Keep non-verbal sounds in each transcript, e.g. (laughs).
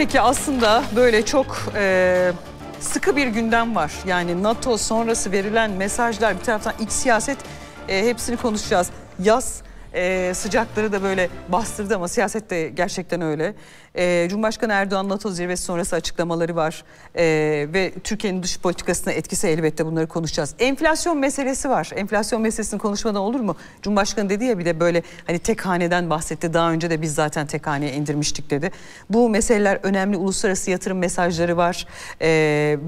Peki aslında böyle çok e, sıkı bir gündem var. Yani NATO sonrası verilen mesajlar bir taraftan iç siyaset e, hepsini konuşacağız. Yaz e, sıcakları da böyle bastırdı ama siyaset de gerçekten öyle. E, Cumhurbaşkanı Erdoğan NATO zirvesi sonrası açıklamaları var e, ve Türkiye'nin dış politikasına etkisi elbette bunları konuşacağız. Enflasyon meselesi var. Enflasyon meselesini konuşmadan olur mu? Cumhurbaşkanı dedi ya bir de böyle hani tek haneden bahsetti. Daha önce de biz zaten tek haneye indirmiştik dedi. Bu meseleler önemli uluslararası yatırım mesajları var e,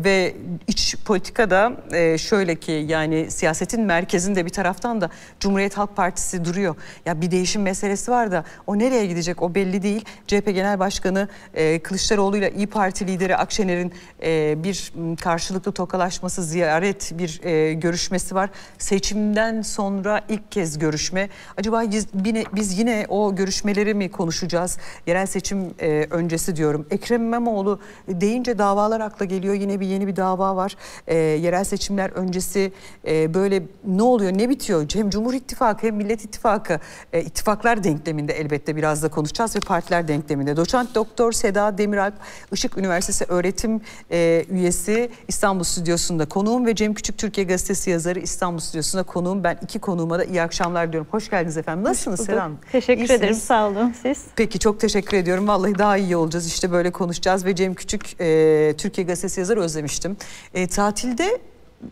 ve iç politikada e, şöyle ki yani siyasetin merkezinde bir taraftan da Cumhuriyet Halk Partisi duruyor. Ya bir değişim meselesi var da o nereye gidecek o belli değil. CHP Genel Başkanı Başkanı e, Kılıçdaroğlu ile İyi Parti lideri Akşener'in e, bir karşılıklı tokalaşması, ziyaret, bir e, görüşmesi var. Seçimden sonra ilk kez görüşme. Acaba biz yine, biz yine o görüşmeleri mi konuşacağız? Yerel seçim e, öncesi diyorum. Ekrem İmamoğlu deyince davalar akla geliyor. Yine bir yeni bir dava var. E, yerel seçimler öncesi e, böyle ne oluyor, ne bitiyor? Hem Cumhur İttifakı hem Millet İttifakı. E, ittifaklar denkleminde elbette biraz da konuşacağız ve partiler denkleminde. Doçan Doçent Doktor Seda Demiralp, Işık Üniversitesi öğretim e, üyesi İstanbul Stüdyosu'nda konuğum ve Cem Küçük Türkiye Gazetesi yazarı İstanbul Stüdyosu'nda konuğum. Ben iki konuğuma da iyi akşamlar diyorum. Hoş geldiniz efendim. Nasılsınız Selam? Teşekkür İyisiniz. ederim. Sağ olun. Siz? Peki çok teşekkür ediyorum. Vallahi daha iyi olacağız. İşte böyle konuşacağız ve Cem Küçük e, Türkiye Gazetesi yazarı özlemiştim. E, tatilde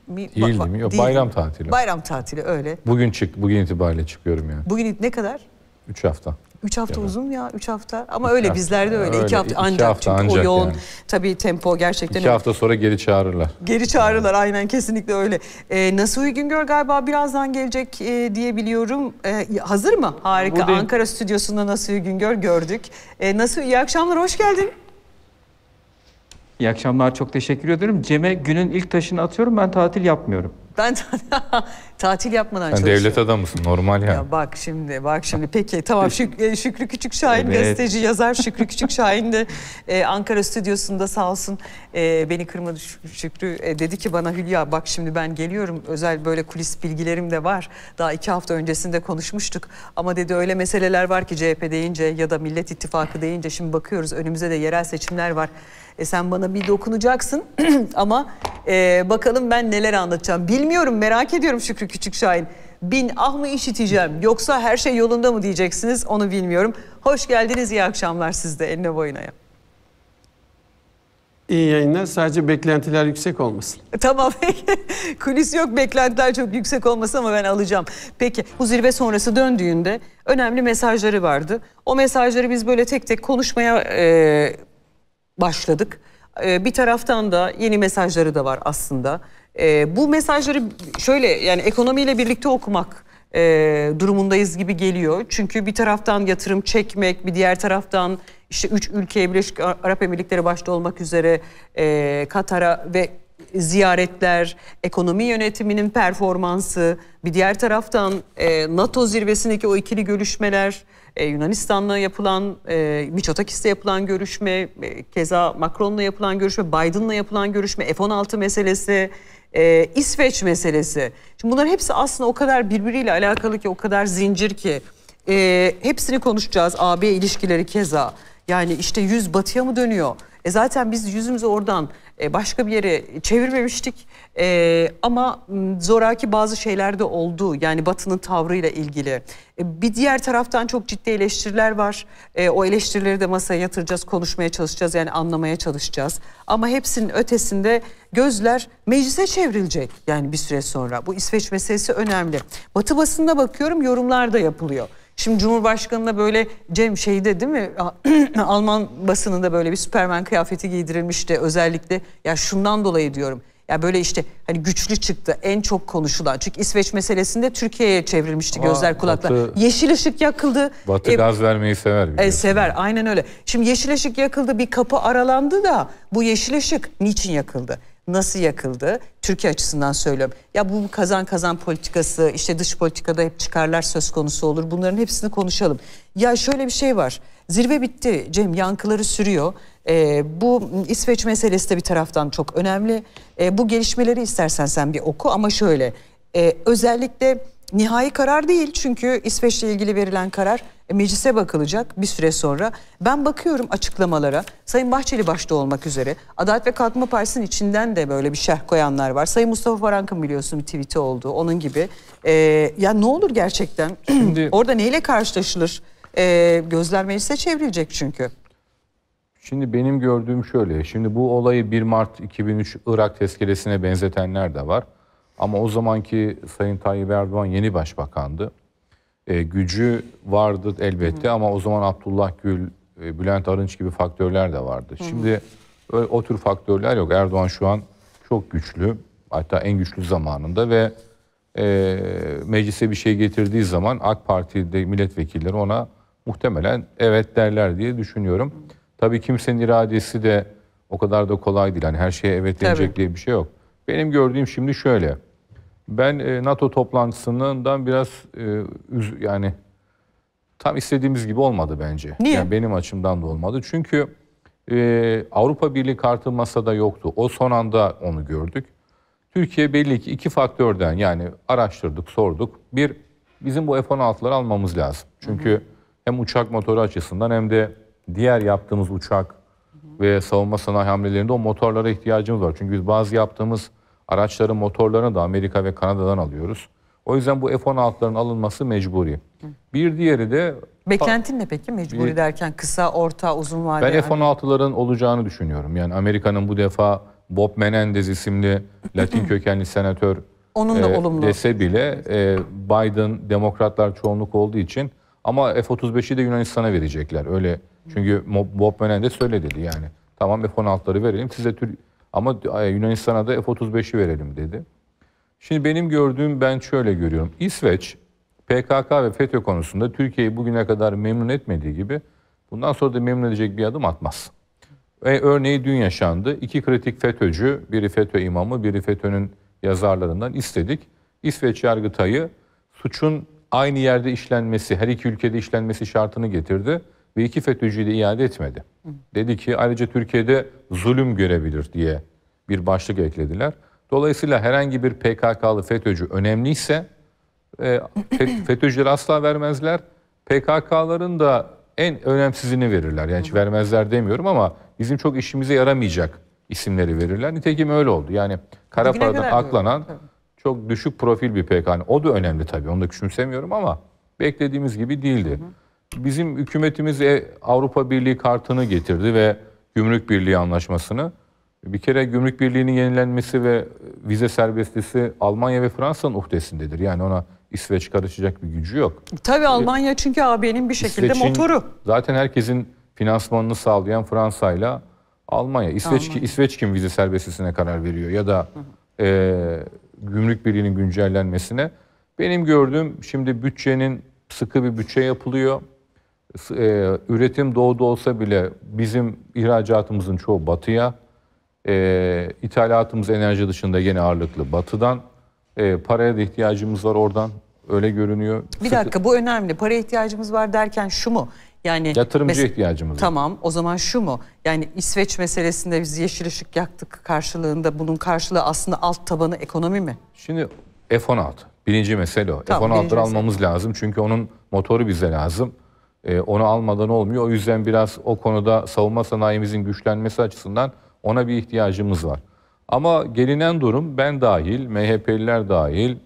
mi? Değildi bak, değil bayram tatili. Bayram tatili öyle. Bugün çık bugün itibariyle çıkıyorum yani. Bugün ne kadar? 3 hafta. Üç hafta Değil uzun ya, üç hafta. Ama üç öyle hafta, bizlerde öyle. öyle. İki hafta iki ancak hafta çünkü ancak o yoğun yani. tabii tempo gerçekten. İki hafta sonra geri çağırırlar. Geri çağırırlar aynen kesinlikle öyle. Ee, Nasuhi Gör galiba birazdan gelecek e, diye biliyorum. E, ee, hazır mı? Harika. Buradayım. Ankara stüdyosunda Nasıl Nasuhi Gör gördük. E, ee, Nasuhi iyi akşamlar, hoş geldin. İyi akşamlar, çok teşekkür ederim. Cem'e günün ilk taşını atıyorum, ben tatil yapmıyorum. Ben (laughs) tatil yapmadan Sen çalışıyorum. devlet adamısın normal yani. Ya bak şimdi bak şimdi peki tamam Şük e, Şükrü Küçük Şahin evet. gazeteci yazar Şükrü Küçük Şahin de e, Ankara stüdyosunda sağ olsun e, beni kırmadı Şükrü e, dedi ki bana Hülya bak şimdi ben geliyorum özel böyle kulis bilgilerim de var. Daha iki hafta öncesinde konuşmuştuk ama dedi öyle meseleler var ki CHP deyince ya da Millet İttifakı deyince şimdi bakıyoruz önümüze de yerel seçimler var. E sen bana bir dokunacaksın (clears throat) ama e, bakalım ben neler anlatacağım. Bilmiyorum merak ediyorum Şükrü Küçük Şahin. Bin ah mı işiteceğim yoksa her şey yolunda mı diyeceksiniz onu bilmiyorum. Hoş geldiniz iyi akşamlar sizde eline boyunaya. İyi yayınlar. Sadece beklentiler yüksek olmasın. E, tamam. (laughs) Kulis yok beklentiler çok yüksek olmasın ama ben alacağım. Peki bu zirve sonrası döndüğünde önemli mesajları vardı. O mesajları biz böyle tek tek konuşmaya e, başladık. Ee, bir taraftan da yeni mesajları da var aslında. Ee, bu mesajları şöyle yani ekonomiyle birlikte okumak e, durumundayız gibi geliyor. Çünkü bir taraftan yatırım çekmek, bir diğer taraftan işte üç ülkeye Birleşik Arap Emirlikleri başta olmak üzere e, Katar'a ve ziyaretler, ekonomi yönetiminin performansı, bir diğer taraftan e, NATO zirvesindeki o ikili görüşmeler e, Yunanistan'la yapılan, e, Miçotakis'te yapılan görüşme, e, keza Macron'la yapılan görüşme, Biden'la yapılan görüşme, F-16 meselesi, e, İsveç meselesi. Şimdi bunların hepsi aslında o kadar birbiriyle alakalı ki, o kadar zincir ki. E, hepsini konuşacağız, AB ilişkileri keza. Yani işte yüz batıya mı dönüyor? E zaten biz yüzümüzü oradan e, başka bir yere çevirmemiştik. E, ama zoraki bazı şeyler de oldu. Yani Batı'nın tavrıyla ilgili. E, bir diğer taraftan çok ciddi eleştiriler var. E, o eleştirileri de masaya yatıracağız, konuşmaya çalışacağız. Yani anlamaya çalışacağız. Ama hepsinin ötesinde gözler meclise çevrilecek. Yani bir süre sonra. Bu İsveç meselesi önemli. Batı basında bakıyorum yorumlar da yapılıyor. Şimdi Cumhurbaşkanı'na böyle Cem şeyde değil mi (clears throat) Alman basınında böyle bir Superman kıyafeti giydirilmişti özellikle. Ya şundan dolayı diyorum. Ya böyle işte hani güçlü çıktı en çok konuşulan. Çünkü İsveç meselesinde Türkiye'ye çevrilmişti Aa, gözler kulaklar. Batı, yeşil ışık yakıldı. Batı e, gaz vermeyi sever. E, sever aynen öyle. Şimdi yeşil ışık yakıldı bir kapı aralandı da bu yeşil ışık niçin yakıldı? nasıl yakıldı? Türkiye açısından söylüyorum. Ya bu kazan kazan politikası, işte dış politikada hep çıkarlar söz konusu olur. Bunların hepsini konuşalım. Ya şöyle bir şey var. Zirve bitti Cem, yankıları sürüyor. Ee, bu İsveç meselesi de bir taraftan çok önemli. Ee, bu gelişmeleri istersen sen bir oku ama şöyle. E, özellikle nihai karar değil çünkü İsveç'le ilgili verilen karar e, meclise bakılacak bir süre sonra. Ben bakıyorum açıklamalara. Sayın Bahçeli başta olmak üzere. Adalet ve Kalkınma Partisi'nin içinden de böyle bir şerh koyanlar var. Sayın Mustafa Varank'ın biliyorsun bir tweet'i oldu. Onun gibi. Ee, ya ne olur gerçekten? (clears throat) Şimdi... Orada neyle karşılaşılır? Ee, gözler meclise çevrilecek çünkü. Şimdi benim gördüğüm şöyle. Şimdi bu olayı 1 Mart 2003 Irak tezkeresine benzetenler de var. Ama o zamanki Sayın Tayyip Erdoğan yeni başbakandı e, gücü vardı elbette hı hı. ama o zaman Abdullah Gül, e, Bülent Arınç gibi faktörler de vardı. Hı hı. Şimdi öyle, o tür faktörler yok. Erdoğan şu an çok güçlü hatta en güçlü zamanında ve e, meclise bir şey getirdiği zaman AK Parti'de milletvekilleri ona muhtemelen evet derler diye düşünüyorum. Tabii kimsenin iradesi de o kadar da kolay değil. Yani her şeye evet denecek diye bir şey yok. Benim gördüğüm şimdi şöyle. Ben e, NATO toplantısından biraz e, yani tam istediğimiz gibi olmadı bence. Niye? Yani benim açımdan da olmadı. Çünkü e, Avrupa Birliği kartı masada yoktu. O son anda onu gördük. Türkiye belli ki iki faktörden yani araştırdık, sorduk. Bir, bizim bu F-16'ları almamız lazım. Çünkü hı hı. hem uçak motoru açısından hem de diğer yaptığımız uçak hı hı. ve savunma sanayi hamlelerinde o motorlara ihtiyacımız var. Çünkü biz bazı yaptığımız Araçların motorlarını da Amerika ve Kanada'dan alıyoruz. O yüzden bu F-16'ların alınması mecburi. Bir diğeri de... Beklentin ne peki mecburi derken kısa, orta, uzun vadeli? Ben hani- F-16'ların hani... olacağını düşünüyorum. Yani Amerika'nın bu defa Bob Menendez isimli (laughs) Latin kökenli senatör onun da e, olumlu. dese bile e, Biden demokratlar çoğunluk olduğu için ama F-35'i de Yunanistan'a verecekler. Öyle çünkü Bob Menendez söyle dedi yani. Tamam F-16'ları verelim size Türkiye ama Yunanistan'a da F-35'i verelim dedi. Şimdi benim gördüğüm ben şöyle görüyorum. İsveç PKK ve FETÖ konusunda Türkiye'yi bugüne kadar memnun etmediği gibi bundan sonra da memnun edecek bir adım atmaz. Ve örneği dün yaşandı. İki kritik FETÖ'cü, biri FETÖ imamı, biri FETÖ'nün yazarlarından istedik. İsveç Yargıtay'ı suçun aynı yerde işlenmesi, her iki ülkede işlenmesi şartını getirdi ve iki FETÖ'cüyü de iade etmedi. Dedi ki ayrıca Türkiye'de zulüm görebilir diye bir başlık eklediler. Dolayısıyla herhangi bir PKK'lı FETÖ'cü önemliyse e, (clears throat) FETÖ'cüleri asla vermezler. PKK'ların da en önemsizini verirler. Yani hiç vermezler demiyorum ama bizim çok işimize yaramayacak isimleri verirler. Nitekim öyle oldu. Yani kara paradan aklanan çok düşük profil bir PKK. O da önemli tabii. Onu da küçümsemiyorum ama beklediğimiz gibi değildi. Hı hı bizim hükümetimiz e, Avrupa Birliği kartını getirdi ve Gümrük Birliği anlaşmasını. Bir kere Gümrük Birliği'nin yenilenmesi ve vize serbestlisi Almanya ve Fransa'nın uhdesindedir. Yani ona İsveç karışacak bir gücü yok. Tabii e, Almanya çünkü AB'nin bir şekilde İsveç'in, motoru. Zaten herkesin finansmanını sağlayan Fransa ile Almanya. İsveç, Almanya. İsveç kim vize serbestlisine karar veriyor ya da e, gümrük birliğinin güncellenmesine. Benim gördüğüm şimdi bütçenin sıkı bir bütçe yapılıyor e, üretim doğuda olsa bile bizim ihracatımızın çoğu batıya, e, ithalatımız enerji dışında yine ağırlıklı batıdan. E, paraya da ihtiyacımız var oradan. Öyle görünüyor. Bir dakika bu önemli. Para ihtiyacımız var derken şu mu? Yani yatırımcı ihtiyacımız var. Tamam. O zaman şu mu? Yani İsveç meselesinde biz yeşil ışık yaktık karşılığında bunun karşılığı aslında alt tabanı ekonomi mi? Şimdi F16 birinci mesele o. Tamam, F16'ları almamız lazım çünkü onun motoru bize lazım. Ee, onu almadan olmuyor. O yüzden biraz o konuda savunma sanayimizin güçlenmesi açısından ona bir ihtiyacımız var. Ama gelinen durum ben dahil, MHP'liler dahil,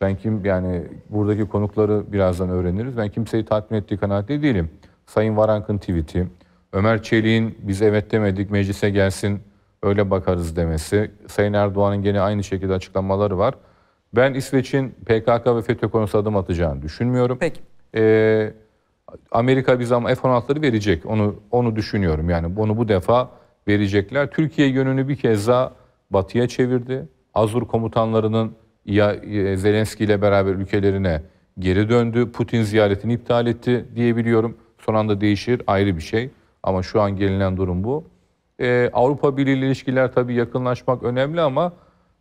ben kim yani buradaki konukları birazdan öğreniriz. Ben kimseyi tatmin ettiği kanaatli değilim. Sayın Varank'ın tweet'i, Ömer Çelik'in biz evet demedik meclise gelsin öyle bakarız demesi, Sayın Erdoğan'ın gene aynı şekilde açıklamaları var. Ben İsveç'in PKK ve FETÖ konusu adım atacağını düşünmüyorum. Peki. Ee, Amerika bir zaman F-16'ları verecek. Onu onu düşünüyorum. Yani bunu bu defa verecekler. Türkiye yönünü bir kez daha batıya çevirdi. Azur komutanlarının ya e, Zelenski ile beraber ülkelerine geri döndü. Putin ziyaretini iptal etti diyebiliyorum. Son anda değişir ayrı bir şey. Ama şu an gelinen durum bu. Ee, Avrupa Birliği ilişkiler tabii yakınlaşmak önemli ama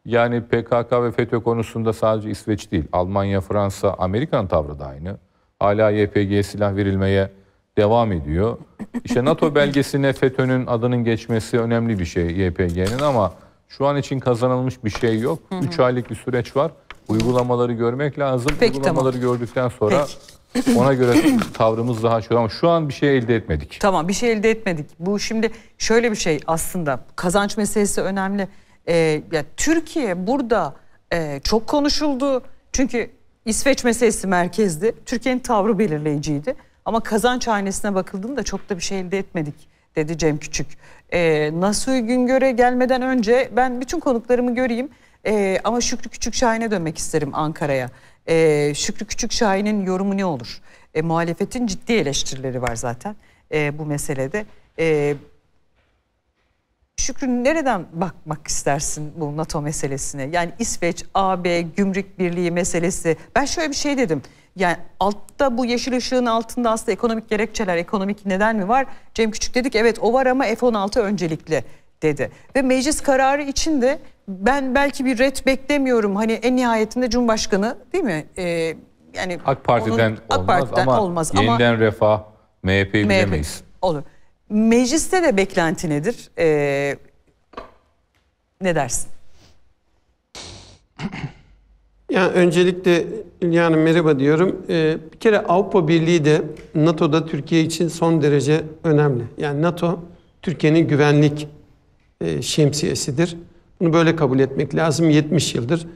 yani PKK ve FETÖ konusunda sadece İsveç değil. Almanya, Fransa, Amerikan tavrı da aynı hala YPG'ye silah verilmeye devam ediyor. İşte NATO (laughs) belgesine FETÖ'nün adının geçmesi önemli bir şey YPG'nin ama şu an için kazanılmış bir şey yok. 3 aylık bir süreç var. Uygulamaları görmek lazım. Peki, Uygulamaları tamam. gördükten sonra Peki. (clears throat) ona göre (clears throat) tavrımız daha şey ama şu an bir şey elde etmedik. Tamam bir şey elde etmedik. Bu şimdi şöyle bir şey aslında kazanç meselesi önemli. Ee, ya Türkiye burada e, çok konuşuldu. Çünkü İsveç meselesi merkezdi. Türkiye'nin tavrı belirleyiciydi. Ama kazanç hanesine bakıldığında çok da bir şey elde etmedik dedi Cem Küçük. Ee, Nasuhi Güngör'e gelmeden önce ben bütün konuklarımı göreyim. Ee, ama Şükrü Küçük Şahin'e dönmek isterim Ankara'ya. Ee, Şükrü Küçük Şahin'in yorumu ne olur? E, muhalefetin ciddi eleştirileri var zaten e, bu meselede. E, Şükrü nereden bakmak istersin bu NATO meselesine? Yani İsveç, AB, Gümrük Birliği meselesi. Ben şöyle bir şey dedim. Yani altta bu yeşil ışığın altında aslında ekonomik gerekçeler, ekonomik neden mi var? Cem Küçük dedik evet o var ama F-16 öncelikli dedi. Ve meclis kararı için de ben belki bir ret beklemiyorum. Hani en nihayetinde Cumhurbaşkanı değil mi? Ee, yani AK Parti'den onun, olmaz AK Parti'den ama olmaz. yeniden ama, refah MHP'yi bilemeyiz. olur. Mecliste de beklenti nedir? Ee, ne dersin? Yani öncelikle yani merhaba diyorum. Ee, bir kere Avrupa Birliği de NATO'da Türkiye için son derece önemli. Yani NATO Türkiye'nin güvenlik e, şemsiyesidir. Bunu böyle kabul etmek lazım. 70 yıldır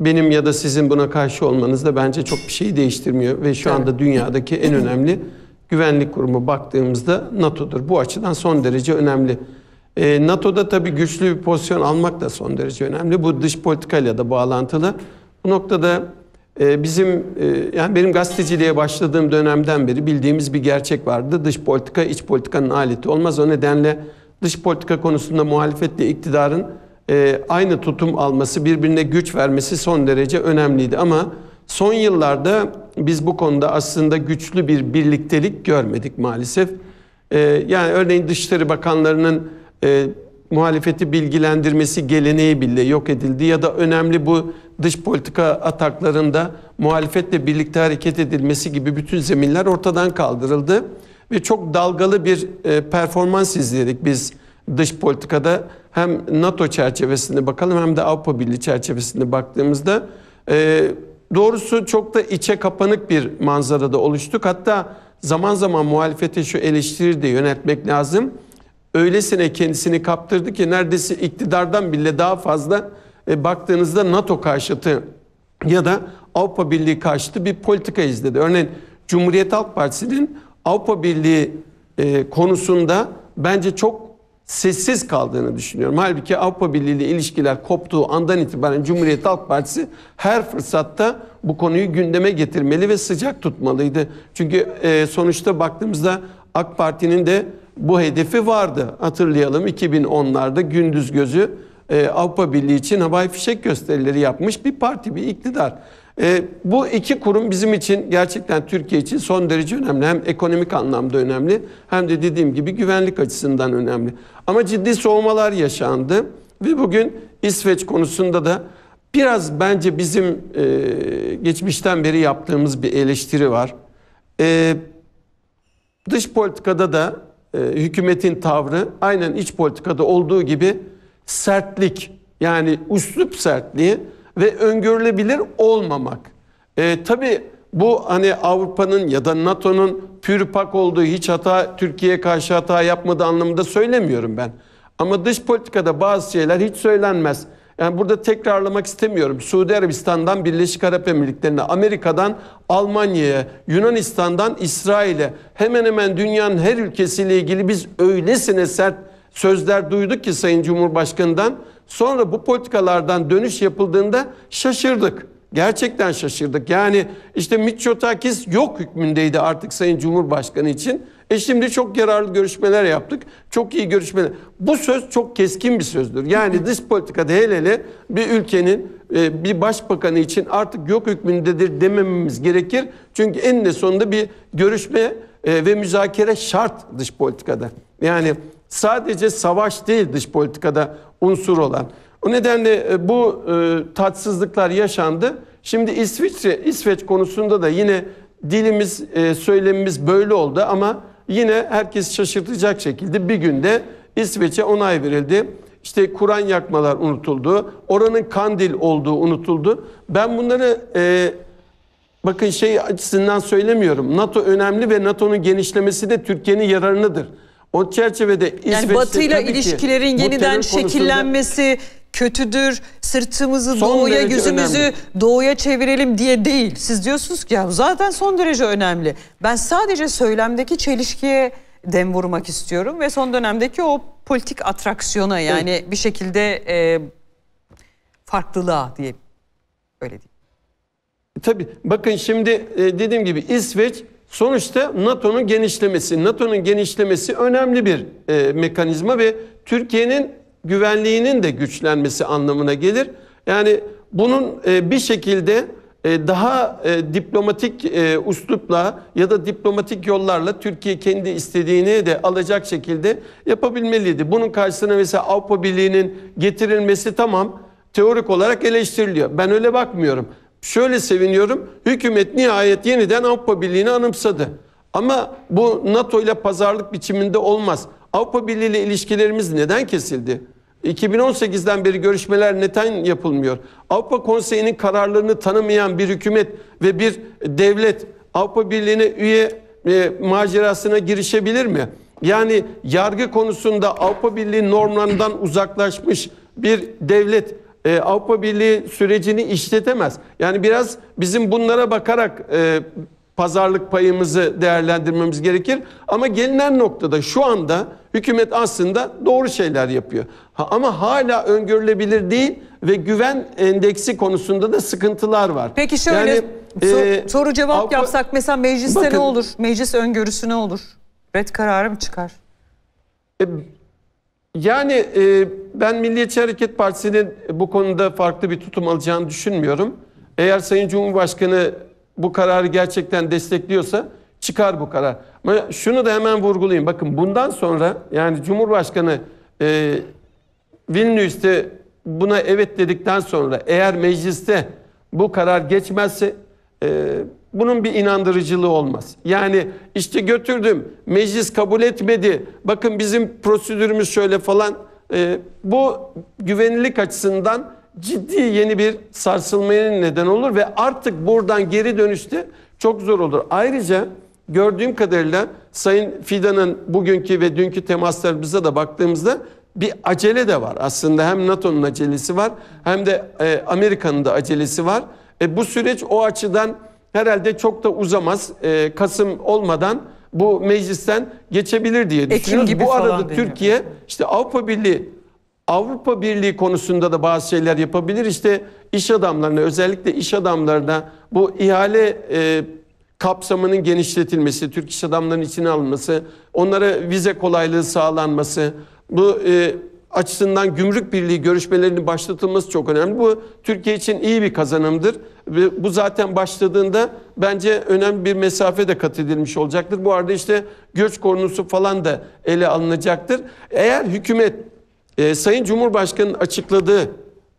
benim ya da sizin buna karşı olmanız da bence çok bir şeyi değiştirmiyor ve şu anda dünyadaki en önemli Güvenlik Kurumu baktığımızda NATO'dur. Bu açıdan son derece önemli. E, NATO'da tabii güçlü bir pozisyon almak da son derece önemli. Bu dış politikayla da bağlantılı. Bu noktada e, bizim e, yani benim gazeteciliğe başladığım dönemden beri bildiğimiz bir gerçek vardı. Dış politika iç politikanın aleti olmaz. O nedenle dış politika konusunda muhalefetle iktidarın e, aynı tutum alması, birbirine güç vermesi son derece önemliydi. Ama Son yıllarda biz bu konuda aslında güçlü bir birliktelik görmedik maalesef. Ee, yani örneğin Dışişleri Bakanlarının e, muhalefeti bilgilendirmesi geleneği bile yok edildi ya da önemli bu dış politika ataklarında muhalefetle birlikte hareket edilmesi gibi bütün zeminler ortadan kaldırıldı ve çok dalgalı bir e, performans izledik biz dış politikada hem NATO çerçevesinde bakalım hem de Avrupa Birliği çerçevesinde baktığımızda e, doğrusu çok da içe kapanık bir manzarada oluştuk. Hatta zaman zaman muhalefete şu eleştiri de yöneltmek lazım. Öylesine kendisini kaptırdı ki neredeyse iktidardan bile daha fazla e, baktığınızda NATO karşıtı ya da Avrupa Birliği karşıtı bir politika izledi. Örneğin Cumhuriyet Halk Partisi'nin Avrupa Birliği e, konusunda bence çok sessiz kaldığını düşünüyorum. Halbuki Avrupa Birliği ile ilişkiler koptuğu andan itibaren Cumhuriyet Halk Partisi her fırsatta bu konuyu gündeme getirmeli ve sıcak tutmalıydı. Çünkü e, sonuçta baktığımızda AK Parti'nin de bu hedefi vardı. Hatırlayalım 2010'larda gündüz gözü e, Avrupa Birliği için havai fişek gösterileri yapmış bir parti, bir iktidar. Ee, bu iki kurum bizim için gerçekten Türkiye için son derece önemli. Hem ekonomik anlamda önemli hem de dediğim gibi güvenlik açısından önemli. Ama ciddi soğumalar yaşandı ve bugün İsveç konusunda da biraz bence bizim e, geçmişten beri yaptığımız bir eleştiri var. E, dış politikada da e, hükümetin tavrı aynen iç politikada olduğu gibi sertlik yani üslup sertliği ve öngörülebilir olmamak. E, tabii bu hani Avrupa'nın ya da NATO'nun pür pak olduğu hiç hata Türkiye'ye karşı hata yapmadığı anlamında söylemiyorum ben. Ama dış politikada bazı şeyler hiç söylenmez. Yani burada tekrarlamak istemiyorum. Suudi Arabistan'dan Birleşik Arap Emirlikleri'ne, Amerika'dan Almanya'ya, Yunanistan'dan İsrail'e hemen hemen dünyanın her ülkesiyle ilgili biz öylesine sert sözler duyduk ki Sayın Cumhurbaşkanı'ndan. Sonra bu politikalardan dönüş yapıldığında şaşırdık. Gerçekten şaşırdık. Yani işte Mitsotakis yok hükmündeydi artık Sayın Cumhurbaşkanı için. E şimdi çok yararlı görüşmeler yaptık. Çok iyi görüşmeler. Bu söz çok keskin bir sözdür. Yani dış politikada hele hele bir ülkenin e, bir başbakanı için artık yok hükmündedir demememiz gerekir. Çünkü eninde sonunda bir görüşme e, ve müzakere şart dış politikada. Yani sadece savaş değil dış politikada unsur olan. O nedenle e, bu e, tatsızlıklar yaşandı. Şimdi İsviçre, İsveç konusunda da yine dilimiz, e, söylemimiz böyle oldu ama yine herkes şaşırtacak şekilde bir günde İsveç'e onay verildi. İşte Kur'an yakmalar unutuldu. Oranın kandil olduğu unutuldu. Ben bunları e, bakın şey açısından söylemiyorum. NATO önemli ve NATO'nun genişlemesi de Türkiye'nin yararındadır. O çerçevede İsveç'te yani Batı'yla ilişkilerin yeniden şekillenmesi kötüdür, sırtımızı son doğuya yüzümüzü önemli. doğuya çevirelim diye değil. Siz diyorsunuz ki ya zaten son derece önemli. Ben sadece söylemdeki çelişkiye dem vurmak istiyorum ve son dönemdeki o politik atraksiyona yani evet. bir şekilde e, farklılığa diye öyle diyeyim. Tabii bakın şimdi e, dediğim gibi İsveç Sonuçta NATO'nun genişlemesi, NATO'nun genişlemesi önemli bir e, mekanizma ve Türkiye'nin güvenliğinin de güçlenmesi anlamına gelir. Yani bunun e, bir şekilde e, daha e, diplomatik e, uslupla ya da diplomatik yollarla Türkiye kendi istediğini de alacak şekilde yapabilmeliydi. Bunun karşısına mesela Avrupa Birliği'nin getirilmesi tamam teorik olarak eleştiriliyor. Ben öyle bakmıyorum. Şöyle seviniyorum. Hükümet nihayet yeniden Avrupa Birliği'ni anımsadı. Ama bu NATO ile pazarlık biçiminde olmaz. Avrupa Birliği ile ilişkilerimiz neden kesildi? 2018'den beri görüşmeler neden yapılmıyor? Avrupa Konseyi'nin kararlarını tanımayan bir hükümet ve bir devlet Avrupa Birliği'ne üye e, macerasına girişebilir mi? Yani yargı konusunda Avrupa Birliği normlarından uzaklaşmış bir devlet e, Avrupa Birliği sürecini işletemez. Yani biraz bizim bunlara bakarak e, pazarlık payımızı değerlendirmemiz gerekir. Ama gelinen noktada şu anda hükümet aslında doğru şeyler yapıyor. Ha, ama hala öngörülebilir değil ve güven endeksi konusunda da sıkıntılar var. Peki şöyle yani, e, soru cevap Avrupa, yapsak mesela mecliste bakın, ne olur? Meclis öngörüsü ne olur? Red kararı mı çıkar? E, yani e, ben Milliyetçi Hareket Partisi'nin bu konuda farklı bir tutum alacağını düşünmüyorum. Eğer Sayın Cumhurbaşkanı bu kararı gerçekten destekliyorsa çıkar bu karar. Ama şunu da hemen vurgulayayım. Bakın bundan sonra yani Cumhurbaşkanı e, Vilnius'te buna evet dedikten sonra eğer mecliste bu karar geçmezse e, bunun bir inandırıcılığı olmaz. Yani işte götürdüm, meclis kabul etmedi, bakın bizim prosedürümüz şöyle falan. E, bu güvenilik açısından ciddi yeni bir sarsılmaya neden olur ve artık buradan geri dönüşte çok zor olur. Ayrıca gördüğüm kadarıyla Sayın Fidan'ın bugünkü ve dünkü temaslarımıza da baktığımızda bir acele de var. Aslında hem NATO'nun acelesi var hem de e, Amerika'nın da acelesi var. E, bu süreç o açıdan herhalde çok da uzamaz. E, Kasım olmadan bu meclisten geçebilir diye düşünüyorum. bu arada Türkiye deniyor. işte Avrupa Birliği Avrupa Birliği konusunda da bazı şeyler yapabilir. İşte iş adamlarına özellikle iş adamlarına bu ihale e, kapsamının genişletilmesi, Türk iş adamlarının içine alınması, onlara vize kolaylığı sağlanması, bu e, açısından gümrük birliği görüşmelerinin başlatılması çok önemli. Bu Türkiye için iyi bir kazanımdır. Ve bu zaten başladığında bence önemli bir mesafe de kat edilmiş olacaktır. Bu arada işte göç konusu falan da ele alınacaktır. Eğer hükümet e, Sayın Cumhurbaşkanı'nın açıkladığı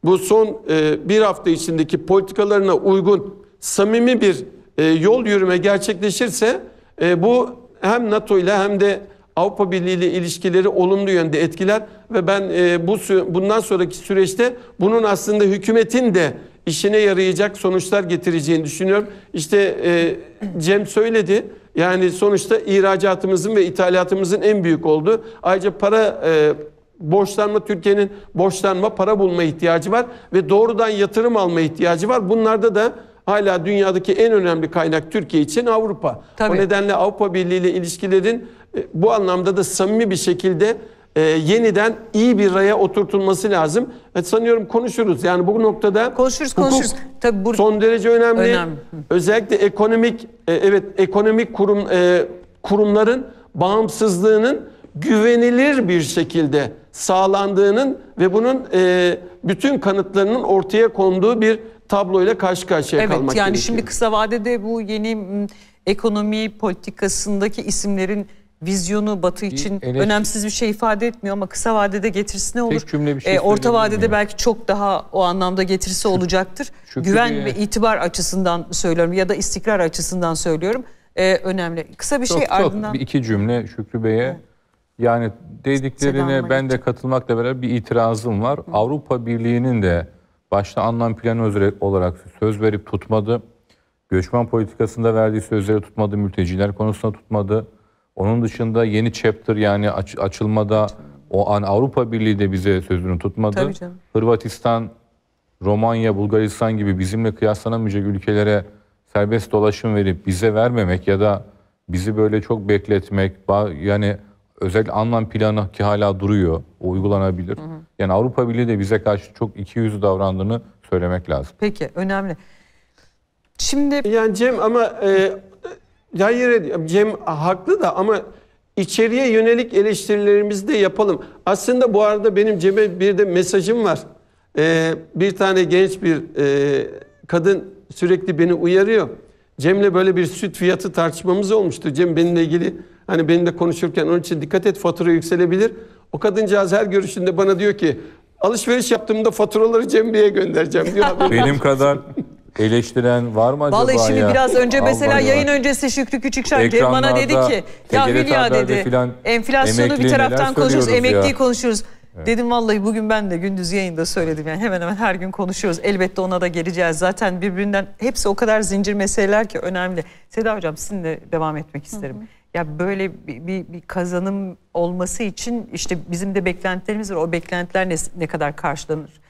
bu son e, bir hafta içindeki politikalarına uygun samimi bir e, yol yürüme gerçekleşirse e, bu hem NATO ile hem de Avrupa Birliği ile ilişkileri olumlu yönde etkiler ve ben e, bu bundan sonraki süreçte bunun aslında hükümetin de işine yarayacak sonuçlar getireceğini düşünüyorum. İşte e, Cem söyledi. Yani sonuçta ihracatımızın ve ithalatımızın en büyük oldu. Ayrıca para e, borçlanma Türkiye'nin borçlanma para bulma ihtiyacı var ve doğrudan yatırım alma ihtiyacı var. Bunlarda da hala dünyadaki en önemli kaynak Türkiye için Avrupa. Tabii. O nedenle Avrupa Birliği ile ilişkilerin e, bu anlamda da samimi bir şekilde e, yeniden iyi bir raya oturtulması lazım. E, sanıyorum konuşuruz. Yani bu noktada konuşuruz, hukuk konuşuruz. Tabii bu son derece önemli. önemli. Özellikle ekonomik e, evet ekonomik kurum e, kurumların bağımsızlığının güvenilir bir şekilde sağlandığının ve bunun e, bütün kanıtlarının ortaya konduğu bir tabloyla karşı karşıya evet, kalmak yani gerekiyor. Yani şimdi kısa vadede bu yeni ekonomi politikasındaki isimlerin vizyonu Batı için Eleş... önemsiz bir şey ifade etmiyor ama kısa vadede getirisi ne olur? Tek cümle bir şey e, orta vadede belki çok daha o anlamda getirisi Şük olacaktır. Şükür Güven ve itibar açısından söylüyorum ya da istikrar açısından söylüyorum. E, önemli. Kısa bir çok, şey çok, ardından... Bir iki cümle Şükrü Bey'e. Yani dediklerine ben de katılmakla beraber bir itirazım var. Hı. Avrupa Birliği'nin de başta anlam planı olarak söz verip tutmadı. Göçmen politikasında verdiği sözleri tutmadı, mülteciler konusunda tutmadı. Onun dışında yeni chapter yani aç, açılmada o an Avrupa Birliği de bize sözünü tutmadı. Tabii canım. Hırvatistan, Romanya, Bulgaristan gibi bizimle kıyaslanamayacak ülkelere serbest dolaşım verip bize vermemek ya da bizi böyle çok bekletmek yani özellikle anlam planı ki hala duruyor o uygulanabilir. Hı hı. Yani Avrupa Birliği de bize karşı çok iki yüzlü davrandığını söylemek lazım. Peki önemli. Şimdi yani Cem ama e, Hayır Cem haklı da ama içeriye yönelik eleştirilerimizi de yapalım. Aslında bu arada benim Cem'e bir de mesajım var. Ee, bir tane genç bir e, kadın sürekli beni uyarıyor. Cem'le böyle bir süt fiyatı tartışmamız olmuştu. Cem benimle ilgili hani benimle konuşurken onun için dikkat et fatura yükselebilir. O kadıncağız her görüşünde bana diyor ki alışveriş yaptığımda faturaları Cem Bey'e göndereceğim diyor. (laughs) Benim kadar eleştiren var mı acaba Vallahi şimdi ya? biraz önce mesela Allah yayın öncesi Şükrü Küçükşen Cem bana dedi ki ya Hülya dedi filan enflasyonu bir taraftan konuşuyoruz emekliyi ya. konuşuyoruz. Evet. Dedim vallahi bugün ben de gündüz yayında söyledim yani hemen hemen her gün konuşuyoruz. Elbette ona da geleceğiz. Zaten birbirinden hepsi o kadar zincir meseleler ki önemli. Seda hocam sizinle devam etmek isterim. Hı hı. Ya böyle bir, bir, bir kazanım olması için işte bizim de beklentilerimiz var. O beklentiler ne, ne kadar karşılanır?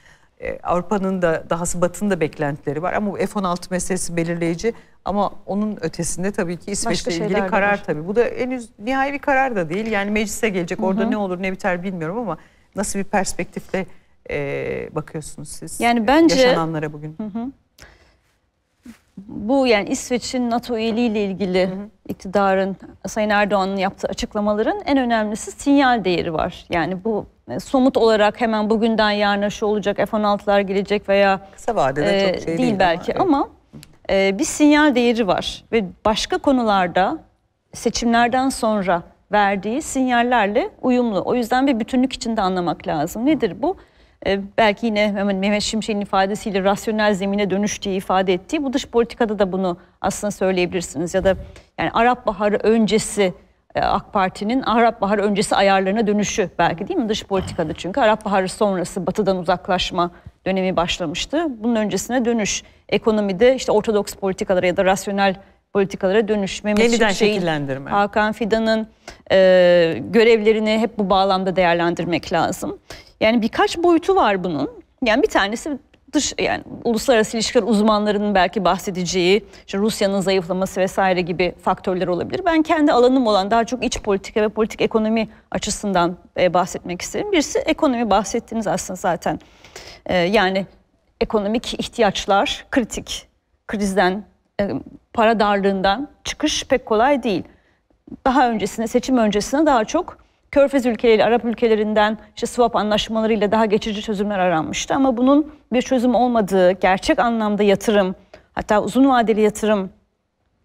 E, Avrupa'nın da dahası Batı'nın da beklentileri var ama bu F-16 meselesi belirleyici ama onun ötesinde tabii ki İsveç'le ilgili karar var. tabii. Bu da en henüz nihai bir karar da değil. Yani meclise gelecek. Orada Hı -hı. ne olur ne biter bilmiyorum ama nasıl bir perspektifle e, bakıyorsunuz siz yani e, bence, yaşananlara bugün? Hı -hı bu yani İsveç'in NATO üyeliği ile ilgili hı hı. iktidarın Sayın Erdoğan'ın yaptığı açıklamaların en önemlisi sinyal değeri var. Yani bu e, somut olarak hemen bugünden yarına şu olacak F-16'lar gelecek veya kısa vadede e, çok şey değil, değil belki ama, ama e, bir sinyal değeri var ve başka konularda seçimlerden sonra verdiği sinyallerle uyumlu. O yüzden bir bütünlük içinde anlamak lazım. Nedir bu? E, belki yine hemen Mehmet Şimşek'in ifadesiyle rasyonel zemine dönüştüğü ifade ettiği bu dış politikada da bunu aslında söyleyebilirsiniz ya da yani Arap Baharı öncesi e, AK Parti'nin Arap Baharı öncesi ayarlarına dönüşü belki değil mi dış politikada çünkü Arap Baharı sonrası batıdan uzaklaşma dönemi başlamıştı. Bunun öncesine dönüş ekonomide işte ortodoks politikalara ya da rasyonel politikalara dönüş. Mehmet Yeniden Şimşek'in, şekillendirme. Hakan Fidan'ın e, görevlerini hep bu bağlamda değerlendirmek lazım. Yani birkaç boyutu var bunun. Yani bir tanesi dış yani uluslararası ilişkiler uzmanlarının belki bahsedeceği işte Rusya'nın zayıflaması vesaire gibi faktörler olabilir. Ben kendi alanım olan daha çok iç politika ve politik ekonomi açısından e, bahsetmek isterim. Birisi ekonomi bahsettiğiniz aslında zaten. E, yani ekonomik ihtiyaçlar kritik. Krizden, e, para darlığından çıkış pek kolay değil. Daha öncesine, seçim öncesine daha çok Körfez ülkeleri, Arap ülkelerinden işte swap anlaşmalarıyla daha geçici çözümler aranmıştı. Ama bunun bir çözüm olmadığı, gerçek anlamda yatırım, hatta uzun vadeli yatırım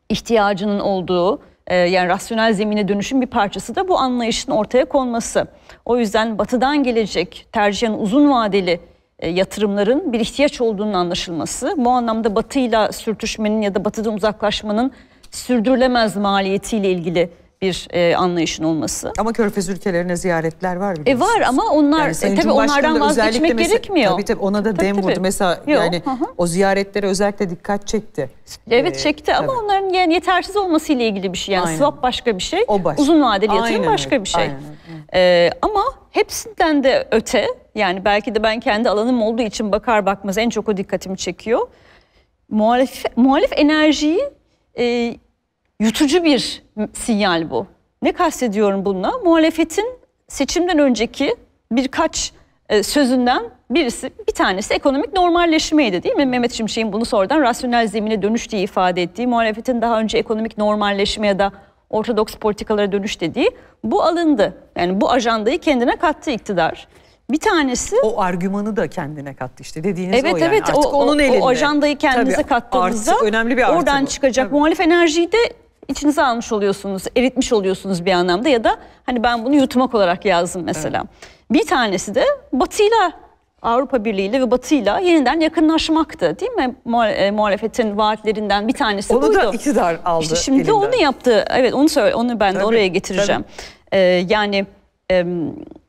ihtiyacının olduğu, e, yani rasyonel zemine dönüşüm bir parçası da bu anlayışın ortaya konması. O yüzden batıdan gelecek tercihen uzun vadeli e, yatırımların bir ihtiyaç olduğunun anlaşılması. Bu anlamda batıyla sürtüşmenin ya da batıdan uzaklaşmanın sürdürülemez maliyetiyle ilgili bir e, anlayışın olması. Ama Körfez ülkelerine ziyaretler var mı? E var ama onlar yani e, tabii onlardan vazgeçmek mesela, gerekmiyor. Tabii tabii ona da tabii, dem tabii. vurdu. Mesela Yok, yani hı o ziyaretlere özellikle dikkat çekti. Evet ee, çekti tabii. ama onların yani yetersiz olması ile ilgili bir şey. Yani Aynen. swap başka bir şey. O başka. Uzun vadeli yatırım Aynen, başka evet. bir şey. Aynen. Ee, ama hepsinden de öte yani belki de ben kendi alanım olduğu için bakar bakmaz en çok o dikkatimi çekiyor. Muhalif, muhalif enerjiyi e, yutucu bir sinyal bu. Ne kastediyorum bununla? Muhalefetin seçimden önceki birkaç e, sözünden birisi bir tanesi ekonomik normalleşmeydi değil mi? Mehmet Şimşek'in bunu sonradan rasyonel zemine dönüş diye ifade ettiği, muhalefetin daha önce ekonomik normalleşme ya da ortodoks politikalara dönüş dediği bu alındı. Yani bu ajandayı kendine kattı iktidar. Bir tanesi o argümanı da kendine kattı işte dediğiniz evet, o yani. Evet evet. o, onun elinde. O ajandayı kendinize Tabii, kattığınızda artı, önemli bir artı oradan bu. çıkacak Tabii. muhalif enerjiyi de içinize almış oluyorsunuz, eritmiş oluyorsunuz bir anlamda ya da hani ben bunu yutmak olarak yazdım mesela. Evet. Bir tanesi de Batı'yla Avrupa Birliği ile ve Batı'yla yeniden yakınlaşmaktı değil mi? E, muhalefetin vaatlerinden bir tanesi onu buydu. Onu da iktidar aldı. İşte şimdi elinden. onu yaptı. Evet onu söyle, onu ben tabii, de oraya getireceğim. Ee, yani e,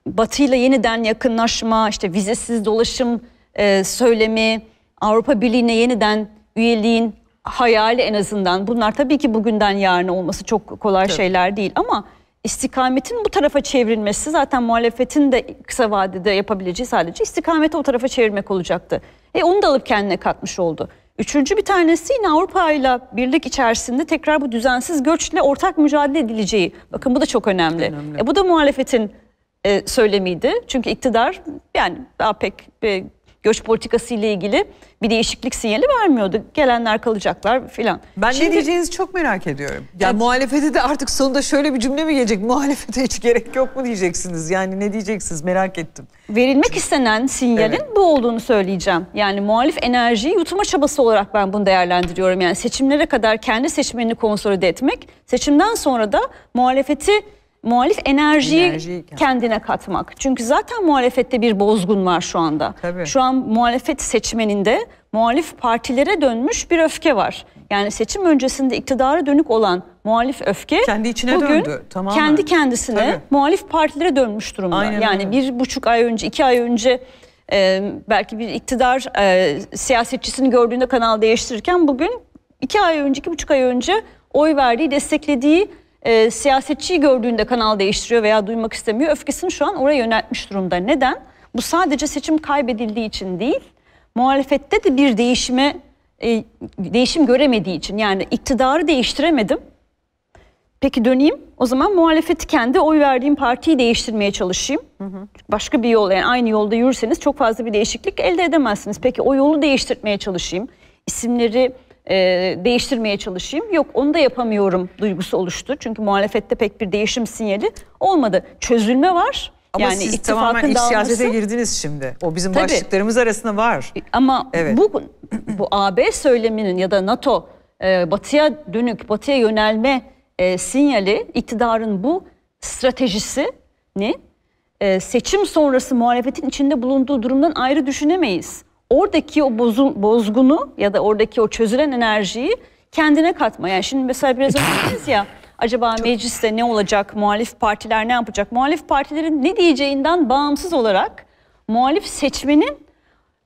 Batı'yla yeniden yakınlaşma, işte vizesiz dolaşım e, söylemi, Avrupa Birliği'ne yeniden üyeliğin hayali en azından bunlar tabii ki bugünden yarına olması çok kolay tabii. şeyler değil ama istikametin bu tarafa çevrilmesi zaten muhalefetin de kısa vadede yapabileceği sadece istikameti o tarafa çevirmek olacaktı. E onu da alıp kendine katmış oldu. Üçüncü bir tanesi yine Avrupa ile birlik içerisinde tekrar bu düzensiz göçle ortak mücadele edileceği. Bakın bu da çok önemli. önemli. E, bu da muhalefetin e, söylemiydi. Çünkü iktidar yani daha pek e, göç politikası ile ilgili bir değişiklik sinyali vermiyordu. Gelenler kalacaklar filan. Ben Şimdi, ne diyeceğinizi çok merak ediyorum. Ya yani, muhalefete de artık sonunda şöyle bir cümle mi gelecek? Muhalefete hiç gerek yok mu diyeceksiniz? Yani ne diyeceksiniz merak ettim. Verilmek Çünkü, istenen sinyalin evet. bu olduğunu söyleyeceğim. Yani muhalif enerjiyi yutma çabası olarak ben bunu değerlendiriyorum. Yani seçimlere kadar kendi seçmenini konsolide etmek, seçimden sonra da muhalefeti muhalif enerjiyi, enerjiyi kendine katmak. Çünkü zaten muhalefette bir bozgun var şu anda. Tabii. Şu an muhalefet seçmeninde muhalif partilere dönmüş bir öfke var. Yani seçim öncesinde iktidara dönük olan muhalif öfke kendi içine bugün döndü. Tamamen. kendi kendisine Tabii. muhalif partilere dönmüş durumda. Aynen yani öyle. bir buçuk ay önce, iki ay önce e, belki bir iktidar e, siyasetçisini gördüğünde kanal değiştirirken bugün iki ay önce, iki buçuk ay önce oy verdiği, desteklediği e, siyasetçiyi gördüğünde kanal değiştiriyor veya duymak istemiyor. Öfkesini şu an oraya yöneltmiş durumda. Neden? Bu sadece seçim kaybedildiği için değil, muhalefette de bir değişime e, değişim göremediği için. Yani iktidarı değiştiremedim. Peki döneyim. O zaman muhalefeti kendi oy verdiğim partiyi değiştirmeye çalışayım. Hı hı. Başka bir yol yani aynı yolda yürürseniz çok fazla bir değişiklik elde edemezsiniz. Peki o yolu değiştirmeye çalışayım. İsimleri e, değiştirmeye çalışayım. Yok onu da yapamıyorum duygusu oluştu. Çünkü muhalefette pek bir değişim sinyali olmadı. Çözülme var. Ama yani siz tamamen iç siyasete girdiniz şimdi. O bizim Tabii. başlıklarımız arasında var. E, ama evet. bu bu AB söyleminin ya da NATO e, batıya dönük, batıya yönelme e, sinyali iktidarın bu stratejisi ne? E, seçim sonrası muhalefetin içinde bulunduğu durumdan ayrı düşünemeyiz oradaki o bozun, bozgunu ya da oradaki o çözülen enerjiyi kendine katma. Yani şimdi mesela biraz önce ya acaba mecliste ne olacak, muhalif partiler ne yapacak? Muhalif partilerin ne diyeceğinden bağımsız olarak muhalif seçmenin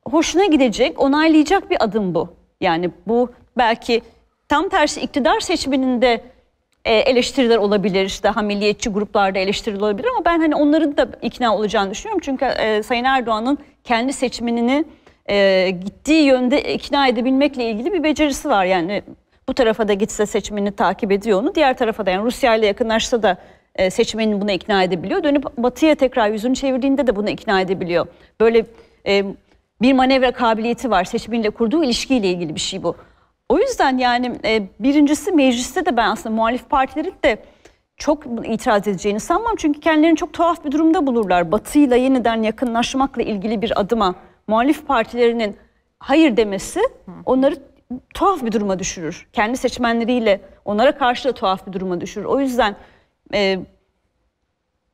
hoşuna gidecek, onaylayacak bir adım bu. Yani bu belki tam tersi iktidar seçmeninde e, eleştiriler olabilir. işte daha milliyetçi gruplarda eleştiriler olabilir ama ben hani onların da ikna olacağını düşünüyorum. Çünkü e, Sayın Erdoğan'ın kendi seçmenini e, gittiği yönde ikna edebilmekle ilgili bir becerisi var. Yani bu tarafa da gitse seçmeni takip ediyor onu. Diğer tarafa da yani Rusya ile yakınlaşsa da e, seçmenin buna ikna edebiliyor. Dönüp batıya tekrar yüzünü çevirdiğinde de bunu ikna edebiliyor. Böyle e, bir manevra kabiliyeti var seçmenle kurduğu ilişkiyle ilgili bir şey bu. O yüzden yani e, birincisi mecliste de ben aslında muhalif partilerin de çok itiraz edeceğini sanmam. Çünkü kendilerini çok tuhaf bir durumda bulurlar. Batıyla yeniden yakınlaşmakla ilgili bir adıma muhalif partilerinin hayır demesi onları tuhaf bir duruma düşürür. Kendi seçmenleriyle onlara karşı da tuhaf bir duruma düşürür. O yüzden e,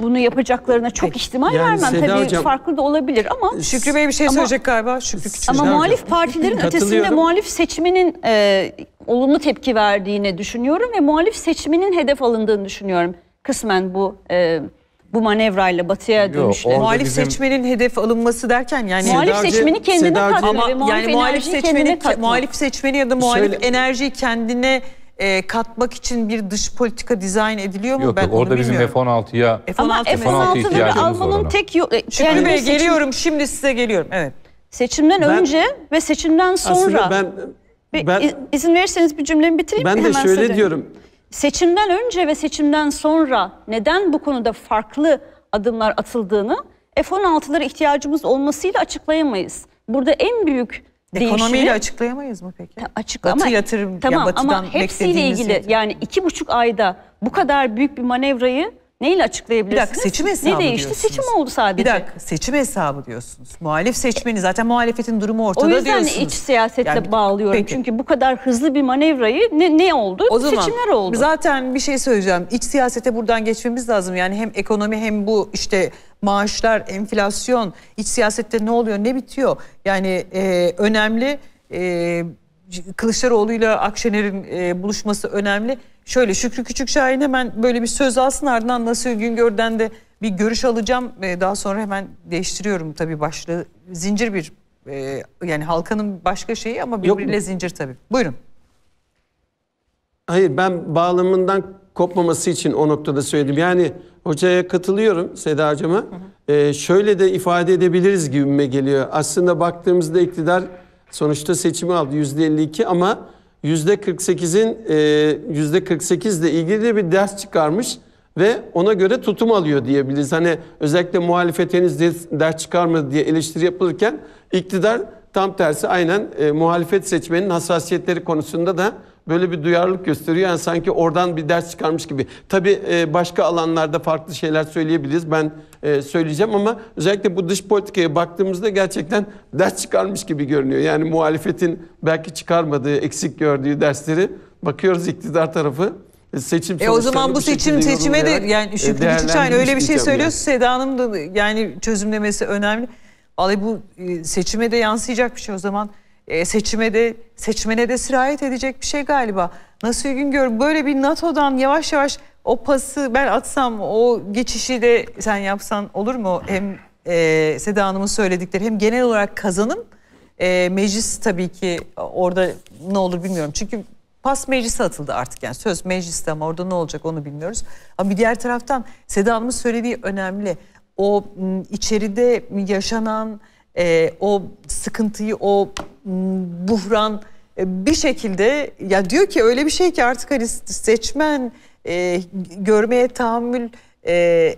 bunu yapacaklarına çok Peki, ihtimal yani vermem. Seda Tabii hocam, farklı da olabilir ama... E, Şükrü Bey bir şey ama, söyleyecek galiba. Şükrü Küçük. Ama Şükrü muhalif hocam. partilerin ötesinde muhalif seçmenin e, olumlu tepki verdiğini düşünüyorum ve muhalif seçmenin hedef alındığını düşünüyorum. Kısmen bu... E, bu manevrayla batıya dönüşleri. Muhalif bizim... seçmenin hedef alınması derken yani muhalif seçmeni kendine sedarcı, katma, ama yani muhalif seçmeni katma. muhalif seçmeni ya da muhalif Şöyle, enerjiyi kendine e, katmak için bir dış politika dizayn ediliyor mu? Yok, ben yok orada bizim F-16'ya F-16 ama F-16'ları almanın tek yolu... Şükrü yani Bey seçim... geliyorum şimdi size geliyorum. Evet. Seçimden ben, önce ve seçimden sonra. Aslında ben... ben izin verirseniz bir cümlemi bitireyim. Ben de şöyle diyorum. Seçimden önce ve seçimden sonra neden bu konuda farklı adımlar atıldığını F-16'lara ihtiyacımız olmasıyla açıklayamayız. Burada en büyük değişimi... Ekonomiyle açıklayamayız mı peki? Açıklama, Batı yatırım, tamam, ya batıdan ama hepsiyle ilgili yani iki buçuk ayda bu kadar büyük bir manevrayı Neyle açıklayabilirsiniz? Bir dakika seçim hesabı Ne değişti? Diyorsunuz. Seçim oldu sadece. Bir dakika seçim hesabı diyorsunuz. Muhalif seçmeni zaten muhalefetin durumu ortada diyorsunuz. O yüzden diyorsunuz. iç siyasetle yani, bağlıyorum. Peki. Çünkü bu kadar hızlı bir manevrayı ne, ne oldu? O zaman, Seçimler oldu. Zaten bir şey söyleyeceğim. İç siyasete buradan geçmemiz lazım. Yani hem ekonomi hem bu işte maaşlar, enflasyon, iç siyasette ne oluyor ne bitiyor? Yani e, önemli e, ile Akşener'in e, buluşması önemli. Şöyle Şükrü Küçük Şahin hemen böyle bir söz alsın ardından Nasıl Güngör'den de bir görüş alacağım. Ee, daha sonra hemen değiştiriyorum tabii başlığı. Zincir bir e, yani halkanın başka şeyi ama birbiriyle zincir tabii. Buyurun. Hayır ben bağlamından kopmaması için o noktada söyledim. Yani hocaya katılıyorum Seda hocama. Ee, şöyle de ifade edebiliriz gibime geliyor. Aslında baktığımızda iktidar sonuçta seçimi aldı %52 ama %48'in %48 ile ilgili de bir ders çıkarmış ve ona göre tutum alıyor diyebiliriz. Hani özellikle muhalefet henüz ders çıkarmadı diye eleştiri yapılırken iktidar tam tersi aynen e, muhalefet seçmenin hassasiyetleri konusunda da böyle bir duyarlılık gösteriyor. Yani sanki oradan bir ders çıkarmış gibi. Tabii e, başka alanlarda farklı şeyler söyleyebiliriz. Ben e, söyleyeceğim ama özellikle bu dış politikaya baktığımızda gerçekten ders çıkarmış gibi görünüyor. Yani muhalefetin belki çıkarmadığı, eksik gördüğü dersleri bakıyoruz iktidar tarafı e, seçim E o zaman bu seçim seçime de yani Şükrü aynı öyle bir şey söylüyorsun yani. Seda Hanım da yani çözümlemesi önemli. Vallahi bu seçime de yansıyacak bir şey o zaman e, seçime de seçmene de sirayet edecek bir şey galiba. Nasıl gün Güngör böyle bir NATO'dan yavaş yavaş o pası ben atsam o geçişi de sen yapsan olur mu? Hem e, Seda Hanım'ın söyledikleri hem genel olarak kazanım e, meclis tabii ki orada ne olur bilmiyorum. Çünkü pas meclise atıldı artık yani söz mecliste ama orada ne olacak onu bilmiyoruz. Ama bir diğer taraftan Seda Hanım'ın söylediği önemli. O içeride yaşanan e, o sıkıntıyı, o buhran e, bir şekilde ya diyor ki öyle bir şey ki artık hani seçmen e, görmeye tahammül e,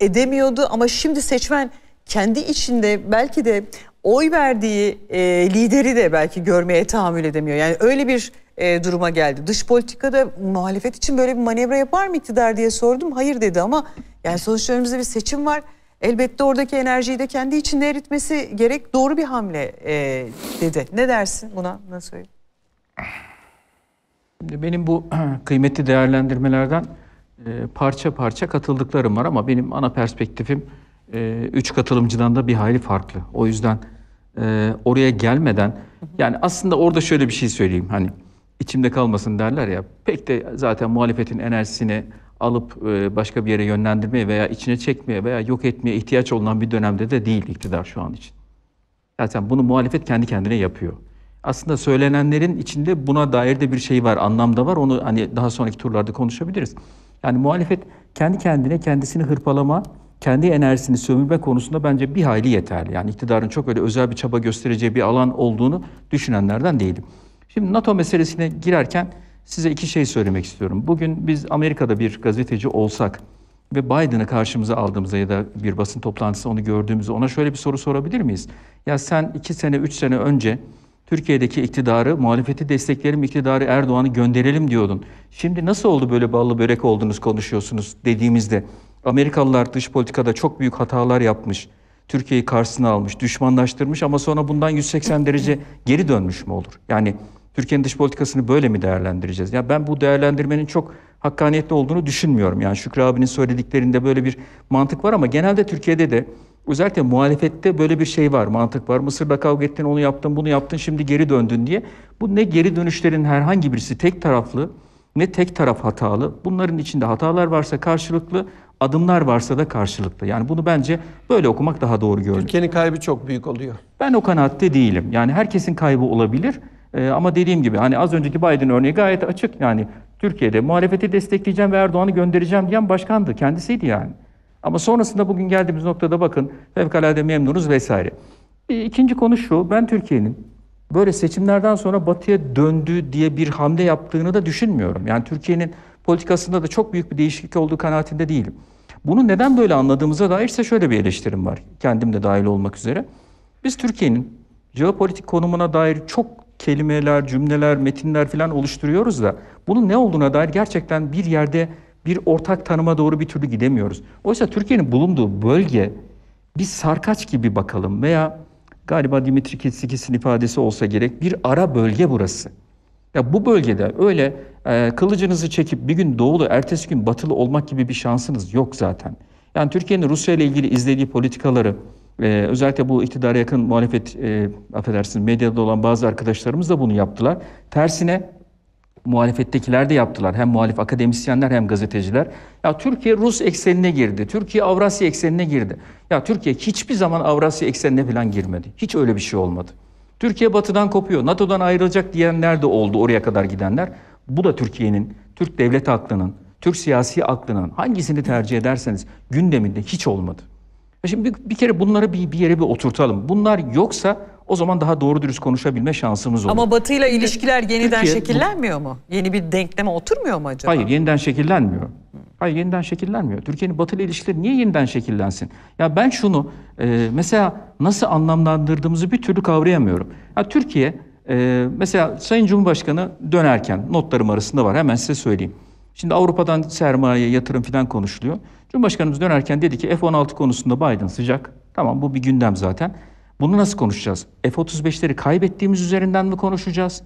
edemiyordu ama şimdi seçmen kendi içinde belki de oy verdiği e, lideri de belki görmeye tahammül edemiyor. Yani öyle bir e, duruma geldi. Dış politikada muhalefet için böyle bir manevra yapar mı iktidar diye sordum. Hayır dedi ama yani sonuçta önümüzde bir seçim var. Elbette oradaki enerjiyi de kendi içinde eritmesi gerek doğru bir hamle e, dedi. Ne dersin buna? Nasıl söyleyeyim? Benim bu (clears throat) kıymetli değerlendirmelerden e, parça parça katıldıklarım var ama benim ana perspektifim e, üç katılımcıdan da bir hayli farklı. O yüzden e, oraya gelmeden yani aslında orada şöyle bir şey söyleyeyim hani içimde kalmasın derler ya pek de zaten muhalefetin enerjisini alıp e, başka bir yere yönlendirmeye veya içine çekmeye veya yok etmeye ihtiyaç olunan bir dönemde de değil iktidar şu an için. Zaten bunu muhalefet kendi kendine yapıyor. Aslında söylenenlerin içinde buna dair de bir şey var, anlamda var. Onu hani daha sonraki turlarda konuşabiliriz. Yani muhalefet kendi kendine kendisini hırpalama, kendi enerjisini sömürme konusunda bence bir hayli yeterli. Yani iktidarın çok öyle özel bir çaba göstereceği bir alan olduğunu düşünenlerden değilim. Şimdi NATO meselesine girerken size iki şey söylemek istiyorum. Bugün biz Amerika'da bir gazeteci olsak ve Biden'ı karşımıza aldığımızda ya da bir basın toplantısı onu gördüğümüzde ona şöyle bir soru sorabilir miyiz? Ya sen iki sene, üç sene önce Türkiye'deki iktidarı, muhalefeti destekleyelim, iktidarı Erdoğan'ı gönderelim diyordun. Şimdi nasıl oldu böyle ballı börek oldunuz, konuşuyorsunuz dediğimizde Amerikalılar dış politikada çok büyük hatalar yapmış. Türkiye'yi karşısına almış, düşmanlaştırmış ama sonra bundan 180 derece geri dönmüş mü olur? Yani Türkiye'nin dış politikasını böyle mi değerlendireceğiz? Ya ben bu değerlendirmenin çok hakkaniyetli olduğunu düşünmüyorum. Yani Şükrü abinin söylediklerinde böyle bir mantık var ama genelde Türkiye'de de özellikle muhalefette böyle bir şey var, mantık var. Mısır'da kavga ettin, onu yaptın, bunu yaptın, şimdi geri döndün diye. Bu ne geri dönüşlerin herhangi birisi tek taraflı, ne tek taraf hatalı. Bunların içinde hatalar varsa karşılıklı, adımlar varsa da karşılıklı. Yani bunu bence böyle okumak daha doğru görünüyor. Türkiye'nin kaybı çok büyük oluyor. Ben o kanaatte değilim. Yani herkesin kaybı olabilir. Ee, ama dediğim gibi hani az önceki Biden örneği gayet açık yani Türkiye'de muhalefeti destekleyeceğim ve Erdoğan'ı göndereceğim diyen başkandı kendisiydi yani. Ama sonrasında bugün geldiğimiz noktada bakın fevkalade memnunuz vesaire. İkinci konu şu ben Türkiye'nin böyle seçimlerden sonra batıya döndü diye bir hamle yaptığını da düşünmüyorum. Yani Türkiye'nin politikasında da çok büyük bir değişiklik olduğu kanaatinde değilim. Bunu neden böyle anladığımıza dair ise şöyle bir eleştirim var. Kendim de dahil olmak üzere. Biz Türkiye'nin jeopolitik konumuna dair çok kelimeler, cümleler, metinler falan oluşturuyoruz da bunun ne olduğuna dair gerçekten bir yerde bir ortak tanıma doğru bir türlü gidemiyoruz. Oysa Türkiye'nin bulunduğu bölge bir sarkaç gibi bakalım veya galiba Dimitri Kitsikis'in ifadesi olsa gerek bir ara bölge burası. Ya bu bölgede öyle e, kılıcınızı çekip bir gün doğulu, ertesi gün batılı olmak gibi bir şansınız yok zaten. Yani Türkiye'nin Rusya ile ilgili izlediği politikaları, ee, özellikle bu iktidara yakın muhalefet, e, affedersin medyada olan bazı arkadaşlarımız da bunu yaptılar. Tersine muhalefettekiler de yaptılar. Hem muhalif akademisyenler hem gazeteciler. Ya Türkiye Rus eksenine girdi. Türkiye Avrasya eksenine girdi. Ya Türkiye hiçbir zaman Avrasya eksenine falan girmedi. Hiç öyle bir şey olmadı. Türkiye batıdan kopuyor. NATO'dan ayrılacak diyenler de oldu oraya kadar gidenler. Bu da Türkiye'nin, Türk devlet aklının, Türk siyasi aklının hangisini tercih ederseniz gündeminde hiç olmadı. Şimdi bir, bir kere bunları bir, bir yere bir oturtalım. Bunlar yoksa o zaman daha doğru dürüst konuşabilme şansımız olur. Ama Batı ile ilişkiler yeniden Türkiye, şekillenmiyor mu? Yeni bir denkleme oturmuyor mu acaba? Hayır, yeniden şekillenmiyor. Hayır, yeniden şekillenmiyor. Türkiye'nin Batı ile ilişkileri niye yeniden şekillensin? Ya ben şunu e, mesela nasıl anlamlandırdığımızı bir türlü kavrayamıyorum. Ya Türkiye e, mesela Sayın Cumhurbaşkanı dönerken notlarım arasında var. Hemen size söyleyeyim. Şimdi Avrupa'dan sermaye, yatırım falan konuşuluyor. Cumhurbaşkanımız dönerken dedi ki F-16 konusunda Biden sıcak. Tamam bu bir gündem zaten. Bunu nasıl konuşacağız? F-35'leri kaybettiğimiz üzerinden mi konuşacağız?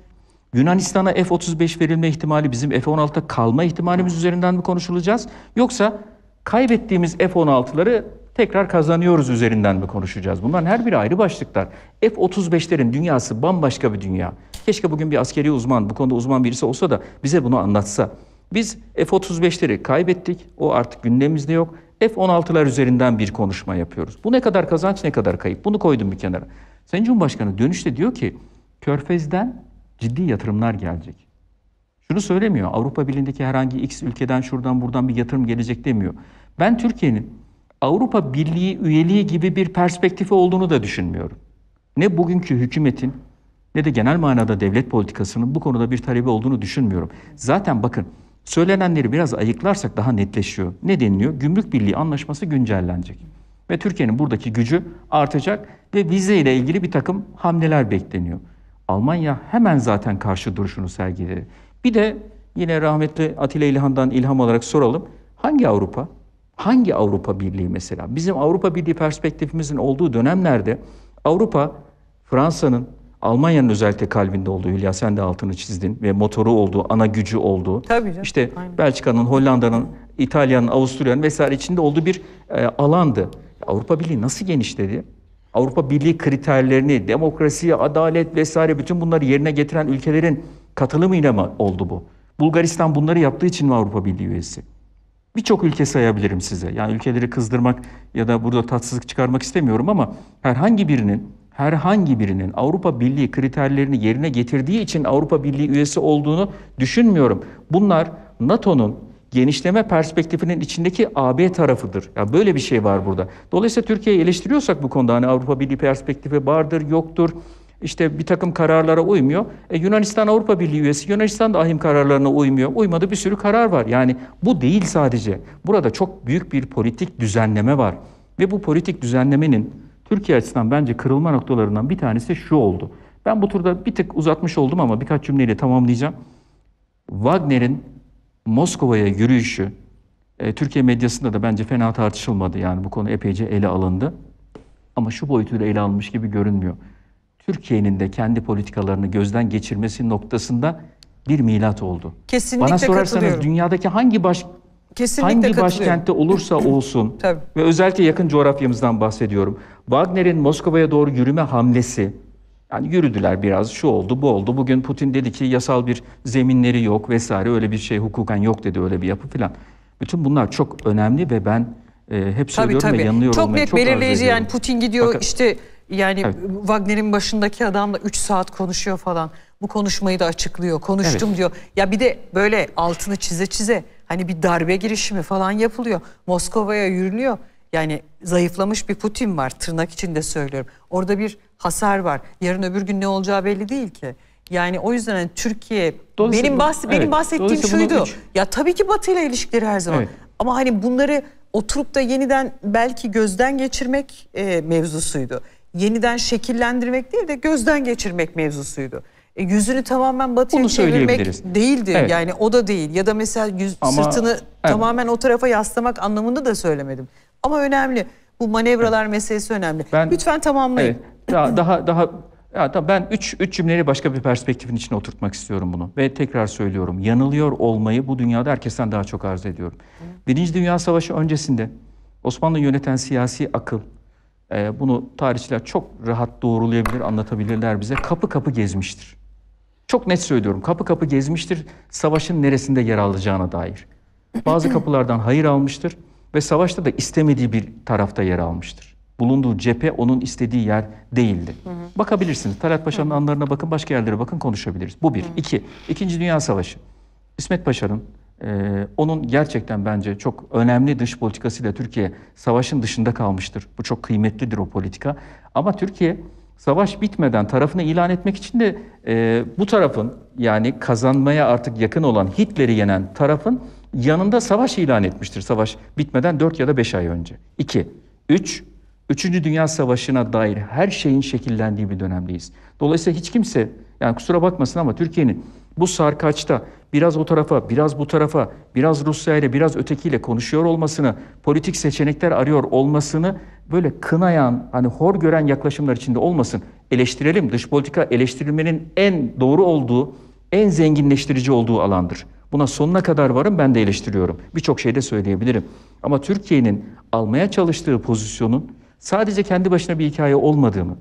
Yunanistan'a F-35 verilme ihtimali bizim F-16'da kalma ihtimalimiz üzerinden mi konuşulacağız? Yoksa kaybettiğimiz F-16'ları tekrar kazanıyoruz üzerinden mi konuşacağız? Bunların her biri ayrı başlıklar. F-35'lerin dünyası bambaşka bir dünya. Keşke bugün bir askeri uzman, bu konuda uzman birisi olsa da bize bunu anlatsa. Biz F-35'leri kaybettik. O artık gündemimizde yok. F-16'lar üzerinden bir konuşma yapıyoruz. Bu ne kadar kazanç ne kadar kayıp. Bunu koydum bir kenara. Sayın Cumhurbaşkanı dönüşte diyor ki Körfez'den ciddi yatırımlar gelecek. Şunu söylemiyor. Avrupa Birliği'ndeki herhangi X ülkeden şuradan buradan bir yatırım gelecek demiyor. Ben Türkiye'nin Avrupa Birliği üyeliği gibi bir perspektifi olduğunu da düşünmüyorum. Ne bugünkü hükümetin ne de genel manada devlet politikasının bu konuda bir talebi olduğunu düşünmüyorum. Zaten bakın Söylenenleri biraz ayıklarsak daha netleşiyor. Ne deniliyor? Gümrük Birliği anlaşması güncellenecek. Ve Türkiye'nin buradaki gücü artacak ve vize ile ilgili bir takım hamleler bekleniyor. Almanya hemen zaten karşı duruşunu sergiledi. Bir de yine rahmetli Atilla İlhan'dan ilham alarak soralım. Hangi Avrupa? Hangi Avrupa Birliği mesela? Bizim Avrupa Birliği perspektifimizin olduğu dönemlerde Avrupa Fransa'nın, Almanya'nın özellikle kalbinde olduğu Hülya sen de altını çizdin ve motoru olduğu, ana gücü olduğu. Tabii canım. İşte Aynen. Belçika'nın, Hollanda'nın, İtalya'nın, Avusturya'nın vesaire içinde olduğu bir e, alandı. Avrupa Birliği nasıl genişledi? Avrupa Birliği kriterlerini, demokrasi, adalet vesaire bütün bunları yerine getiren ülkelerin katılımıyla mı oldu bu? Bulgaristan bunları yaptığı için mi Avrupa Birliği üyesi? Birçok ülke sayabilirim size. Yani ülkeleri kızdırmak ya da burada tatsızlık çıkarmak istemiyorum ama herhangi birinin herhangi birinin Avrupa Birliği kriterlerini yerine getirdiği için Avrupa Birliği üyesi olduğunu düşünmüyorum. Bunlar NATO'nun genişleme perspektifinin içindeki AB tarafıdır. Ya böyle bir şey var burada. Dolayısıyla Türkiye'yi eleştiriyorsak bu konuda hani Avrupa Birliği perspektifi vardır, yoktur. İşte bir takım kararlara uymuyor. E, Yunanistan Avrupa Birliği üyesi. Yunanistan da ahim kararlarına uymuyor. Uymadı bir sürü karar var. Yani bu değil sadece. Burada çok büyük bir politik düzenleme var. Ve bu politik düzenlemenin Türkiye açısından bence kırılma noktalarından bir tanesi şu oldu. Ben bu turda bir tık uzatmış oldum ama birkaç cümleyle tamamlayacağım. Wagner'in Moskova'ya yürüyüşü, e, Türkiye medyasında da bence fena tartışılmadı. Yani bu konu epeyce ele alındı. Ama şu boyutuyla ele alınmış gibi görünmüyor. Türkiye'nin de kendi politikalarını gözden geçirmesi noktasında bir milat oldu. Kesinlikle Bana sorarsanız dünyadaki hangi baş, Kesinlikle hangi başkentte olursa (clears throat) olsun ve özellikle yakın coğrafyamızdan bahsediyorum. Wagner'in Moskova'ya doğru yürüme hamlesi, yani yürüdüler biraz, şu oldu, bu oldu. Bugün Putin dedi ki yasal bir zeminleri yok vesaire öyle bir şey hukuken yok dedi öyle bir yapı falan. Bütün bunlar çok önemli ve ben e, hep söylüyorum tabii, tabii. ve yanılıyor çok net çok belirleyici yani Putin gidiyor Bakın, işte yani evet. Wagner'in başındaki adamla 3 saat konuşuyor falan. Bu konuşmayı da açıklıyor. Konuştum evet. diyor. Ya bir de böyle altını çize çize Hani bir darbe girişimi falan yapılıyor. Moskova'ya yürünüyor. Yani zayıflamış bir Putin var tırnak içinde söylüyorum. Orada bir hasar var. Yarın öbür gün ne olacağı belli değil ki. Yani o yüzden hani Türkiye benim bahs evet, benim bahsettiğim şuydu. Hiç... Ya tabii ki Batı ile ilişkileri her zaman. Evet. Ama hani bunları oturup da yeniden belki gözden geçirmek e, mevzusuydu. Yeniden şekillendirmek değil de gözden geçirmek mevzusuydu. E, yüzünü tamamen batıya Bunu çevirmek değildi. Evet. Yani o da değil. Ya da mesela yüz, Ama, sırtını evet. tamamen o tarafa yaslamak anlamında da söylemedim. Ama önemli. Bu manevralar evet. meselesi önemli. Ben, Lütfen tamamlayın. Evet. Daha daha daha ya da ben üç, üç cümleyi başka bir perspektifin içine oturtmak istiyorum bunu. Ve tekrar söylüyorum. Yanılıyor olmayı bu dünyada herkesten daha çok arz ediyorum. Hı. Birinci Dünya Savaşı öncesinde Osmanlı yöneten siyasi akıl, e, bunu tarihçiler çok rahat doğrulayabilir, anlatabilirler bize. Kapı kapı gezmiştir. Çok net söylüyorum. Kapı kapı gezmiştir savaşın neresinde yer alacağına dair. Bazı kapılardan hayır almıştır ve savaşta da istemediği bir tarafta yer almıştır. Bulunduğu cephe onun istediği yer değildi. Hı hı. Bakabilirsiniz. Talat Paşa'nın anlarına bakın, başka yerlere bakın konuşabiliriz. Bu bir. Hı. İki, İkinci Dünya Savaşı. İsmet Paşa'nın ee, onun gerçekten bence çok önemli dış politikasıyla Türkiye savaşın dışında kalmıştır. Bu çok kıymetlidir o politika. Ama Türkiye savaş bitmeden tarafını ilan etmek için de e, bu tarafın yani kazanmaya artık yakın olan Hitler'i yenen tarafın yanında savaş ilan etmiştir. Savaş bitmeden 4 ya da 5 ay önce. 2. 3. Üçüncü Dünya Savaşı'na dair her şeyin şekillendiği bir dönemdeyiz. Dolayısıyla hiç kimse yani kusura bakmasın ama Türkiye'nin bu sarkaçta biraz o tarafa, biraz bu tarafa, biraz Rusya ile biraz ötekiyle konuşuyor olmasını, politik seçenekler arıyor olmasını böyle kınayan, hani hor gören yaklaşımlar içinde olmasın. Eleştirelim. Dış politika eleştirilmenin en doğru olduğu, en zenginleştirici olduğu alandır. Buna sonuna kadar varım ben de eleştiriyorum. Birçok şey de söyleyebilirim. Ama Türkiye'nin almaya çalıştığı pozisyonun sadece kendi başına bir hikaye olmadığını,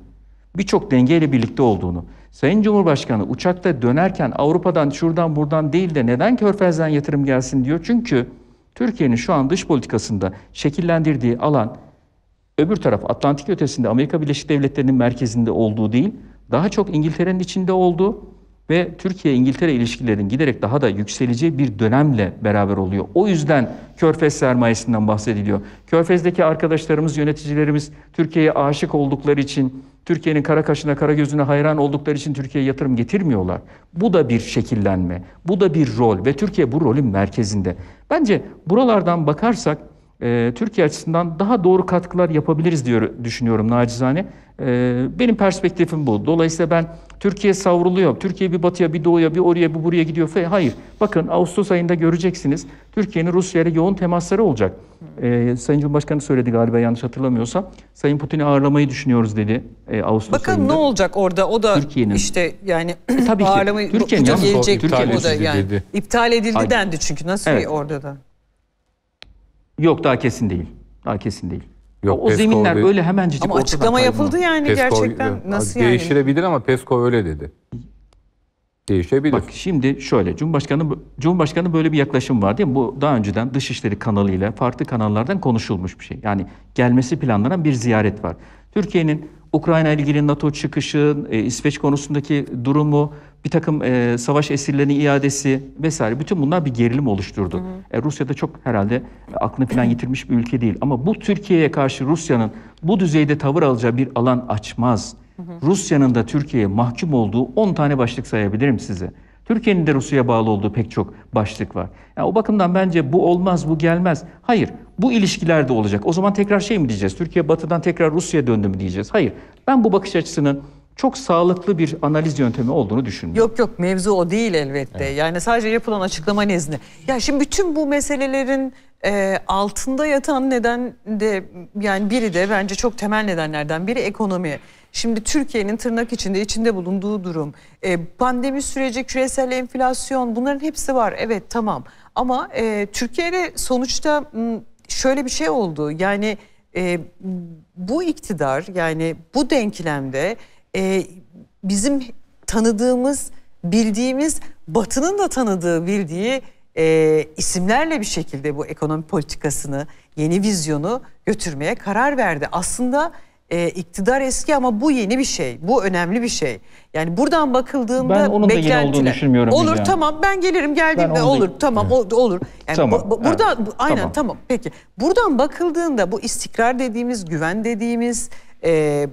birçok dengeyle birlikte olduğunu. Sayın Cumhurbaşkanı uçakta dönerken Avrupa'dan şuradan buradan değil de neden Körfez'den yatırım gelsin diyor. Çünkü Türkiye'nin şu an dış politikasında şekillendirdiği alan öbür taraf Atlantik ötesinde Amerika Birleşik Devletleri'nin merkezinde olduğu değil, daha çok İngiltere'nin içinde olduğu ve Türkiye-İngiltere ilişkilerinin giderek daha da yükseleceği bir dönemle beraber oluyor. O yüzden Körfez sermayesinden bahsediliyor. Körfez'deki arkadaşlarımız, yöneticilerimiz Türkiye'ye aşık oldukları için, Türkiye'nin kara kaşına, kara gözüne hayran oldukları için Türkiye'ye yatırım getirmiyorlar. Bu da bir şekillenme, bu da bir rol ve Türkiye bu rolün merkezinde. Bence buralardan bakarsak ee, Türkiye açısından daha doğru katkılar yapabiliriz diyor düşünüyorum nacizane. Ee, benim perspektifim bu. Dolayısıyla ben Türkiye savruluyor. Türkiye bir batıya, bir doğuya, bir oraya, bir buraya gidiyor. Hayır. Bakın Ağustos ayında göreceksiniz. Türkiye'nin Rusya yoğun temasları olacak. Ee, Sayın Cumhurbaşkanı söyledi galiba yanlış hatırlamıyorsam. Sayın Putin'i ağırlamayı düşünüyoruz dedi e, Ağustos Bakın ayında. Bakın ne olacak orada? O da Türkiye'nin. işte yani e, tabii ağırlamayı Türkiye'nin gelecek. Türkiye o da yani dedi. iptal edildi Hayır. dendi çünkü nasıl evet. orada da. Yok daha kesin değil. Daha kesin değil. Yok, o, o zeminler değil. öyle hemencecik Ama açıklama yapıldı mı? yani Peskov, gerçekten. Nasıl yani? Değiştirebilir ama Peskov öyle dedi. Değişebilir. Bak şimdi şöyle Cumhurbaşkanı Cumhurbaşkanı böyle bir yaklaşım var değil mi? Bu daha önceden Dışişleri kanalıyla farklı kanallardan konuşulmuş bir şey. Yani gelmesi planlanan bir ziyaret var. Türkiye'nin Ukrayna ilgili NATO çıkışı, e, İsveç konusundaki durumu, bir takım e, savaş esirlerinin iadesi vesaire bütün bunlar bir gerilim oluşturdu. Hı hı. E, Rusya'da çok herhalde aklını falan yitirmiş bir ülke değil ama bu Türkiye'ye karşı Rusya'nın bu düzeyde tavır alacağı bir alan açmaz. Rusya'nın da Türkiye'ye mahkum olduğu 10 tane başlık sayabilirim size. Türkiye'nin de Rusya'ya bağlı olduğu pek çok başlık var. Yani o bakımdan bence bu olmaz, bu gelmez. Hayır, bu ilişkiler de olacak. O zaman tekrar şey mi diyeceğiz? Türkiye batıdan tekrar Rusya'ya döndü mü diyeceğiz? Hayır. Ben bu bakış açısının çok sağlıklı bir analiz yöntemi olduğunu düşünmüyorum. Yok yok mevzu o değil elbette. Evet. Yani sadece yapılan açıklama nezdinde. Ya şimdi bütün bu meselelerin e, altında yatan neden de yani biri de bence çok temel nedenlerden biri ekonomi. Şimdi Türkiye'nin tırnak içinde içinde bulunduğu durum, e, pandemi süreci, küresel enflasyon bunların hepsi var. Evet tamam ama e, Türkiye'de sonuçta şöyle bir şey oldu. Yani e, bu iktidar yani bu denklemde e, bizim tanıdığımız, bildiğimiz, Batı'nın da tanıdığı, bildiği e, isimlerle bir şekilde bu ekonomi politikasını, yeni vizyonu götürmeye karar verdi. Aslında e, iktidar eski ama bu yeni bir şey. Bu önemli bir şey. Yani buradan bakıldığında ben onun beklentiler. Ben olduğunu düşünmüyorum. Olur yani. tamam ben gelirim geldiğimde ben olur da... tamam evet. olur. Yani tamam. Bu, bu, burada evet. aynen tamam. tamam peki. Buradan bakıldığında bu istikrar dediğimiz, güven dediğimiz, e,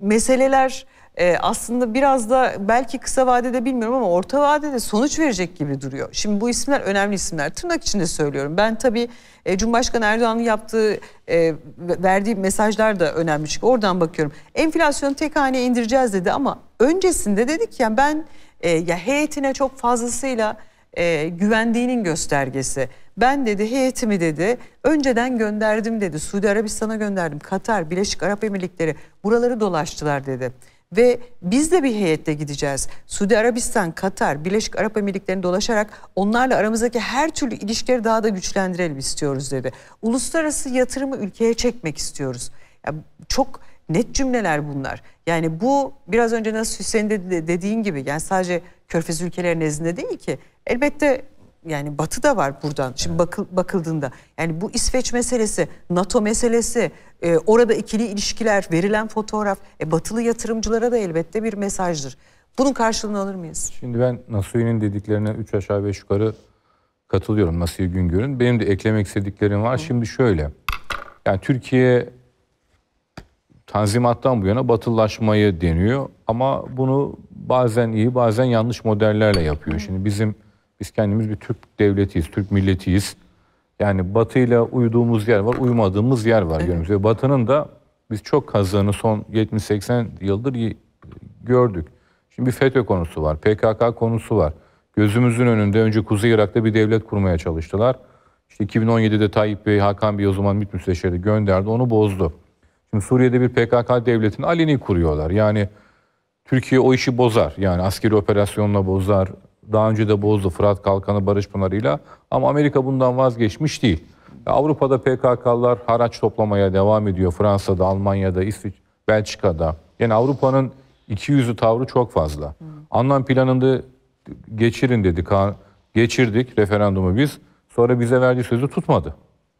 meseleler e, aslında biraz da belki kısa vadede bilmiyorum ama orta vadede sonuç verecek gibi duruyor. Şimdi bu isimler önemli isimler. Tırnak içinde söylüyorum. Ben tabii e, Cumhurbaşkanı Erdoğan'ın yaptığı, e, verdiği mesajlar da önemli çünkü oradan bakıyorum. Enflasyonu tek haneye indireceğiz dedi ama öncesinde dedik ya ben e, ya heyetine çok fazlasıyla e, güvendiğinin göstergesi. Ben dedi heyetimi dedi önceden gönderdim dedi. Suudi Arabistan'a gönderdim. Katar, Birleşik Arap Emirlikleri buraları dolaştılar dedi. Ve biz de bir heyette gideceğiz. Suudi Arabistan, Katar, Birleşik Arap Emirlikleri'ni dolaşarak onlarla aramızdaki her türlü ilişkileri daha da güçlendirelim istiyoruz dedi. Uluslararası yatırımı ülkeye çekmek istiyoruz. Ya çok net cümleler bunlar. Yani bu biraz önce nasıl Hüseyin de dediğin gibi yani sadece körfez ülkeleri nezdinde değil ki. Elbette yani batı da var buradan şimdi bakıl, bakıldığında. Yani bu İsveç meselesi, NATO meselesi, e, orada ikili ilişkiler, verilen fotoğraf e, batılı yatırımcılara da elbette bir mesajdır. Bunun karşılığını alır mıyız? Şimdi ben Nasuhi'nin dediklerine 3 aşağı 5 yukarı katılıyorum Nasuhi Güngör'ün. Benim de eklemek istediklerim var. Hı. Şimdi şöyle. Yani Türkiye Tanzimattan bu yana batıllaşmayı deniyor ama bunu bazen iyi bazen yanlış modellerle yapıyor. Şimdi bizim biz kendimiz bir Türk devletiyiz, Türk milletiyiz. Yani batıyla uyduğumuz yer var, uymadığımız yer var. Evet. Ve batının da biz çok kazığını son 70-80 yıldır gördük. Şimdi bir FETÖ konusu var, PKK konusu var. Gözümüzün önünde önce Kuzey Irak'ta bir devlet kurmaya çalıştılar. İşte 2017'de Tayyip Bey, Hakan Bey o zaman MİT müsteşarı gönderdi, onu bozdu. Şimdi Suriye'de bir PKK devletini alini kuruyorlar. Yani Türkiye o işi bozar. Yani askeri operasyonla bozar. Daha önce de bozdu Fırat Kalkanı Barış Pınarı'yla. Ama Amerika bundan vazgeçmiş değil. Avrupa'da PKK'lar haraç toplamaya devam ediyor. Fransa'da, Almanya'da, İsviçre, Belçika'da. Yani Avrupa'nın iki yüzü tavrı çok fazla. Hmm. Anlam planında geçirin dedi. Geçirdik referandumu biz. Sonra bize verdiği sözü tutmadı.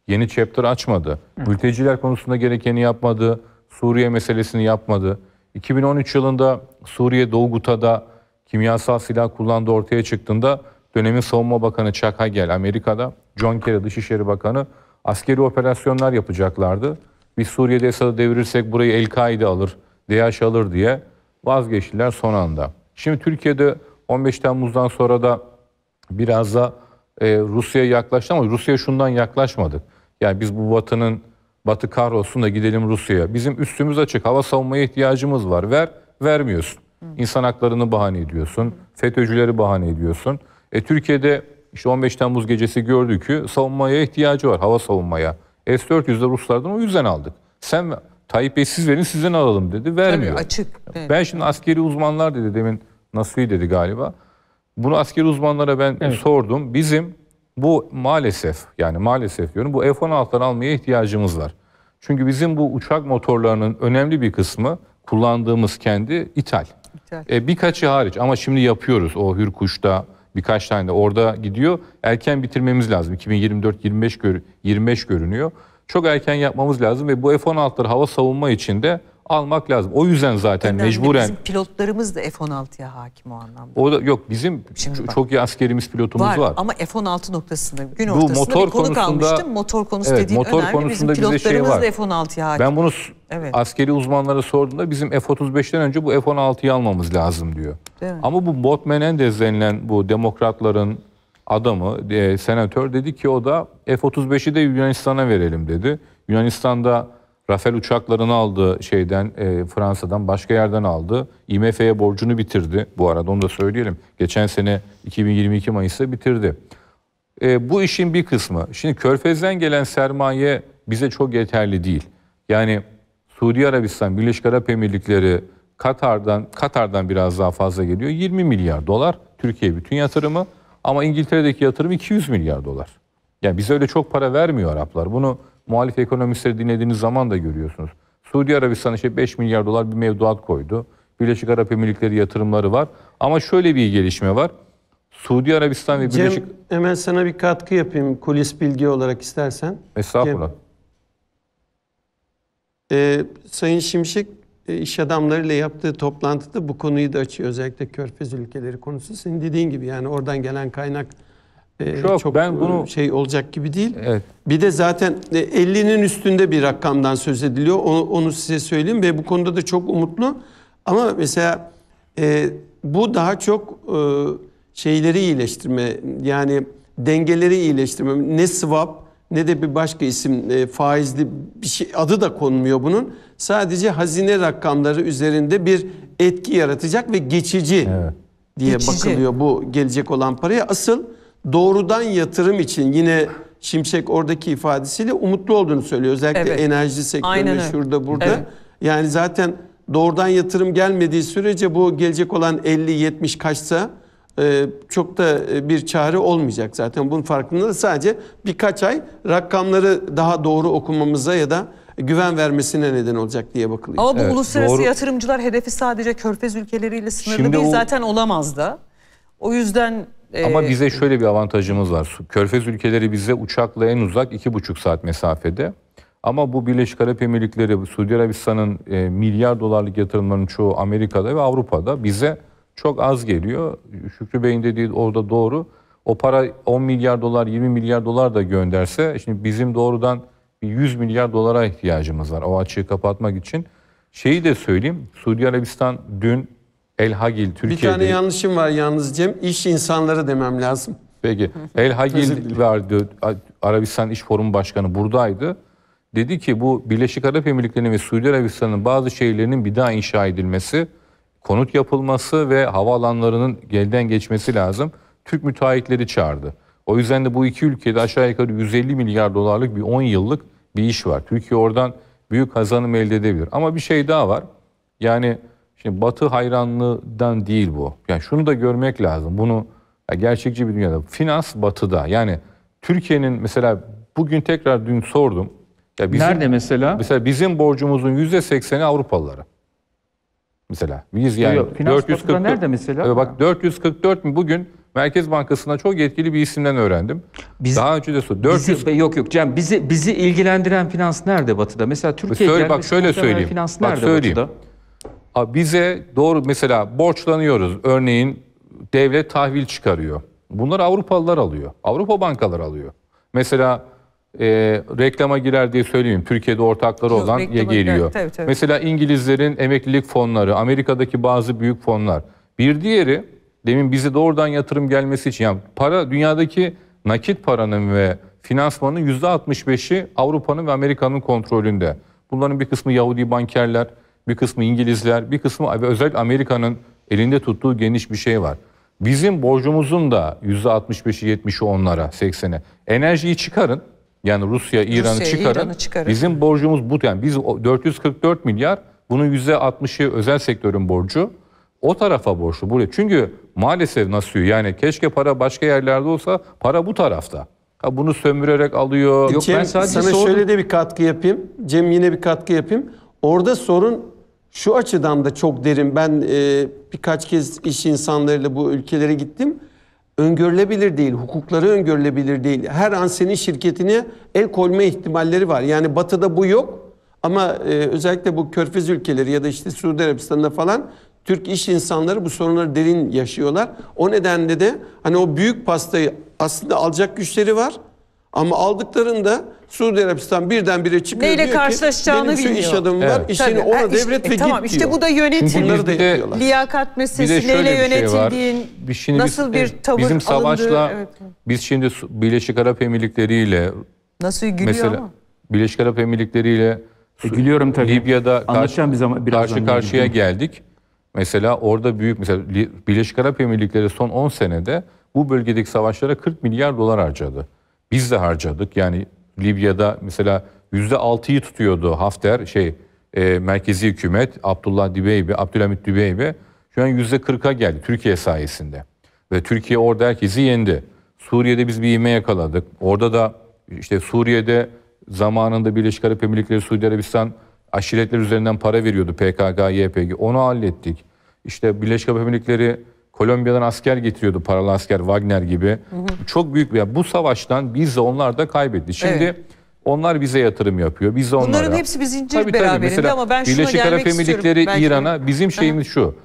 Yeni chapter açmadı. Hı. Mülteciler konusunda gerekeni yapmadı. Suriye meselesini yapmadı. 2013 yılında Suriye Doğu Guta'da kimyasal silah kullandığı ortaya çıktığında dönemin Savunma Bakanı Chuck Hagel Amerika'da, John Kerry Dışişleri Bakanı askeri operasyonlar yapacaklardı. Biz Suriye'de Esad'ı devirirsek burayı El-Kaide alır, DH alır diye vazgeçtiler son anda. Şimdi Türkiye'de 15 Temmuz'dan sonra da biraz da e, Rusya'ya yaklaştı ama Rusya şundan yaklaşmadık. Yani biz bu Batı'nın Batı kahrolsun da gidelim Rusya'ya. Bizim üstümüz açık. Hava savunmaya ihtiyacımız var. Ver, vermiyorsun. İnsan haklarını bahane ediyorsun. FETÖ'cüleri bahane ediyorsun. E, Türkiye'de işte 15 Temmuz gecesi gördük ki savunmaya ihtiyacı var. Hava savunmaya. S-400'de Ruslardan o yüzden aldık. Sen Tayyip Bey siz verin sizden alalım dedi. Vermiyor. Tabii açık. Ben şimdi askeri uzmanlar dedi demin Nasri dedi galiba. Bunu askeri uzmanlara ben evet. sordum. Bizim bu maalesef yani maalesef diyorum bu F-16'ları almaya ihtiyacımız var. Çünkü bizim bu uçak motorlarının önemli bir kısmı kullandığımız kendi ithal. ithal. E, birkaçı hariç ama şimdi yapıyoruz o Hürkuş'ta birkaç tane de orada gidiyor. Erken bitirmemiz lazım. 2024-25 gör 25 görünüyor. Çok erken yapmamız lazım ve bu F-16'ları hava savunma içinde almak lazım. O yüzden zaten Önemli. mecburen... Bizim pilotlarımız da F-16'ya hakim o anlamda. O da, yok bizim Şimdi bak, çok iyi askerimiz pilotumuz var. var. Ama F-16 noktasında gün Bu ortasında motor bir konu konusunda, kalmıştı. Motor konusu evet, dediğin motor önemli. Konusunda bizim şey pilotlarımız şey var. da F-16'ya hakim. Ben bunu evet. askeri uzmanlara sorduğumda bizim F-35'ten önce bu F-16'yı almamız lazım diyor. Ama bu Bot Menendez denilen bu demokratların adamı, e, senatör dedi ki o da F-35'i de Yunanistan'a verelim dedi. Yunanistan'da Rafael uçaklarını aldı şeyden e, Fransa'dan başka yerden aldı. IMF'ye borcunu bitirdi bu arada onu da söyleyelim. Geçen sene 2022 Mayıs'ta bitirdi. E, bu işin bir kısmı. Şimdi Körfez'den gelen sermaye bize çok yeterli değil. Yani Suudi Arabistan, Birleşik Arap Emirlikleri, Katar'dan Katar'dan biraz daha fazla geliyor. 20 milyar dolar Türkiye bütün yatırımı ama İngiltere'deki yatırım 200 milyar dolar. Yani bize öyle çok para vermiyor Araplar. Bunu muhalif ekonomistleri dinlediğiniz zaman da görüyorsunuz. Suudi Arabistan işte 5 milyar dolar bir mevduat koydu. Birleşik Arap Emirlikleri yatırımları var. Ama şöyle bir gelişme var. Suudi Arabistan ve Birleşik Cem, Birleşik... hemen sana bir katkı yapayım kulis bilgi olarak istersen. Estağfurullah. ee, Sayın Şimşek e, iş adamlarıyla yaptığı toplantıda bu konuyu da açıyor. Özellikle Körfez ülkeleri konusu. Senin dediğin gibi yani oradan gelen kaynak e, çok, çok ben e, bunu şey olacak gibi değil. Evet. Bir de zaten 50'nin e, üstünde bir rakamdan söz ediliyor. Onu, onu size söyleyeyim ve bu konuda da çok umutlu. Ama mesela e, bu daha çok e, şeyleri iyileştirme yani dengeleri iyileştirme. Ne swap ne de bir başka isim e, faizli bir şey adı da konmuyor bunun. Sadece hazine rakamları üzerinde bir etki yaratacak ve geçici evet. diye geçici. bakılıyor bu gelecek olan paraya. Asıl doğrudan yatırım için yine Şimşek oradaki ifadesiyle umutlu olduğunu söylüyor. Özellikle evet. enerji sektörü Aynen şurada burada. Evet. Yani zaten doğrudan yatırım gelmediği sürece bu gelecek olan 50-70 kaçsa e, çok da e, bir çare olmayacak zaten. Bunun farkında da sadece birkaç ay rakamları daha doğru okumamıza ya da güven vermesine neden olacak diye bakılıyor. Ama bu evet, uluslararası doğru. yatırımcılar hedefi sadece körfez ülkeleriyle sınırlı Şimdi değil o... zaten olamaz da. O yüzden ama ee, bize şöyle bir avantajımız var. Körfez ülkeleri bize uçakla en uzak iki buçuk saat mesafede. Ama bu Birleşik Arap Emirlikleri, Suudi Arabistan'ın e, milyar dolarlık yatırımlarının çoğu Amerika'da ve Avrupa'da bize çok az geliyor. Şükrü Bey'in dediği orada doğru. O para 10 milyar dolar, 20 milyar dolar da gönderse şimdi bizim doğrudan 100 milyar dolara ihtiyacımız var o açığı kapatmak için. Şeyi de söyleyeyim. Suudi Arabistan dün El Hagil Türkiye'de... Bir tane yanlışım var yalnız Cem. İş insanları demem lazım. Peki. El Hagil vardı. Arabistan İş Forumu Başkanı buradaydı. Dedi ki bu Birleşik Arap Emirlikleri'nin ve Suudi Arabistan'ın bazı şehirlerinin bir daha inşa edilmesi, konut yapılması ve havaalanlarının gelden geçmesi lazım. Türk müteahhitleri çağırdı. O yüzden de bu iki ülkede aşağı yukarı 150 milyar dolarlık bir 10 yıllık bir iş var. Türkiye oradan büyük kazanım elde edebilir. Ama bir şey daha var. Yani Şimdi Batı hayranlığından değil bu. Yani şunu da görmek lazım. Bunu gerçekçi bir dünyada. Finans Batı'da. Yani Türkiye'nin mesela bugün tekrar dün sordum. Ya bizim, Nerede mesela? Mesela bizim borcumuzun yüzde sekseni Avrupalılara. Mesela biz yani Yok, 444 nerede mesela? Bak 444 mi bugün Merkez bankasına çok yetkili bir isimden öğrendim. Biz, Daha önce de sordum. 400 bizi, yok yok Cem bizi bizi ilgilendiren finans nerede batıda? Mesela Türkiye söyle, bak şöyle söyleyeyim. Finans bak, söyleyeyim. batıda? bize doğru mesela borçlanıyoruz. Örneğin devlet tahvil çıkarıyor. Bunları Avrupalılar alıyor. Avrupa bankaları alıyor. Mesela e, reklama girer diye söyleyeyim. Türkiye'de ortakları olan ya geliyor. tabii, tabii. Mesela İngilizlerin emeklilik fonları, Amerika'daki bazı büyük fonlar. Bir diğeri demin bize doğrudan yatırım gelmesi için yani para dünyadaki nakit paranın ve finansmanın %65'i Avrupa'nın ve Amerika'nın kontrolünde. Bunların bir kısmı Yahudi bankerler, bir kısmı İngilizler, bir kısmı ve özellikle Amerika'nın elinde tuttuğu geniş bir şey var. Bizim borcumuzun da %65'i 70'i onlara, 80'e. Enerjiyi çıkarın. Yani Rusya, İran'ı Rusya, çıkarın. İran'ı çıkarın. Bizim borcumuz bu. Yani biz 444 milyar, bunun %60'ı özel sektörün borcu. O tarafa borçlu buraya. Çünkü maalesef nasıl yani keşke para başka yerlerde olsa para bu tarafta. Ha bunu sömürerek alıyor. Yok Cem, ben sadece sana sordum. şöyle de bir katkı yapayım. Cem yine bir katkı yapayım. Orada sorun şu açıdan da çok derin. Ben e, birkaç kez iş insanlarıyla bu ülkelere gittim. Öngörülebilir değil, hukukları öngörülebilir değil. Her an senin şirketine el koyma ihtimalleri var. Yani batıda bu yok ama e, özellikle bu körfez ülkeleri ya da işte Suudi Arabistan'da falan Türk iş insanları bu sorunları derin yaşıyorlar. O nedenle de hani o büyük pastayı aslında alacak güçleri var ama aldıklarında Suudi Arabistan birdenbire çıkıyor Neyle diyor karşılaşacağını ki benim şu iş adamım var Evet. işini Tabii, ona ha, işte- ve e, tamam, git işte diyor. bu da yönetim. Çünkü Bunları da bizde- liyakat Bir de meselesi neyle bir şey var. nasıl bir tavır bizim alındığı, savaşla evet. biz şimdi Birleşik Arap Emirlikleri ile nasıl gülüyor mesela ama. Birleşik Arap Emirlikleri ile E, gülüyorum tabii. Libya'da Anlatacağım bir zaman- birazdan karşı bunu. karşıya geldik. Mesela orada büyük mesela Birleşik Arap Emirlikleri son 10 senede bu bölgedeki savaşlara 40 milyar dolar harcadı. Biz de harcadık. Yani Libya'da mesela %6'yı tutuyordu Hafter şey e, merkezi hükümet Abdullah Dübeybi, Abdülhamit Dübeybi şu an %40'a geldi Türkiye sayesinde. Ve Türkiye orada herkesi yendi. Suriye'de biz bir ivme yakaladık. Orada da işte Suriye'de zamanında Birleşik Arap Emirlikleri, Suudi Arabistan aşiretler üzerinden para veriyordu PKK, YPG. Onu hallettik. İşte Birleşik Arap Emirlikleri Kolombiya'dan asker getiriyordu paralı asker Wagner gibi. Hı hı. Çok büyük bir bu savaştan biz de onlar da kaybetti. Şimdi evet. onlar bize yatırım yapıyor. Biz de onlara. Bunların hepsi bir zincir beraberinde tabii. Mesela ama ben şuna Birleşik gelmek Arap Emirlikleri İran'a bizim şeyimiz hı. şu.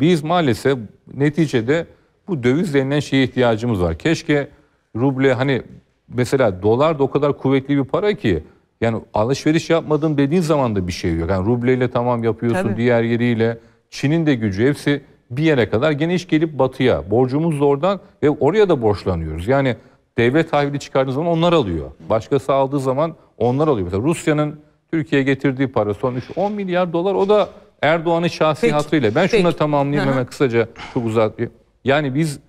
Biz maalesef neticede bu döviz denilen şeye ihtiyacımız var. Keşke ruble hani mesela dolar da o kadar kuvvetli bir para ki yani alışveriş yapmadım dediğin zaman da bir şey yok. Yani rubleyle tamam yapıyorsun Tabii. diğer yeriyle. Çin'in de gücü hepsi bir yere kadar gene iş gelip batıya. Borcumuz da oradan ve oraya da borçlanıyoruz. Yani devlet tahvili çıkardığınız zaman onlar alıyor. Başkası aldığı zaman onlar alıyor. Mesela Rusya'nın Türkiye'ye getirdiği para son 10 milyar dolar o da Erdoğan'ın şahsi peki, hatırıyla. Ben peki. şunu tamamlayayım hemen kısaca çok uzatmayayım. Yani biz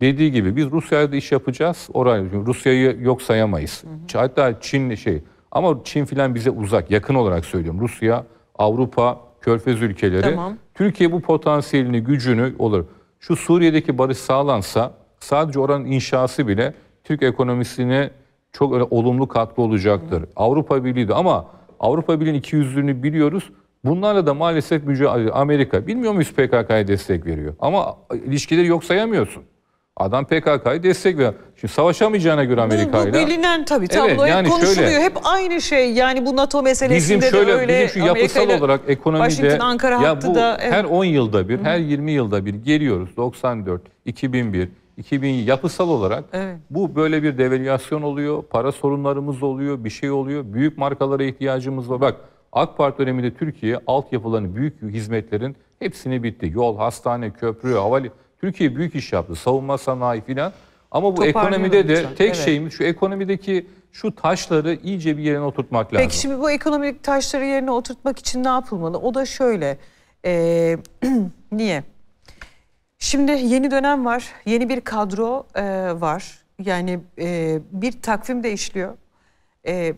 dediği gibi biz Rusya'da iş yapacağız. Orayı Rusya'yı yok sayamayız. Hı hı. Hatta Çin şey ama Çin filan bize uzak, yakın olarak söylüyorum. Rusya, Avrupa, Körfez ülkeleri. Tamam. Türkiye bu potansiyelini, gücünü olur. Şu Suriye'deki barış sağlansa sadece oranın inşası bile Türk ekonomisine çok öyle olumlu katkı olacaktır. Hı. Avrupa Birliği de ama Avrupa Birliği'nin iki yüzlülüğünü biliyoruz. Bunlarla da maalesef mücadele Amerika. Bilmiyor muyuz PKK'ya destek veriyor? Ama ilişkileri yok sayamıyorsun. Adam PKK'yı destekliyor. Şimdi savaşamayacağına göre Amerika ile. Bu, bu bilinen tabii tablo evet, yani konuşuluyor. Şöyle, hep aynı şey yani bu NATO meselesinde bizim şöyle, de öyle. Bizim şu yapısal Amerika olarak ekonomide Washington, Ankara ya bu da, evet. her 10 yılda bir, her 20 yılda bir geliyoruz. 94, 2001, 2000 yapısal olarak evet. bu böyle bir devalüasyon oluyor. Para sorunlarımız oluyor, bir şey oluyor. Büyük markalara ihtiyacımız var. Bak AK Parti döneminde Türkiye altyapıların, büyük hizmetlerin hepsini bitti. Yol, hastane, köprü, havali Türkiye büyük iş yaptı. Savunma sanayi filan. Ama bu ekonomide de lütfen. tek evet. şeyimiz şu ekonomideki şu taşları iyice bir yerine oturtmak lazım. Peki şimdi bu ekonomik taşları yerine oturtmak için ne yapılmalı? O da şöyle. Ee, (clears throat) niye? Şimdi yeni dönem var. Yeni bir kadro e, var. Yani e, bir takvim de işliyor. E,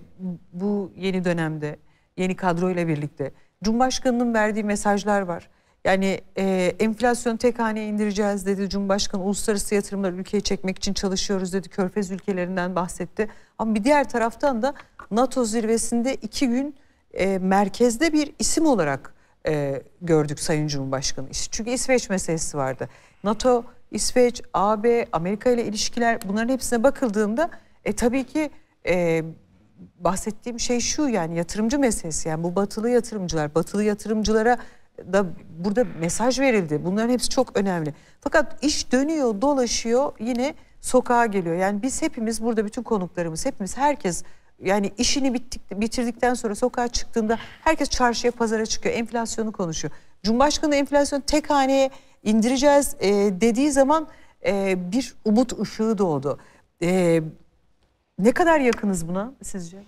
bu yeni dönemde, yeni kadroyla birlikte. Cumhurbaşkanının verdiği mesajlar var. Yani e, enflasyonu tek haneye indireceğiz dedi Cumhurbaşkanı. Uluslararası yatırımları ülkeye çekmek için çalışıyoruz dedi. Körfez ülkelerinden bahsetti. Ama bir diğer taraftan da NATO zirvesinde iki gün e, merkezde bir isim olarak e, gördük Sayın Cumhurbaşkanı. Çünkü İsveç meselesi vardı. NATO, İsveç, AB, Amerika ile ilişkiler bunların hepsine bakıldığında e, tabii ki... E, bahsettiğim şey şu yani yatırımcı meselesi yani bu batılı yatırımcılar batılı yatırımcılara da burada mesaj verildi. Bunların hepsi çok önemli. Fakat iş dönüyor, dolaşıyor yine sokağa geliyor. Yani biz hepimiz burada bütün konuklarımız, hepimiz herkes yani işini bittik, bitirdikten sonra sokağa çıktığında herkes çarşıya, pazara çıkıyor. Enflasyonu konuşuyor. Cumhurbaşkanı enflasyonu tek haneye indireceğiz e, dediği zaman e, bir umut ışığı doğdu. E, ne kadar yakınız buna sizce?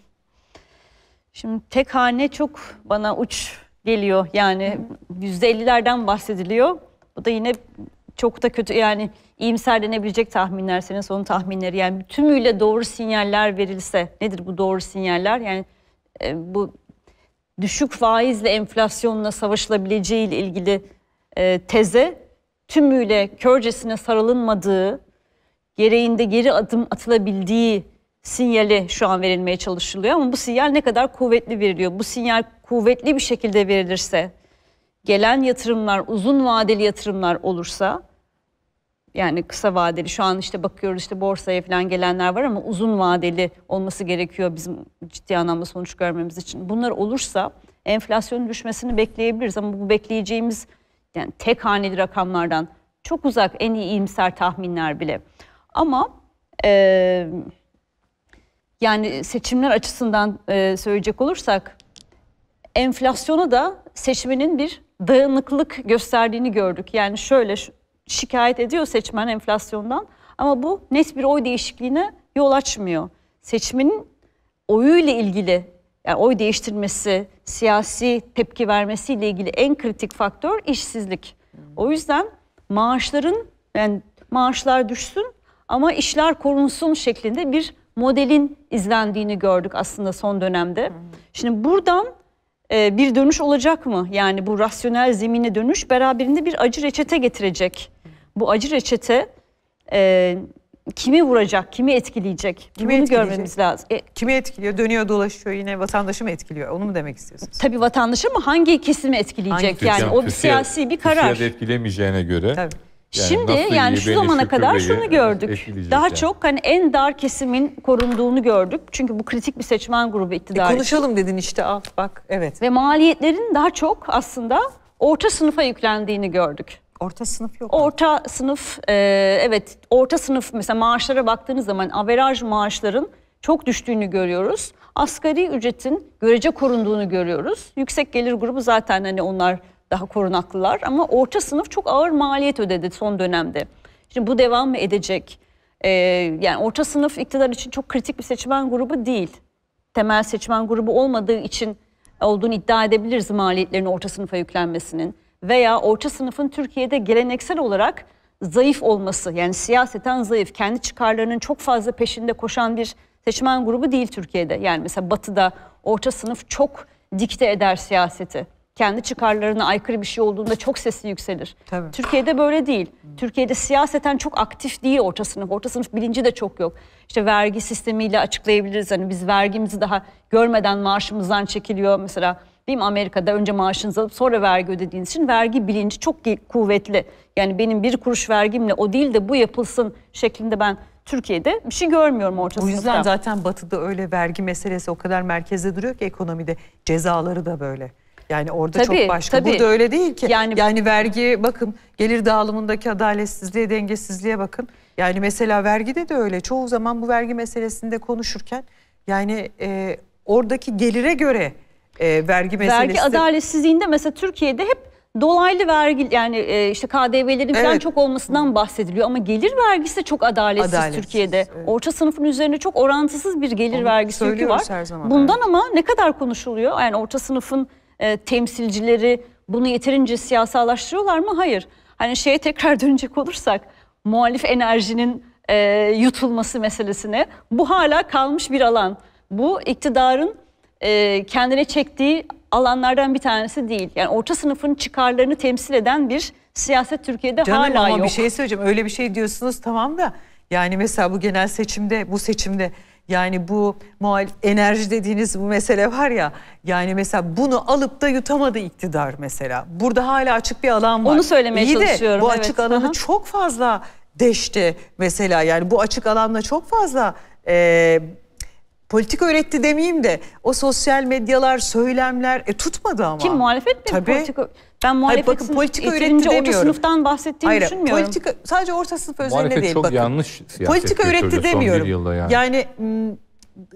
Şimdi tek hane çok bana uç geliyor. Yani %50'lerden bahsediliyor. Bu da yine çok da kötü yani iyimser tahminler senin son tahminleri. Yani tümüyle doğru sinyaller verilse nedir bu doğru sinyaller? Yani e, bu düşük faizle enflasyonla savaşılabileceği ile ilgili e, teze tümüyle körcesine sarılınmadığı, gereğinde geri adım atılabildiği sinyali şu an verilmeye çalışılıyor ama bu sinyal ne kadar kuvvetli veriliyor? Bu sinyal kuvvetli bir şekilde verilirse, gelen yatırımlar uzun vadeli yatırımlar olursa yani kısa vadeli şu an işte bakıyoruz işte borsaya falan gelenler var ama uzun vadeli olması gerekiyor bizim ciddi anlamda sonuç görmemiz için. Bunlar olursa enflasyonun düşmesini bekleyebiliriz ama bu bekleyeceğimiz yani tek haneli rakamlardan çok uzak en iyi iyimser tahminler bile. Ama eee yani seçimler açısından e, söyleyecek olursak enflasyonu da seçmenin bir dayanıklılık gösterdiğini gördük. Yani şöyle şikayet ediyor seçmen enflasyondan ama bu net bir oy değişikliğine yol açmıyor. Seçmenin oyuyla ilgili yani oy değiştirmesi, siyasi tepki vermesiyle ilgili en kritik faktör işsizlik. O yüzden maaşların yani maaşlar düşsün ama işler korunsun şeklinde bir modelin izlendiğini gördük aslında son dönemde. Şimdi buradan e, bir dönüş olacak mı? Yani bu rasyonel zemine dönüş beraberinde bir acı reçete getirecek. Bu acı reçete e, kimi vuracak, kimi etkileyecek? Kimi Bunu etkileyecek? görmemiz lazım. E, kimi etkiliyor? Dönüyor dolaşıyor yine vatandaşı mı etkiliyor? Onu mu demek istiyorsunuz? Tabii vatandaşı mı hangi kesimi etkileyecek? Hangi? Yani o bir siyasi bir karar. Siyaset etkilemeyeceğine göre. Tabii. Yani Şimdi yani şu zamana kadar şunu gördük. Daha yani. çok hani en dar kesimin korunduğunu gördük. Çünkü bu kritik bir seçmen grubu e, iktidar e, Konuşalım dedin işte af ah bak evet. Ve maliyetlerin daha çok aslında orta sınıfa yüklendiğini gördük. Orta sınıf yok. Orta abi. sınıf e, evet orta sınıf mesela maaşlara baktığınız zaman averaj maaşların çok düştüğünü görüyoruz. Asgari ücretin görece korunduğunu görüyoruz. Yüksek gelir grubu zaten hani onlar daha korunaklılar ama orta sınıf çok ağır maliyet ödedi son dönemde. Şimdi bu devam mı edecek? Ee, yani orta sınıf iktidar için çok kritik bir seçmen grubu değil. Temel seçmen grubu olmadığı için olduğunu iddia edebiliriz maliyetlerin orta sınıfa yüklenmesinin. Veya orta sınıfın Türkiye'de geleneksel olarak zayıf olması yani siyaseten zayıf, kendi çıkarlarının çok fazla peşinde koşan bir seçmen grubu değil Türkiye'de. Yani mesela batıda orta sınıf çok dikte eder siyaseti kendi çıkarlarına aykırı bir şey olduğunda çok sesi yükselir. Tabii. Türkiye'de böyle değil. Hı. Türkiye'de siyaseten çok aktif değil orta sınıf. Orta sınıf bilinci de çok yok. İşte vergi sistemiyle açıklayabiliriz. Hani biz vergimizi daha görmeden maaşımızdan çekiliyor. Mesela değil Amerika'da önce maaşınızı alıp sonra vergi ödediğiniz için vergi bilinci çok kuvvetli. Yani benim bir kuruş vergimle o değil de bu yapılsın şeklinde ben Türkiye'de bir şey görmüyorum orta O yüzden zaten batıda öyle vergi meselesi o kadar merkeze duruyor ki ekonomide cezaları da böyle. Yani orada tabii, çok başka. Tabii. Burada öyle değil ki. Yani, yani vergiye bakın, gelir dağılımındaki adaletsizliğe, dengesizliğe bakın. Yani mesela vergide de öyle. Çoğu zaman bu vergi meselesinde konuşurken yani e, oradaki gelire göre e, vergi meselesi... Vergi adaletsizliğinde mesela Türkiye'de hep dolaylı vergi yani e, işte KDV'lerin evet. çok olmasından bahsediliyor ama gelir vergisi de çok adaletsiz, adaletsiz Türkiye'de. Evet. Orta sınıfın üzerine çok orantısız bir gelir Onu vergisi yükü var. Bundan evet. ama ne kadar konuşuluyor? Yani orta sınıfın e, temsilcileri bunu yeterince siyasalaştırıyorlar mı? Hayır. Hani şeye tekrar (laughs) dönecek olursak muhalif enerjinin e, yutulması meselesine bu hala kalmış bir alan. Bu iktidarın e, kendine çektiği alanlardan bir tanesi değil. Yani orta sınıfın çıkarlarını temsil eden bir siyaset Türkiye'de Canım hala ama yok. Canım bir şey söyleyeceğim. Öyle bir şey diyorsunuz tamam da yani mesela bu genel seçimde bu seçimde yani bu muhalif enerji dediğiniz bu mesele var ya yani mesela bunu alıp da yutamadı iktidar mesela. Burada hala açık bir alan var. Onu söylemeye İyi çalışıyorum. De, bu evet. açık alanı Aha. çok fazla deşti mesela yani bu açık alanla çok fazla e, politik öğretti demeyeyim de o sosyal medyalar, söylemler e, tutmadı ama. Kim muhalefet mi? Tabii. Politika, ben muhalefetin Hayır, bakın, politika öğretti demiyorum. orta sınıftan bahsettiğini Hayır, düşünmüyorum. Politika, sadece orta sınıf özelinde değil. Muhalefet çok bakın. yanlış siyaset Politika öğretti demiyorum. yani, yani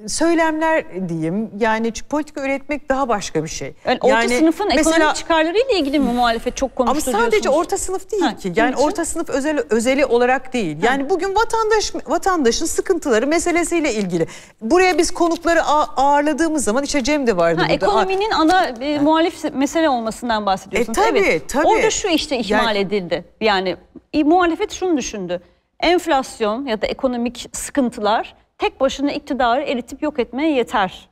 söylemler diyeyim. Yani politika üretmek daha başka bir şey. Yani, yani orta sınıfın mesela, ekonomik çıkarlarıyla ilgili mi muhalefet çok konuştu Ama sadece diyorsunuz. orta sınıf değil ha, ki. Yani için? orta sınıf özel özeli olarak değil. Yani ha. bugün vatandaş vatandaşın sıkıntıları meselesiyle ilgili. Buraya biz konukları ağırladığımız zaman işte Cem de vardı ha, burada. Ekonominin ha. ana e, muhalif mesele olmasından bahsediyorsunuz. E, tabii, evet. tabii. Orada şu işte ihmal yani, edildi. Yani e, muhalefet şunu düşündü. Enflasyon ya da ekonomik sıkıntılar tek başına iktidarı eritip yok etmeye yeter.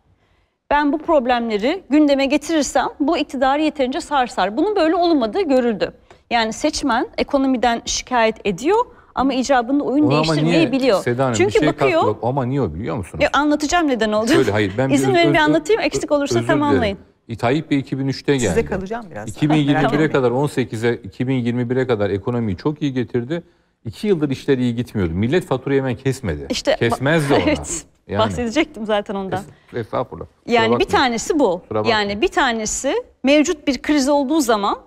Ben bu problemleri gündeme getirirsem bu iktidarı yeterince sarsar. Bunun böyle olmadığı görüldü. Yani seçmen ekonomiden şikayet ediyor ama icabında oyun Ona değiştirmeyi niye, biliyor. Seda Hanım, Çünkü şey bakıyor. Yok. Ama niye biliyor musunuz? Ya, anlatacağım neden oldu. Şöyle hayır ben (laughs) İzin verin bir anlatayım eksik olursa tamamlayın. Dilerim. Tayyip Bey 2003'te geldi. Size kalacağım biraz. 2021'e kadar 18'e 2021'e kadar ekonomiyi çok iyi getirdi. İki yıldır işler iyi gitmiyordu. Millet faturayı hemen kesmedi. İşte, Kesmezdi ona. (laughs) Evet. Yani. Bahsedecektim zaten ondan. Estağfurullah. Kusura yani bakmayın. bir tanesi bu. Yani bir tanesi mevcut bir kriz olduğu zaman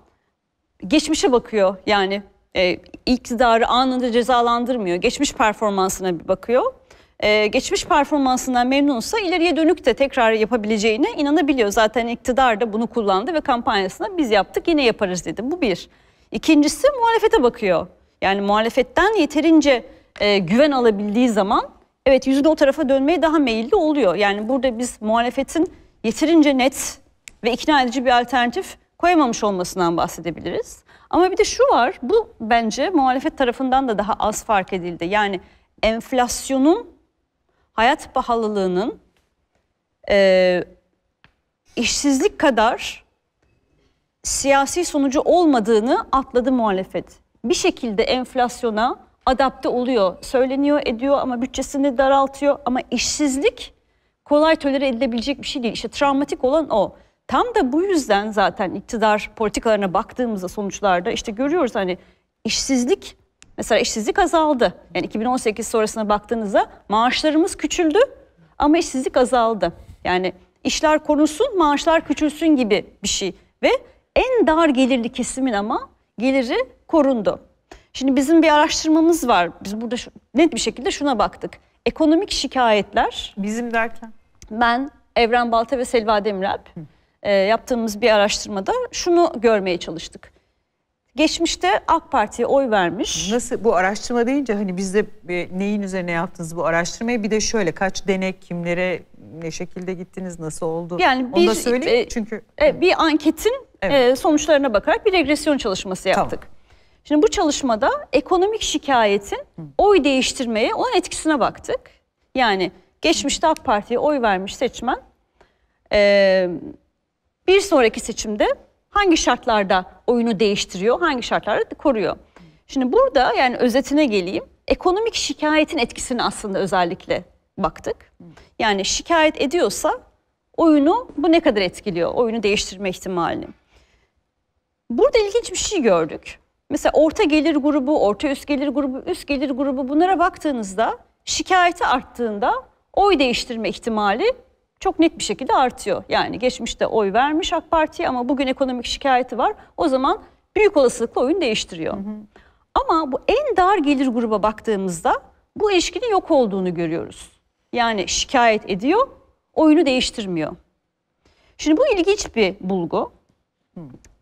geçmişe bakıyor. Yani e, iktidarı anında cezalandırmıyor. Geçmiş performansına bir bakıyor. E, geçmiş performansından memnunsa ileriye dönük de tekrar yapabileceğine inanabiliyor. Zaten iktidar da bunu kullandı ve kampanyasında biz yaptık yine yaparız dedi. Bu bir. İkincisi muhalefete bakıyor. Yani muhalefetten yeterince e, güven alabildiği zaman evet yüzünü o tarafa dönmeye daha meyilli oluyor. Yani burada biz muhalefetin yeterince net ve ikna edici bir alternatif koyamamış olmasından bahsedebiliriz. Ama bir de şu var, bu bence muhalefet tarafından da daha az fark edildi. Yani enflasyonun, hayat pahalılığının e, işsizlik kadar siyasi sonucu olmadığını atladı muhalefet bir şekilde enflasyona adapte oluyor. Söyleniyor, ediyor ama bütçesini daraltıyor. Ama işsizlik kolay tolere edilebilecek bir şey değil. İşte travmatik olan o. Tam da bu yüzden zaten iktidar politikalarına baktığımızda sonuçlarda işte görüyoruz hani işsizlik mesela işsizlik azaldı. Yani 2018 sonrasına baktığınızda maaşlarımız küçüldü ama işsizlik azaldı. Yani işler korunsun, maaşlar küçülsün gibi bir şey ve en dar gelirli kesimin ama geliri korundu. Şimdi bizim bir araştırmamız var. Biz burada şu, net bir şekilde şuna baktık. Ekonomik şikayetler. Bizim derken? Ben Evren Balta ve Selva Demiralp e, yaptığımız bir araştırmada şunu görmeye çalıştık. Geçmişte AK Parti'ye oy vermiş. Nasıl bu araştırma deyince hani bizde e, neyin üzerine yaptınız bu araştırmayı bir de şöyle kaç denek kimlere ne şekilde gittiniz nasıl oldu? Yani bir, Onu da söyleyeyim e, çünkü. E, bir anketin evet. Ee, sonuçlarına bakarak bir regresyon çalışması yaptık. Tamam. Şimdi bu çalışmada ekonomik şikayetin oy değiştirmeye olan etkisine baktık. Yani geçmişte AK Parti'ye oy vermiş seçmen e, bir sonraki seçimde hangi şartlarda oyunu değiştiriyor, hangi şartlarda koruyor. Şimdi burada yani özetine geleyim. Ekonomik şikayetin etkisini aslında özellikle baktık. Yani şikayet ediyorsa oyunu bu ne kadar etkiliyor? Oyunu değiştirme ihtimalini. Burada ilginç bir şey gördük. Mesela orta gelir grubu, orta üst gelir grubu, üst gelir grubu bunlara baktığınızda şikayeti arttığında oy değiştirme ihtimali çok net bir şekilde artıyor. Yani geçmişte oy vermiş AK Parti ama bugün ekonomik şikayeti var. O zaman büyük olasılıkla oyun değiştiriyor. Hı hı. Ama bu en dar gelir gruba baktığımızda bu ilişkinin yok olduğunu görüyoruz. Yani şikayet ediyor, oyunu değiştirmiyor. Şimdi bu ilginç bir bulgu.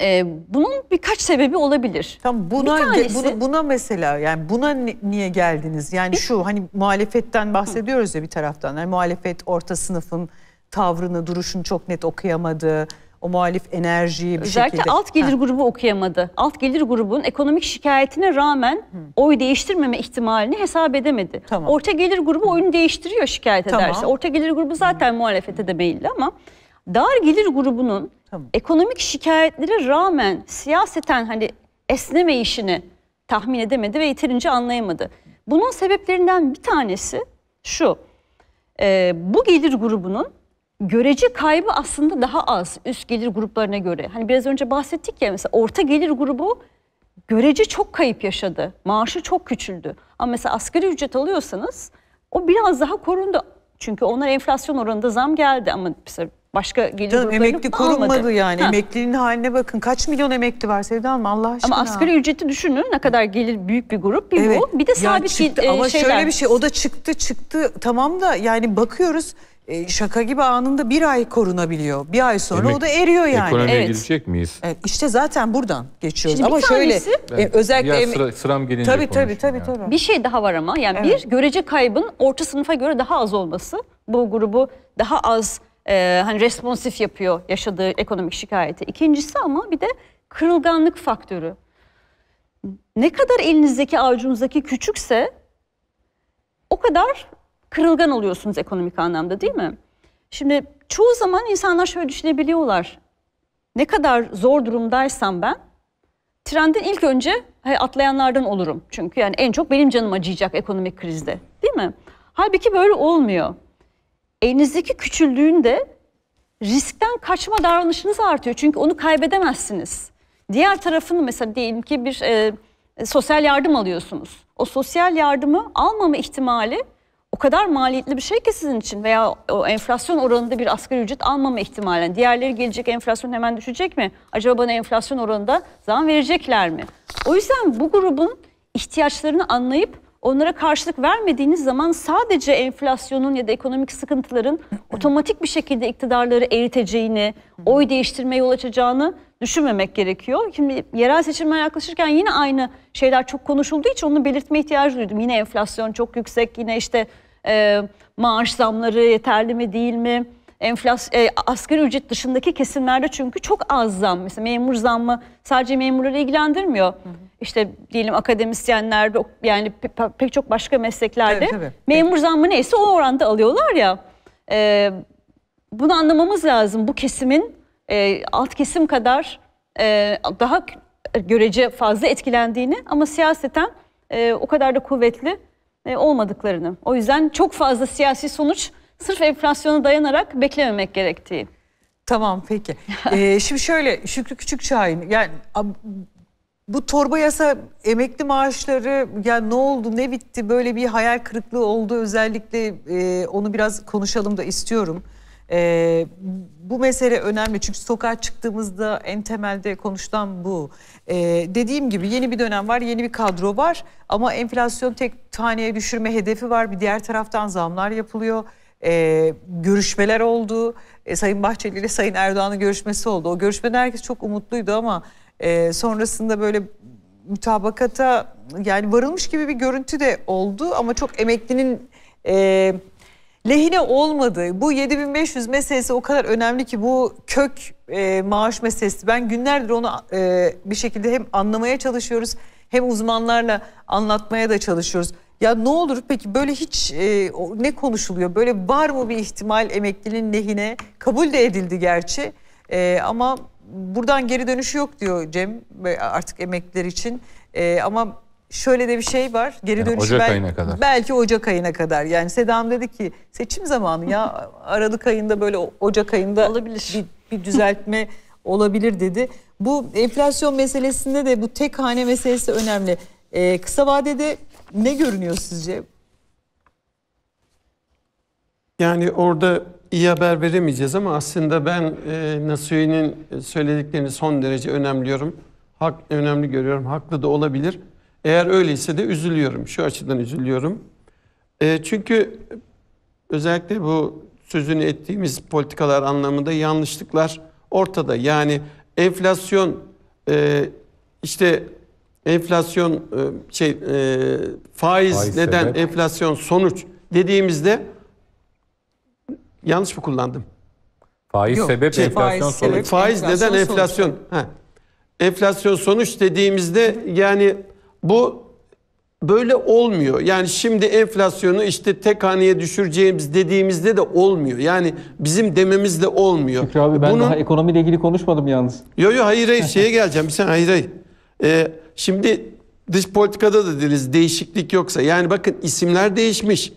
Ee, bunun birkaç sebebi olabilir. Tam buna bir tanesi, bunu, buna mesela yani buna ni, niye geldiniz? Yani şu hani muhalefetten bahsediyoruz ya bir taraftan. Yani muhalefet orta sınıfın tavrını, duruşunu çok net okuyamadı. O muhalif enerjiyi bir Özellikle şekilde... alt gelir ha. grubu okuyamadı. Alt gelir grubun ekonomik şikayetine rağmen Hı. oy değiştirmeme ihtimalini hesap edemedi. Tamam. Orta gelir grubu oyunu değiştiriyor şikayet tamam. ederse. Orta gelir grubu zaten Hı. muhalefete de meyilli ama... Dar gelir grubunun tamam. ekonomik şikayetlere rağmen siyaseten hani esneme işini tahmin edemedi ve yeterince anlayamadı. Bunun sebeplerinden bir tanesi şu. E, bu gelir grubunun görece kaybı aslında daha az üst gelir gruplarına göre. Hani biraz önce bahsettik ya mesela orta gelir grubu görece çok kayıp yaşadı. Maaşı çok küçüldü. Ama mesela asgari ücret alıyorsanız o biraz daha korundu. Çünkü onlar enflasyon oranında zam geldi ama mesela Başka gelir Canım, emekli korunmadı yani. Ha. Emeklinin haline bakın. Kaç milyon emekli var Sevda Hanım Allah aşkına. Ama asgari ücreti düşünün ne kadar gelir büyük bir grup bir evet. bu. Bir de sabit ya çıktı, e, ama şeyler. Ama şöyle bir şey o da çıktı çıktı tamam da yani bakıyoruz e, şaka gibi anında bir ay korunabiliyor. Bir ay sonra Demek, o da eriyor yani. Ekonomiye evet. girecek miyiz? Evet, işte zaten buradan geçiyoruz. Şimdi ama tanesi, şöyle e, özellikle... Ya sıra, sıram gelince tabii, tabii, tabii, yani. Bir şey daha var ama yani evet. bir görece kaybın orta sınıfa göre daha az olması. Bu grubu daha az e, hani responsif yapıyor yaşadığı ekonomik şikayeti. İkincisi ama bir de kırılganlık faktörü. Ne kadar elinizdeki avucunuzdaki küçükse o kadar kırılgan oluyorsunuz ekonomik anlamda değil mi? Şimdi çoğu zaman insanlar şöyle düşünebiliyorlar. Ne kadar zor durumdaysam ben trendin ilk önce atlayanlardan olurum. Çünkü yani en çok benim canım acıyacak ekonomik krizde değil mi? Halbuki böyle olmuyor elinizdeki küçüldüğünde riskten kaçma davranışınız artıyor. Çünkü onu kaybedemezsiniz. Diğer tarafını mesela diyelim ki bir e, sosyal yardım alıyorsunuz. O sosyal yardımı almama ihtimali o kadar maliyetli bir şey ki sizin için veya o enflasyon oranında bir asgari ücret almama ihtimalen. diğerleri gelecek enflasyon hemen düşecek mi? Acaba bana enflasyon oranında zam verecekler mi? O yüzden bu grubun ihtiyaçlarını anlayıp onlara karşılık vermediğiniz zaman sadece enflasyonun ya da ekonomik sıkıntıların (clears throat) otomatik bir şekilde iktidarları eriteceğini, oy değiştirmeye yol açacağını düşünmemek gerekiyor. Şimdi yerel seçimler yaklaşırken yine aynı şeyler çok konuşulduğu için onu belirtme ihtiyacı duydum. Yine enflasyon çok yüksek, yine işte e, maaş zamları yeterli mi değil mi? enflas e, asgari ücret dışındaki kesimlerde çünkü çok az zam. Mesela memur zammı sadece memurları ilgilendirmiyor. Hı hı. İşte diyelim akademisyenlerde yani pe pek çok başka mesleklerde tabii, tabii. memur zammı neyse o oranda alıyorlar ya. E, bunu anlamamız lazım. Bu kesimin e, alt kesim kadar e, daha görece fazla etkilendiğini ama siyaseten e, o kadar da kuvvetli e, olmadıklarını. O yüzden çok fazla siyasi sonuç sırf enflasyona dayanarak beklememek gerektiği. Tamam peki. ee, (laughs) şimdi şöyle Şükrü Küçükçay'ın yani bu torba yasa emekli maaşları yani ne oldu ne bitti böyle bir hayal kırıklığı oldu özellikle e, onu biraz konuşalım da istiyorum. E, bu mesele önemli çünkü sokağa çıktığımızda en temelde konuşulan bu. E, dediğim gibi yeni bir dönem var yeni bir kadro var ama enflasyon tek taneye düşürme hedefi var bir diğer taraftan zamlar yapılıyor e, görüşmeler oldu. E, Sayın Bahçeli ile Sayın Erdoğan'ın görüşmesi oldu. O görüşmede herkes çok umutluydu ama e, sonrasında böyle mütabakata yani varılmış gibi bir görüntü de oldu ama çok emeklinin e, lehine olmadı. Bu 7500 meselesi o kadar önemli ki bu kök e, maaş meselesi. Ben günlerdir onu e, bir şekilde hem anlamaya çalışıyoruz hem uzmanlarla anlatmaya da çalışıyoruz. Ya ne olur peki böyle hiç e, ne konuşuluyor? Böyle var mı bir ihtimal emeklinin lehine? Kabul de edildi gerçi e, ama buradan geri dönüşü yok diyor Cem e, artık emekliler için. E, ama şöyle de bir şey var. Geri yani dönüşü Ocak bel- ayına kadar. belki Ocak ayına kadar. Yani Sedam dedi ki seçim zamanı ya Aralık ayında böyle Ocak ayında olabilir. Bir, bir düzeltme (laughs) olabilir dedi. Bu enflasyon meselesinde de bu tek hane meselesi önemli. Ee, kısa vadede ne görünüyor sizce? Yani orada iyi haber veremeyeceğiz ama aslında ben e, Nasuhi'nin söylediklerini son derece önemliyorum. Hak, önemli görüyorum. Haklı da olabilir. Eğer öyleyse de üzülüyorum. Şu açıdan üzülüyorum. E, çünkü özellikle bu sözünü ettiğimiz politikalar anlamında yanlışlıklar ortada. Yani enflasyon e, işte enflasyon e, şey e, faiz, faiz neden sebep. enflasyon sonuç dediğimizde yanlış mı kullandım? Faiz Yok, sebep şey, enflasyon faiz sonuç. Sebep, faiz enflasyon neden enflasyon? Ha. Enflasyon sonuç dediğimizde yani bu böyle olmuyor. Yani şimdi enflasyonu işte tek haneye düşüreceğimiz dediğimizde de olmuyor. Yani bizim dememizle olmuyor. Şükrü abi ben Bunun... daha ekonomiyle ilgili konuşmadım yalnız. Yok yok hayır hayır şeye geleceğim. Bir sen hayır hayır. Ee, şimdi dış politikada da deriz değişiklik yoksa. Yani bakın isimler değişmiş.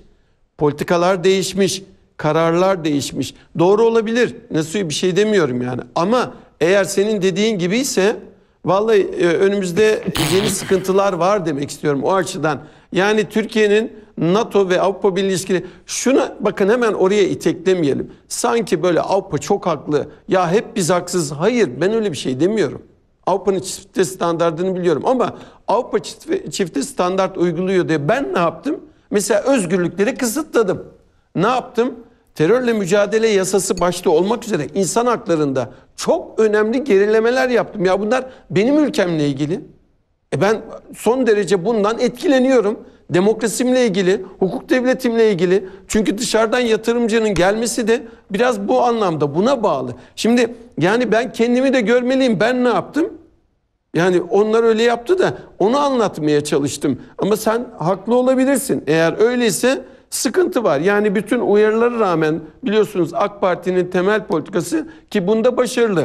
Politikalar değişmiş. Kararlar değişmiş. Doğru olabilir. Nasıl bir şey demiyorum yani. Ama eğer senin dediğin gibi ise vallahi e, önümüzde yeni sıkıntılar var demek istiyorum o açıdan. Yani Türkiye'nin NATO ve Avrupa Birliği ilişkileri şuna bakın hemen oraya iteklemeyelim. Sanki böyle Avrupa çok haklı ya hep biz haksız. Hayır ben öyle bir şey demiyorum. Avrupa'nın çifte standartını biliyorum ama Avrupa çifte, standart uyguluyor diye ben ne yaptım? Mesela özgürlükleri kısıtladım. Ne yaptım? Terörle mücadele yasası başta olmak üzere insan haklarında çok önemli gerilemeler yaptım. Ya bunlar benim ülkemle ilgili. E ben son derece bundan etkileniyorum demokrasimle ilgili, hukuk devletimle ilgili. Çünkü dışarıdan yatırımcının gelmesi de biraz bu anlamda buna bağlı. Şimdi yani ben kendimi de görmeliyim. Ben ne yaptım? Yani onlar öyle yaptı da onu anlatmaya çalıştım. Ama sen haklı olabilirsin. Eğer öyleyse sıkıntı var. Yani bütün uyarılara rağmen biliyorsunuz AK Parti'nin temel politikası ki bunda başarılı.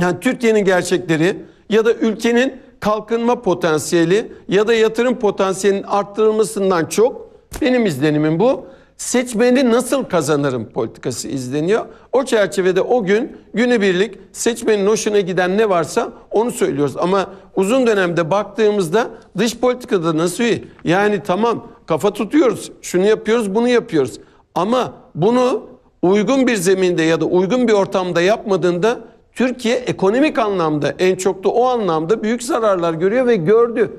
Yani Türkiye'nin gerçekleri ya da ülkenin kalkınma potansiyeli ya da yatırım potansiyelinin arttırılmasından çok benim izlenimim bu. Seçmeni nasıl kazanırım politikası izleniyor. O çerçevede o gün günübirlik seçmenin hoşuna giden ne varsa onu söylüyoruz. Ama uzun dönemde baktığımızda dış politikada nasıl iyi? Yani tamam kafa tutuyoruz, şunu yapıyoruz, bunu yapıyoruz. Ama bunu uygun bir zeminde ya da uygun bir ortamda yapmadığında Türkiye ekonomik anlamda en çok da o anlamda büyük zararlar görüyor ve gördü.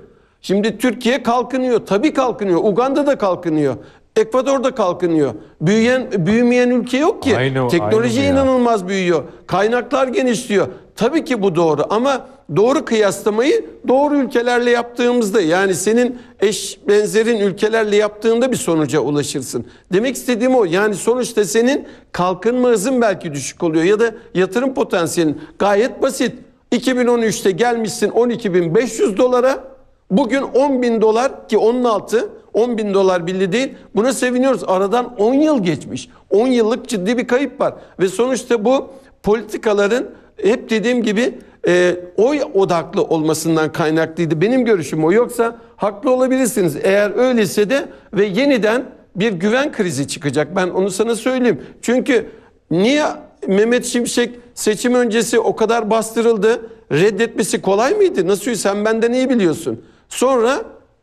Şimdi Türkiye kalkınıyor. Tabii kalkınıyor. Uganda da kalkınıyor. Ekvador'da kalkınıyor. Büyüyen büyümeyen ülke yok ki. Aynı, Teknoloji aynı inanılmaz ya. büyüyor. Kaynaklar genişliyor. Tabii ki bu doğru ama doğru kıyaslamayı doğru ülkelerle yaptığımızda yani senin eş benzerin ülkelerle yaptığında bir sonuca ulaşırsın. Demek istediğim o. Yani sonuçta senin kalkınma hızın belki düşük oluyor ya da yatırım potansiyelin gayet basit. 2013'te gelmişsin 12.500 dolara Bugün 10 bin dolar ki onun altı 10 bin dolar belli değil. Buna seviniyoruz. Aradan 10 yıl geçmiş. 10 yıllık ciddi bir kayıp var. Ve sonuçta bu politikaların hep dediğim gibi e, oy odaklı olmasından kaynaklıydı. Benim görüşüm o. Yoksa haklı olabilirsiniz. Eğer öyleyse de ve yeniden bir güven krizi çıkacak. Ben onu sana söyleyeyim. Çünkü niye Mehmet Şimşek seçim öncesi o kadar bastırıldı? Reddetmesi kolay mıydı? Nasıl sen benden iyi biliyorsun. Sonra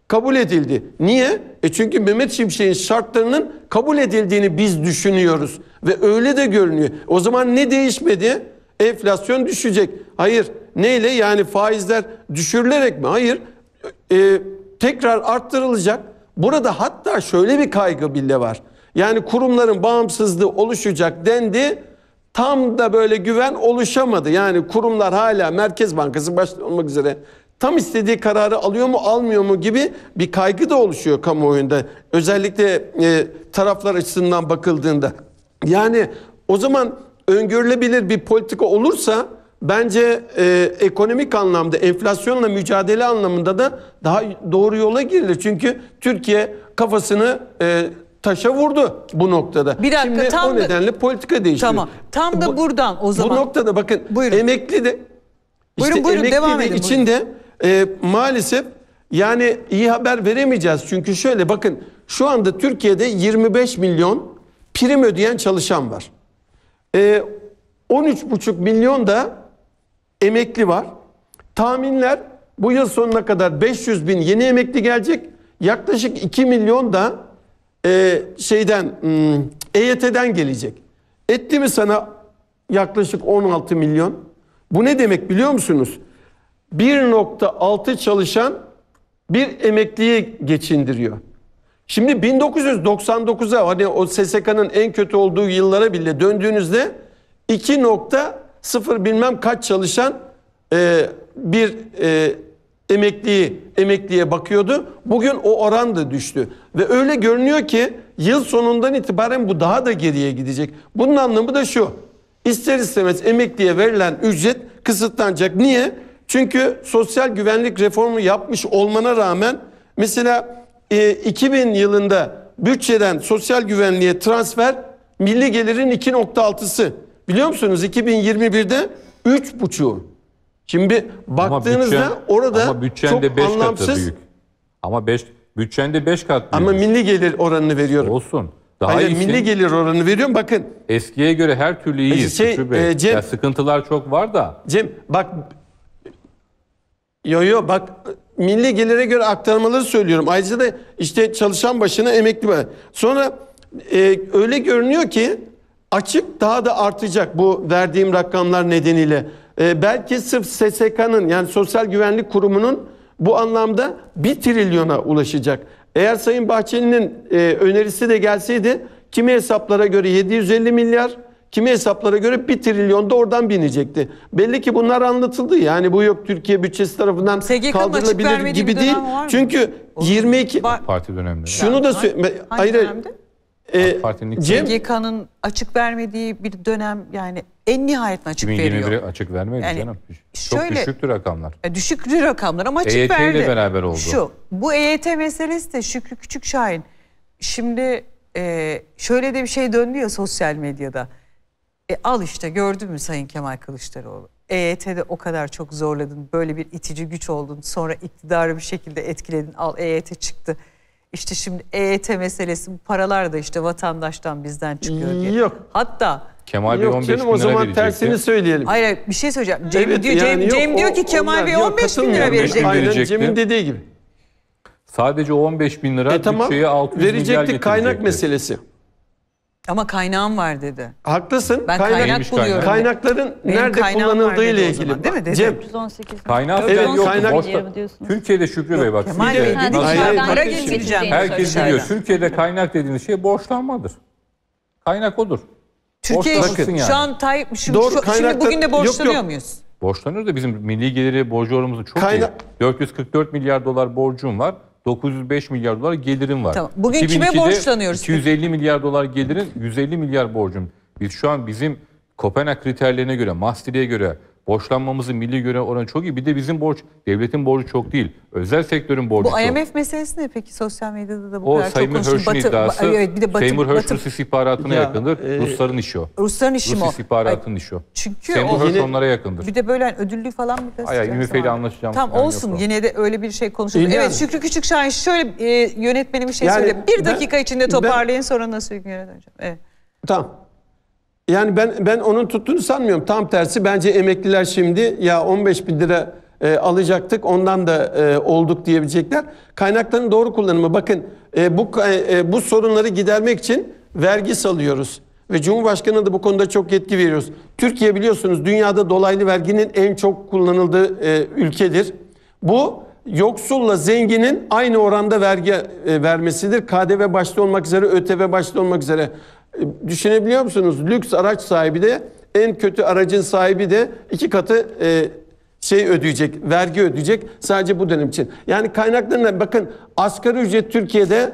kabul edildi. Niye? E çünkü Mehmet Şimşek'in şartlarının kabul edildiğini biz düşünüyoruz. Ve öyle de görünüyor. O zaman ne değişmedi? Enflasyon düşecek. Hayır. Neyle? Yani faizler düşürülerek mi? Hayır. E, tekrar arttırılacak. Burada hatta şöyle bir kaygı bile var. Yani kurumların bağımsızlığı oluşacak dendi. Tam da böyle güven oluşamadı. Yani kurumlar hala Merkez Bankası başta olmak üzere tam istediği kararı alıyor mu almıyor mu gibi bir kaygı da oluşuyor kamuoyunda. Özellikle e, taraflar açısından bakıldığında. Yani o zaman öngörülebilir bir politika olursa bence e, ekonomik anlamda enflasyonla mücadele anlamında da daha doğru yola girilir. Çünkü Türkiye kafasını e, taşa vurdu bu noktada. Bir dakika, Şimdi tam o da, nedenle politika değişiyor. Tamam. Tam da buradan o zaman. Bu noktada bakın buyurun. emekli de işte buyurun, emekli devam edin, için buyurun e, maalesef yani iyi haber veremeyeceğiz. Çünkü şöyle bakın şu anda Türkiye'de 25 milyon prim ödeyen çalışan var. E, 13,5 milyon da emekli var. Tahminler bu yıl sonuna kadar 500 bin yeni emekli gelecek. Yaklaşık 2 milyon da e, şeyden hmm, EYT'den gelecek. Etti mi sana yaklaşık 16 milyon? Bu ne demek biliyor musunuz? 1.6 çalışan bir emekliyi geçindiriyor. Şimdi 1999'a hani o SSK'nın en kötü olduğu yıllara bile döndüğünüzde 2.0 bilmem kaç çalışan e, bir e, emekliyi emekliye bakıyordu. Bugün o oran da düştü ve öyle görünüyor ki yıl sonundan itibaren bu daha da geriye gidecek. Bunun anlamı da şu. İster istemez emekliye verilen ücret kısıtlanacak. Niye? Çünkü sosyal güvenlik reformu yapmış olmana rağmen mesela e, 2000 yılında bütçeden sosyal güvenliğe transfer milli gelirin 2.6'sı. Biliyor musunuz 2021'de 3.5'u. Şimdi baktığınızda ama bütçen, orada ama bütçen çok beş anlamsız. Katı büyük. Ama bütçen de 5 kat büyük. Ama milli gelir oranını veriyorum. Olsun. Daha Hayır, milli gelir oranını veriyorum. Bakın. Eskiye göre her türlü iyiyiz. Şey, e, Cem, ya sıkıntılar çok var da. Cem bak Yo yo bak milli gelire göre aktarmaları söylüyorum. Ayrıca da işte çalışan başına emekli var. Sonra e, öyle görünüyor ki açık daha da artacak bu verdiğim rakamlar nedeniyle. E, belki sırf SSK'nın yani Sosyal Güvenlik Kurumu'nun bu anlamda 1 trilyona ulaşacak. Eğer Sayın Bahçeli'nin e, önerisi de gelseydi kimi hesaplara göre 750 milyar, Kimi hesaplara göre 1 trilyon da oradan binecekti. Belli ki bunlar anlatıldı. Yani bu yok Türkiye bütçesi tarafından SGK'nın kaldırılabilir gibi değil. Çünkü Olur. 22 ba parti döneminde. Şunu yani, da söyle hayır dönemde? e, SGK'nın açık vermediği bir dönem yani en nihayetine açık veriyor. açık vermedi yani, canım. Çok şöyle, düşüktü rakamlar. E, düşüktü rakamlar ama açık EYT verdi. EYT ile beraber oldu. Şu bu EYT meselesi de Şükrü Küçük Şahin. Şimdi e, şöyle de bir şey dönüyor sosyal medyada. E al işte gördün mü Sayın Kemal Kılıçdaroğlu? EYT'de e o kadar çok zorladın, böyle bir itici güç oldun, sonra iktidarı bir şekilde etkiledin, al EYT e çıktı. İşte şimdi EYT e meselesi, bu paralar da işte vatandaştan bizden çıkıyor diye. Yok. Hatta... Kemal Bey 15 canım, bin lira o zaman verecekti. tersini söyleyelim. Hayır, bir şey söyleyeceğim. Cem, evet, diyor, yani Cem, yok, Cem diyor ki o, Kemal onlar, Bey 15 bin lira verecek. Aynen Cem'in dediği gibi. Sadece o 15 bin lira e, tamam, bütçeye 600 milyar getirecekti. Verecektik kaynak meselesi. Ama kaynağım var dedi. Haklısın. Ben kaynak, buluyorum. Kaynakların Benim nerede kullanıldığı ile ilgili. Zaman, değil mi? Cem. 118 Kaynağı evet, yok. Kaynak, boşta. Türkiye'de Şükrü Bey bak. Kemal Bey dedi ki para getireceğim. Herkes biliyor. Türkiye'de kaynak dediğiniz şey borçlanmadır. Kaynak odur. Türkiye yani. şu an Tayyip şimdi, Doğru, kaynakta, şimdi bugün de borçlanıyor yok, yok. muyuz? Borçlanıyoruz da bizim milli geliri borcu oranımızın çok Kayna iyi. 444 milyar dolar borcum var. 905 milyar dolar gelirim var. Tamam. Bugün 2002'de kime borçlanıyoruz? 250 peki? milyar dolar gelirim, 150 milyar borcum. Biz şu an bizim Kopenhag kriterlerine göre, Maastricht'e göre Borçlanmamızı milli göre oranı çok iyi. Bir de bizim borç, devletin borcu çok değil. Özel sektörün borcu bu çok. Bu IMF meselesi ne peki? Sosyal medyada da bu o, kadar Sayın çok konuşulur. Batı, iddiası, evet, bir de Batı, Seymour Hersh Rus istihbaratına ya, yakındır. E, Rusların işi o. Rusların işi Rus mi o? Rus istihbaratının işi o. Çünkü Seymour Hersh onlara yakındır. Bir de böyle yani ödüllü falan mı kastıracak? Hayır, IMF ile anlaşacağım. Tamam yani olsun. Yine de öyle bir şey konuşalım. Evet Şükrü Küçük Şahin şöyle e, yönetmenim bir şey yani, söyle. Bir dakika ben, içinde toparlayın ben, sonra nasıl hükmüne döneceğim. Evet. Tamam. Yani ben ben onun tuttuğunu sanmıyorum. Tam tersi bence emekliler şimdi ya 15 bin lira e, alacaktık ondan da e, olduk diyebilecekler. Kaynakların doğru kullanımı bakın e, bu e, e, bu sorunları gidermek için vergi salıyoruz. Ve Cumhurbaşkanı da bu konuda çok yetki veriyoruz. Türkiye biliyorsunuz dünyada dolaylı verginin en çok kullanıldığı e, ülkedir. Bu yoksulla zenginin aynı oranda vergi e, vermesidir. KDV başta olmak üzere, ÖTV başta olmak üzere. Düşünebiliyor musunuz? Lüks araç sahibi de en kötü aracın sahibi de iki katı e, şey ödeyecek, vergi ödeyecek sadece bu dönem için. Yani kaynaklarına bakın asgari ücret Türkiye'de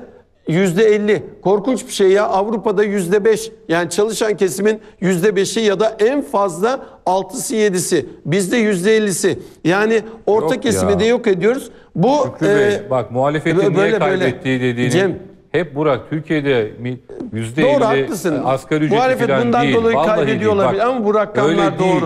yüzde elli. Korkunç bir şey ya Avrupa'da yüzde beş. Yani çalışan kesimin yüzde beşi ya da en fazla altısı yedisi. Bizde yüzde ellisi. Yani orta yok kesimi ya. de yok ediyoruz. Bu e, Bey, bak muhalefetin böyle, niye kaybettiği böyle. dediğini... Cem, hep Burak Türkiye'de yüzde doğru, haklısın. E, asgari ücreti Muhalefet falan bundan değil. dolayı Vallahi kaybediyor değil. olabilir Bak, ama bu rakamlar öyle Değil.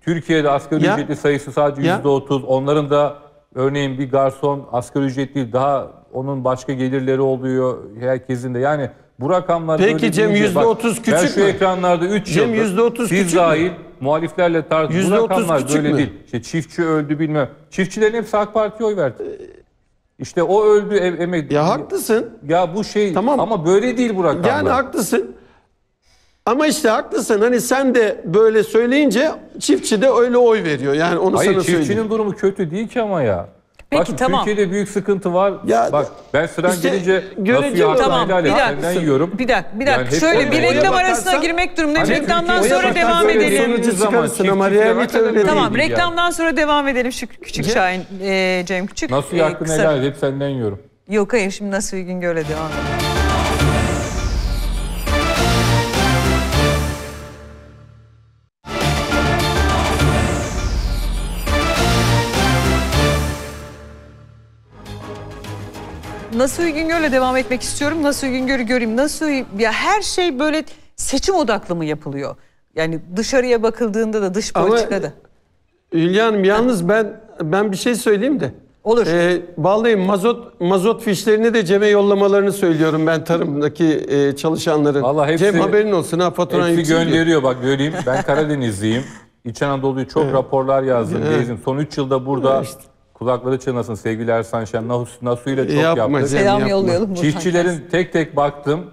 Türkiye'de asgari ya? ücretli sayısı sadece yüzde otuz. Onların da örneğin bir garson asgari ücretli daha onun başka gelirleri oluyor herkesin de. Yani bu rakamlar Peki Cem yüzde 30 küçük mü? Ben şu mü? ekranlarda 3 Cem yüzde otuz küçük dahil, mü? muhaliflerle tartıştık. Bu rakamlar böyle mi? değil. İşte çiftçi öldü bilmem. Çiftçilerin hepsi AK Parti'ye oy verdi. Ee, işte o öldü ev, emek. Ya haklısın. Ya bu şey tamam. ama böyle değil burak. rakamlar. Yani haklısın. Ama işte haklısın. Hani sen de böyle söyleyince çiftçi de öyle oy veriyor. Yani onu Hayır, sana söyleyeyim. Hayır çiftçinin durumu kötü değil ki ama ya. Peki Bak, tamam. Türkiye'de büyük sıkıntı var. Ya, Bak ben sıran işte, gelince göreceğim tamam. Bir dakika. Yiyorum. Bir dakika. Bir dakika. Yani Şöyle bir reklam bakarsan, arasına girmek durumunda. Hani reklamdan sonra devam edelim. Sonucu şey Tamam reklamdan sonra devam edelim şu Küçük Şahin. E, Cem Küçük. Nasıl yaktın e, helal hep senden yiyorum. Yok hayır şimdi nasıl gün göre devam edelim. Nasuhi Güngör'le devam etmek istiyorum. Nasuhi Güngör'ü göreyim. Nasuhi ya her şey böyle seçim odaklı mı yapılıyor? Yani dışarıya bakıldığında da dış Ama politikada. Hülya Hanım yalnız ben ben bir şey söyleyeyim de. Olur. Ee, vallahi mazot mazot fişlerini de Cem'e yollamalarını söylüyorum ben tarımdaki e, çalışanların. Vallahi hepsi, Cem haberin olsun ha faturan Hepsi gönderiyor bak göreyim. Ben (laughs) Karadenizliyim. İç Anadolu'yu çok evet. raporlar yazdım. Evet. Son 3 yılda burada evet. Kulakları çınlasın sevgili Ersan Şen. Nasu, Nasu ile çok yapma yaptık. Selam yapma. yollayalım. buradan. Çiftçilerin tek tek baktım.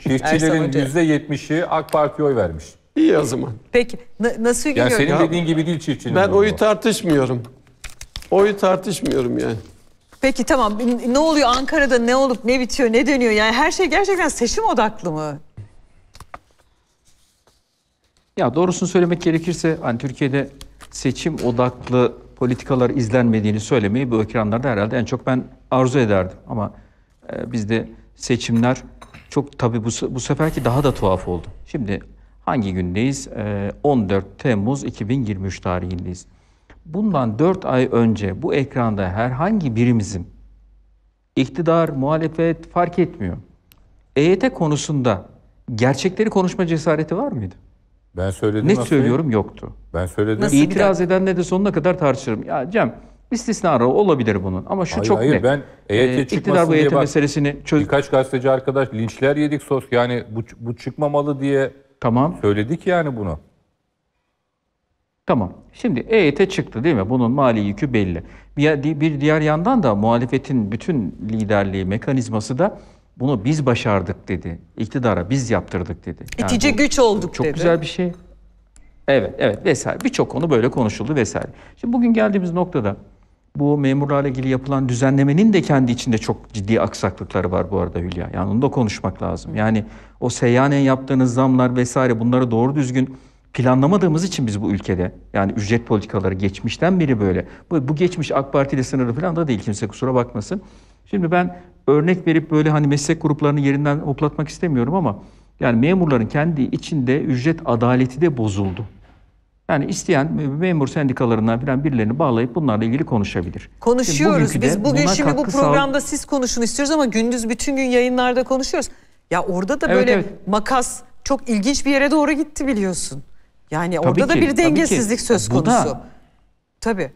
Çiftçilerin Hoca. %70'i AK Parti'ye oy vermiş. İyi o zaman. Peki nasıl Yani görüyorsun? senin dediğin gibi değil çiftçinin. Ben durumu. oyu tartışmıyorum. Oyu tartışmıyorum yani. Peki tamam ne oluyor Ankara'da ne olup ne bitiyor ne dönüyor yani her şey gerçekten seçim odaklı mı? Ya doğrusunu söylemek gerekirse hani Türkiye'de seçim odaklı politikalar izlenmediğini söylemeyi bu ekranlarda herhalde en çok ben arzu ederdim. Ama e, bizde seçimler çok tabii bu, bu seferki daha da tuhaf oldu. Şimdi hangi gündeyiz? E, 14 Temmuz 2023 tarihindeyiz. Bundan 4 ay önce bu ekranda herhangi birimizin iktidar, muhalefet fark etmiyor. EYT konusunda gerçekleri konuşma cesareti var mıydı? Ben söyledim. Ne söylüyorum yoktu. Ben söyledim. Nasıl İtiraz edenle de sonuna kadar tartışırım. Ya Cem istisnarı olabilir bunun ama şu hayır, çok hayır, net. ben EYT ee, iktidar bu EYT meselesini çöz... Birkaç gazeteci arkadaş linçler yedik sos yani bu, bu çıkmamalı diye tamam. söyledik yani bunu. Tamam. Şimdi EYT çıktı değil mi? Bunun mali yükü belli. Bir, bir diğer yandan da muhalefetin bütün liderliği mekanizması da bunu biz başardık dedi. İktidara biz yaptırdık dedi. Yani İtici bu, güç olduk çok dedi. Çok güzel bir şey. Evet, evet vesaire. Birçok konu böyle konuşuldu vesaire. Şimdi bugün geldiğimiz noktada bu memurlarla ilgili yapılan düzenlemenin de kendi içinde çok ciddi aksaklıkları var bu arada Hülya. Yani onu da konuşmak lazım. Yani o seyyanen yaptığınız zamlar vesaire bunları doğru düzgün planlamadığımız için biz bu ülkede yani ücret politikaları geçmişten biri böyle. Bu, bu geçmiş AK Parti ile sınırlı falan da değil kimse kusura bakmasın. Şimdi ben örnek verip böyle hani meslek gruplarını yerinden hoplatmak istemiyorum ama yani memurların kendi içinde ücret adaleti de bozuldu. Yani isteyen memur sendikalarından falan birilerini bağlayıp bunlarla ilgili konuşabilir. Konuşuyoruz. Şimdi Biz bugün şimdi bu programda sağ... siz konuşun istiyoruz ama gündüz bütün gün yayınlarda konuşuyoruz. Ya orada da evet, böyle evet. makas çok ilginç bir yere doğru gitti biliyorsun. Yani tabii orada ki, da bir dengesizlik söz konusu. Bu da, tabii.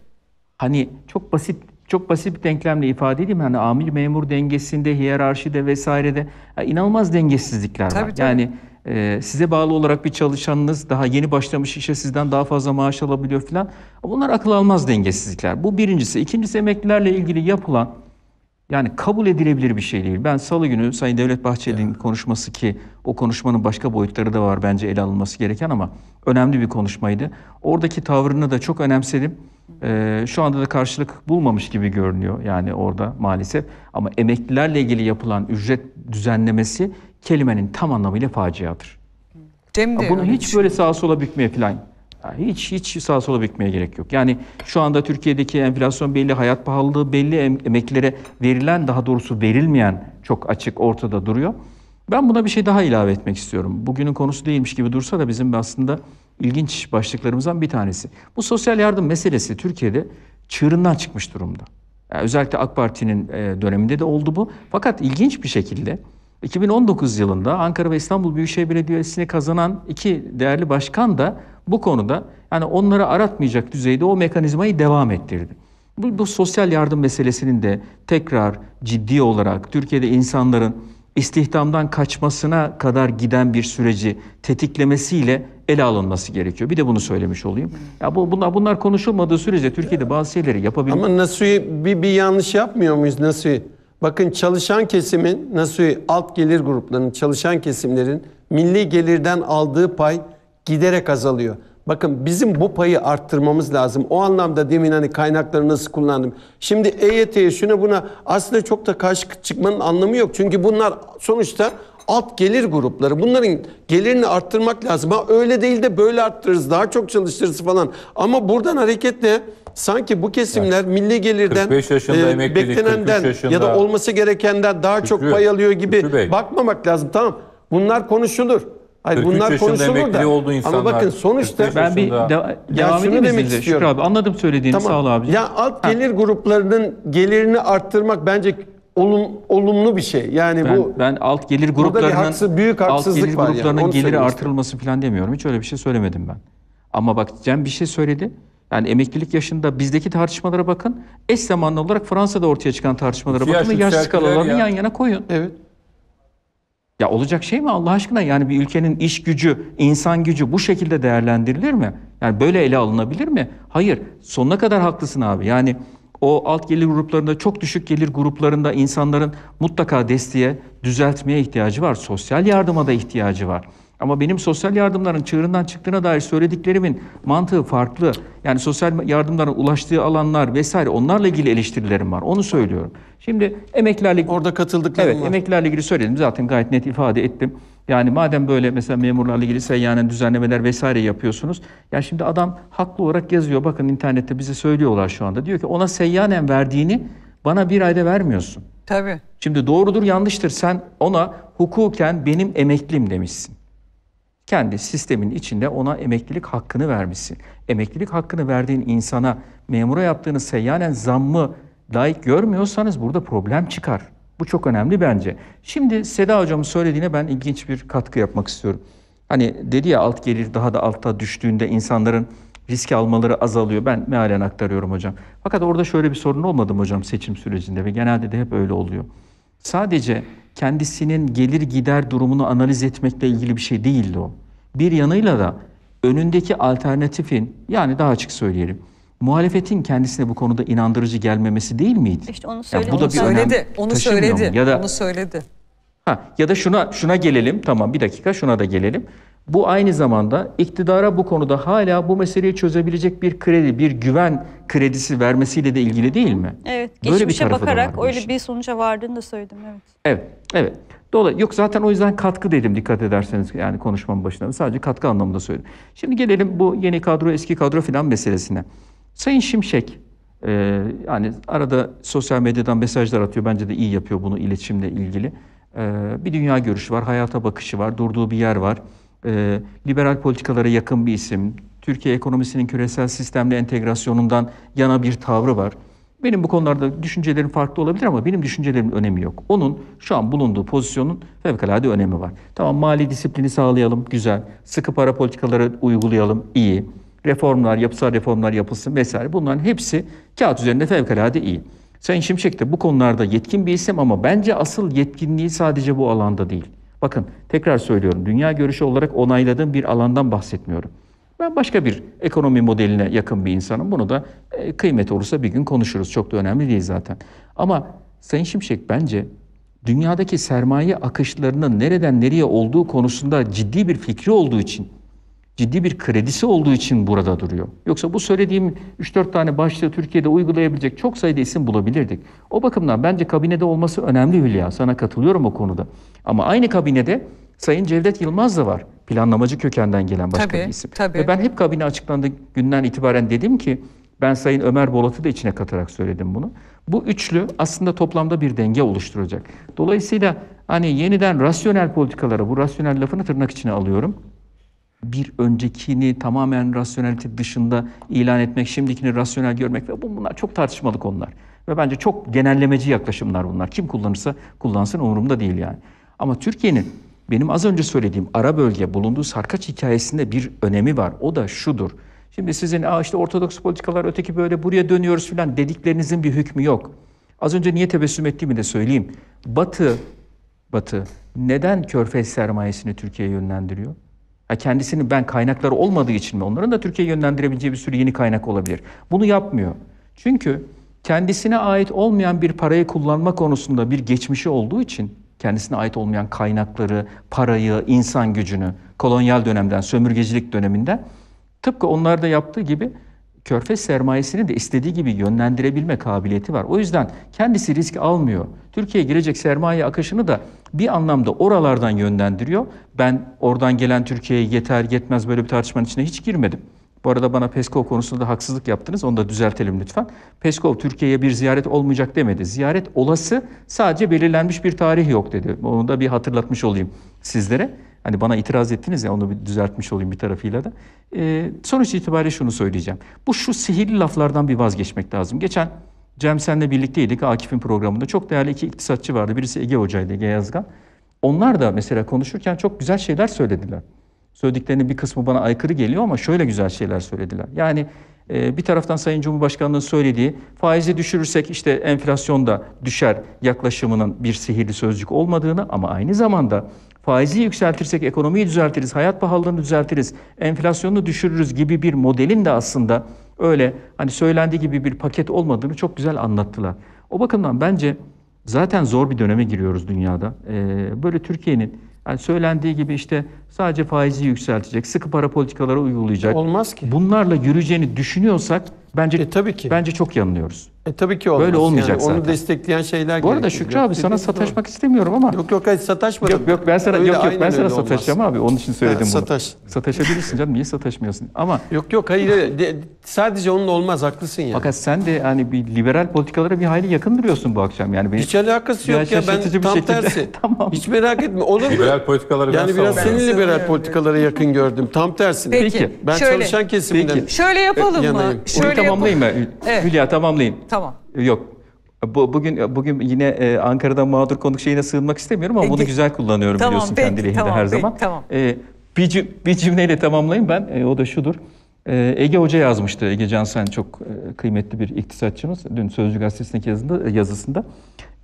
Hani çok basit çok basit bir denklemle ifade edeyim. Hani amir memur dengesinde, hiyerarşide vesairede yani inanılmaz dengesizlikler tabii, var. Tabii. Yani e, size bağlı olarak bir çalışanınız daha yeni başlamış işe sizden daha fazla maaş alabiliyor filan. Bunlar akıl almaz dengesizlikler. Bu birincisi. İkincisi emeklilerle ilgili yapılan yani kabul edilebilir bir şey değil. Ben salı günü Sayın Devlet Bahçeli'nin evet. konuşması ki o konuşmanın başka boyutları da var bence ele alınması gereken ama önemli bir konuşmaydı. Oradaki tavrını da çok önemsedim e, şu anda da karşılık bulmamış gibi görünüyor yani orada maalesef. Ama emeklilerle ilgili yapılan ücret düzenlemesi kelimenin tam anlamıyla faciadır. Cem de Bunu hiç böyle sağa sola bükmeye falan hiç hiç sağa sola bükmeye gerek yok. Yani şu anda Türkiye'deki enflasyon belli, hayat pahalılığı belli, emeklilere verilen daha doğrusu verilmeyen çok açık ortada duruyor. Ben buna bir şey daha ilave etmek istiyorum. Bugünün konusu değilmiş gibi dursa da bizim aslında ilginç başlıklarımızdan bir tanesi. Bu sosyal yardım meselesi Türkiye'de çığırından çıkmış durumda. Yani özellikle AK Parti'nin e, döneminde de oldu bu. Fakat ilginç bir şekilde 2019 yılında Ankara ve İstanbul Büyükşehir Belediyesi'ni kazanan iki değerli başkan da bu konuda yani onları aratmayacak düzeyde o mekanizmayı devam ettirdi. Bu, bu sosyal yardım meselesinin de tekrar ciddi olarak Türkiye'de insanların istihdamdan kaçmasına kadar giden bir süreci tetiklemesiyle ele alınması gerekiyor. Bir de bunu söylemiş olayım. Ya bu bunlar bunlar konuşulmadığı sürece Türkiye'de bazı şeyleri yapabilir. Ama NASU'yu bir, bir yanlış yapmıyor muyuz NASU'yu? Bakın çalışan kesimin NASU'yu alt gelir gruplarının çalışan kesimlerin milli gelirden aldığı pay giderek azalıyor. Bakın bizim bu payı arttırmamız lazım. O anlamda demin hani kaynakları nasıl kullandım. Şimdi EYT'ye şuna buna aslında çok da karşı çıkmanın anlamı yok. Çünkü bunlar sonuçta alt gelir grupları bunların gelirini arttırmak lazım. Ha öyle değil de böyle arttırırız daha çok çalıştırırız falan. Ama buradan hareketle sanki bu kesimler yani, milli gelirden yaşında e, beklenenden yaşında, ya da olması gerekenden daha Şükrü, çok pay alıyor gibi bakmamak lazım. Tamam bunlar konuşulur. Hayır bunlar konuşulur da ama bakın sonuçta ben bir de, devam edeyim demek istiyorum. abi anladım söylediğini tamam. sağ ol abi. Ya alt ha. gelir gruplarının gelirini arttırmak bence olum, olumlu bir şey. Yani ben, bu ben alt gelir gruplarının haksız, büyük haksızlık alt gelir var gruplarının yani, geliri artırılması falan demiyorum. Hiç öyle bir şey söylemedim ben. Ama bak Cem bir şey söyledi. Yani emeklilik yaşında bizdeki tartışmalara bakın. Eş zamanlı olarak Fransa'da ortaya çıkan tartışmalara Siyah bakın. Yaş skalalarını ya. yan yana koyun. Evet. Ya olacak şey mi Allah aşkına? Yani bir ülkenin iş gücü, insan gücü bu şekilde değerlendirilir mi? Yani böyle ele alınabilir mi? Hayır. Sonuna kadar haklısın abi. Yani o alt gelir gruplarında çok düşük gelir gruplarında insanların mutlaka desteğe, düzeltmeye ihtiyacı var. Sosyal yardıma da ihtiyacı var. Ama benim sosyal yardımların çığırından çıktığına dair söylediklerimin mantığı farklı. Yani sosyal yardımların ulaştığı alanlar vesaire onlarla ilgili eleştirilerim var. Onu söylüyorum. Şimdi emeklerle... Orada katıldıklarım evet, var. Evet emeklerle ilgili söyledim. Zaten gayet net ifade ettim. Yani madem böyle mesela memurlarla ilgili seyyanen düzenlemeler vesaire yapıyorsunuz. Ya şimdi adam haklı olarak yazıyor. Bakın internette bize söylüyorlar şu anda. Diyor ki ona seyyanen verdiğini bana bir ayda vermiyorsun. Tabii. Şimdi doğrudur yanlıştır. Sen ona hukuken benim emeklim demişsin. Kendi sistemin içinde ona emeklilik hakkını vermişsin. Emeklilik hakkını verdiğin insana memura yaptığınız seyyanen zammı layık görmüyorsanız burada problem çıkar. Bu çok önemli bence. Şimdi Seda hocamın söylediğine ben ilginç bir katkı yapmak istiyorum. Hani dedi ya alt gelir daha da alta düştüğünde insanların risk almaları azalıyor. Ben mealen aktarıyorum hocam. Fakat orada şöyle bir sorun olmadı mı hocam seçim sürecinde ve genelde de hep öyle oluyor. Sadece kendisinin gelir gider durumunu analiz etmekle ilgili bir şey değildi o. Bir yanıyla da önündeki alternatifin yani daha açık söyleyelim muhalefetin kendisine bu konuda inandırıcı gelmemesi değil miydi? İşte onu söyledi. Yani bu da bir söyledi. Onu söyledi. Mu? Ya da, onu söyledi. Ha, ya da şuna şuna gelelim. Tamam bir dakika şuna da gelelim. Bu aynı zamanda iktidara bu konuda hala bu meseleyi çözebilecek bir kredi, bir güven kredisi vermesiyle de ilgili değil mi? Evet. Böyle geçmişe bir bakarak öyle bir sonuca vardığını da söyledim. Evet. Evet. Evet. Dolayı yok zaten o yüzden katkı dedim dikkat ederseniz yani konuşmamın başında sadece katkı anlamında söyledim. Şimdi gelelim bu yeni kadro eski kadro filan meselesine. Sayın Şimşek e, yani arada sosyal medyadan mesajlar atıyor. Bence de iyi yapıyor bunu iletişimle ilgili. E, bir dünya görüşü var, hayata bakışı var, durduğu bir yer var. E, liberal politikalara yakın bir isim. Türkiye ekonomisinin küresel sistemle entegrasyonundan yana bir tavrı var. Benim bu konularda düşüncelerim farklı olabilir ama benim düşüncelerimin önemi yok. Onun şu an bulunduğu pozisyonun fevkalade önemi var. Tamam mali disiplini sağlayalım, güzel. Sıkı para politikaları uygulayalım, iyi reformlar, yapısal reformlar yapılsın vesaire bunların hepsi kağıt üzerinde fevkalade iyi. Sayın Şimşek de bu konularda yetkin bir isim ama bence asıl yetkinliği sadece bu alanda değil. Bakın tekrar söylüyorum dünya görüşü olarak onayladığım bir alandan bahsetmiyorum. Ben başka bir ekonomi modeline yakın bir insanım. Bunu da e, kıymet olursa bir gün konuşuruz. Çok da önemli değil zaten. Ama Sayın Şimşek bence dünyadaki sermaye akışlarının nereden nereye olduğu konusunda ciddi bir fikri olduğu için ciddi bir kredisi olduğu için burada duruyor. Yoksa bu söylediğim 3-4 tane başlığı Türkiye'de uygulayabilecek çok sayıda isim bulabilirdik. O bakımdan bence kabinede olması önemli Hülya. Sana katılıyorum o konuda. Ama aynı kabinede Sayın Cevdet Yılmaz da var. Planlamacı kökenden gelen başka tabii, bir isim. Tabii. Ve ben hep kabine açıklandığı günden itibaren dedim ki ben Sayın Ömer Bolat'ı da içine katarak söyledim bunu. Bu üçlü aslında toplamda bir denge oluşturacak. Dolayısıyla hani yeniden rasyonel politikalara, bu rasyonel lafını tırnak içine alıyorum bir öncekini tamamen rasyonelite dışında ilan etmek, şimdikini rasyonel görmek ve bunlar çok tartışmalı konular. Ve bence çok genellemeci yaklaşımlar bunlar. Kim kullanırsa kullansın umurumda değil yani. Ama Türkiye'nin benim az önce söylediğim ara bölge bulunduğu sarkaç hikayesinde bir önemi var. O da şudur. Şimdi sizin Aa işte ortodoks politikalar öteki böyle buraya dönüyoruz filan dediklerinizin bir hükmü yok. Az önce niye tebessüm ettiğimi de söyleyeyim. Batı, Batı neden körfez sermayesini Türkiye'ye yönlendiriyor? Ya kendisinin ben kaynakları olmadığı için mi? Onların da Türkiye'ye yönlendirebileceği bir sürü yeni kaynak olabilir. Bunu yapmıyor. Çünkü kendisine ait olmayan bir parayı kullanma konusunda bir geçmişi olduğu için kendisine ait olmayan kaynakları, parayı, insan gücünü kolonyal dönemden, sömürgecilik döneminde tıpkı onlar da yaptığı gibi körfez sermayesini de istediği gibi yönlendirebilme kabiliyeti var. O yüzden kendisi risk almıyor. Türkiye'ye girecek sermaye akışını da bir anlamda oralardan yönlendiriyor. Ben oradan gelen Türkiye'ye yeter yetmez böyle bir tartışmanın içine hiç girmedim. Bu arada bana Peskov konusunda da haksızlık yaptınız. Onu da düzeltelim lütfen. Peskov Türkiye'ye bir ziyaret olmayacak demedi. Ziyaret olası sadece belirlenmiş bir tarih yok dedi. Onu da bir hatırlatmış olayım sizlere. Hani bana itiraz ettiniz ya onu bir düzeltmiş olayım bir tarafıyla da. E, sonuç itibariyle şunu söyleyeceğim. Bu şu sihirli laflardan bir vazgeçmek lazım. Geçen Cem senle birlikteydik Akif'in programında. Çok değerli iki iktisatçı vardı. Birisi Ege Hoca'ydı, Ege Yazgan. Onlar da mesela konuşurken çok güzel şeyler söylediler. Söylediklerinin bir kısmı bana aykırı geliyor ama şöyle güzel şeyler söylediler. Yani e, bir taraftan Sayın Cumhurbaşkanı'nın söylediği faizi düşürürsek işte enflasyon da düşer yaklaşımının bir sihirli sözcük olmadığını ama aynı zamanda faizi yükseltirsek ekonomiyi düzeltiriz, hayat pahalılığını düzeltiriz, enflasyonu düşürürüz gibi bir modelin de aslında öyle hani söylendiği gibi bir paket olmadığını çok güzel anlattılar. O bakımdan bence zaten zor bir döneme giriyoruz dünyada. Ee, böyle Türkiye'nin yani söylendiği gibi işte sadece faizi yükseltecek, sıkı para politikaları uygulayacak. Olmaz ki. Bunlarla yürüyeceğini düşünüyorsak Bence e, tabii ki. Bence çok yanılıyoruz. E tabii ki olmaz. Böyle olmayacak yani, zaten. Onu destekleyen şeyler Bu arada Şükrü abi sana sataşmak doğru. istemiyorum ama. Yok yok hayır sataşmadım. Yok yok ben sana öyle, yok yok ben sana sataşacağım olmaz. abi. Onun için söyledim ha, bunu. Sataş. Sataşabilirsin canım. Niye sataşmıyorsun? Ama yok yok hayır de, sadece onun olmaz haklısın yani. Fakat sen de hani bir liberal politikalara bir hayli yakın duruyorsun bu akşam yani. Beni, Hiç alakası yok ya ben tam şekilde. tersi. (laughs) tamam. Hiç merak etme. Olur mu? liberal ben. yani ben biraz seni liberal politikalara yakın gördüm. Tam tersine. Peki. Ben çalışan kesimden. Şöyle yapalım e, mı? Şöyle tamamlayayım mı? Evet. Hülya tamamlayayım. Tamam. Yok. Bu, bugün bugün yine e, Ankara'da mağdur konuk şeyine sığınmak istemiyorum ama e, bunu güzel kullanıyorum tamam, biliyorsun peki, kendi lehinde tamam, her peki, zaman. Tamam. E, bir, bir cümleyle tamamlayayım ben. E, o da şudur. E, Ege Hoca yazmıştı. Ege Can sen çok e, kıymetli bir iktisatçımız. Dün Sözcü Gazetesi'ndeki yazında, e, yazısında.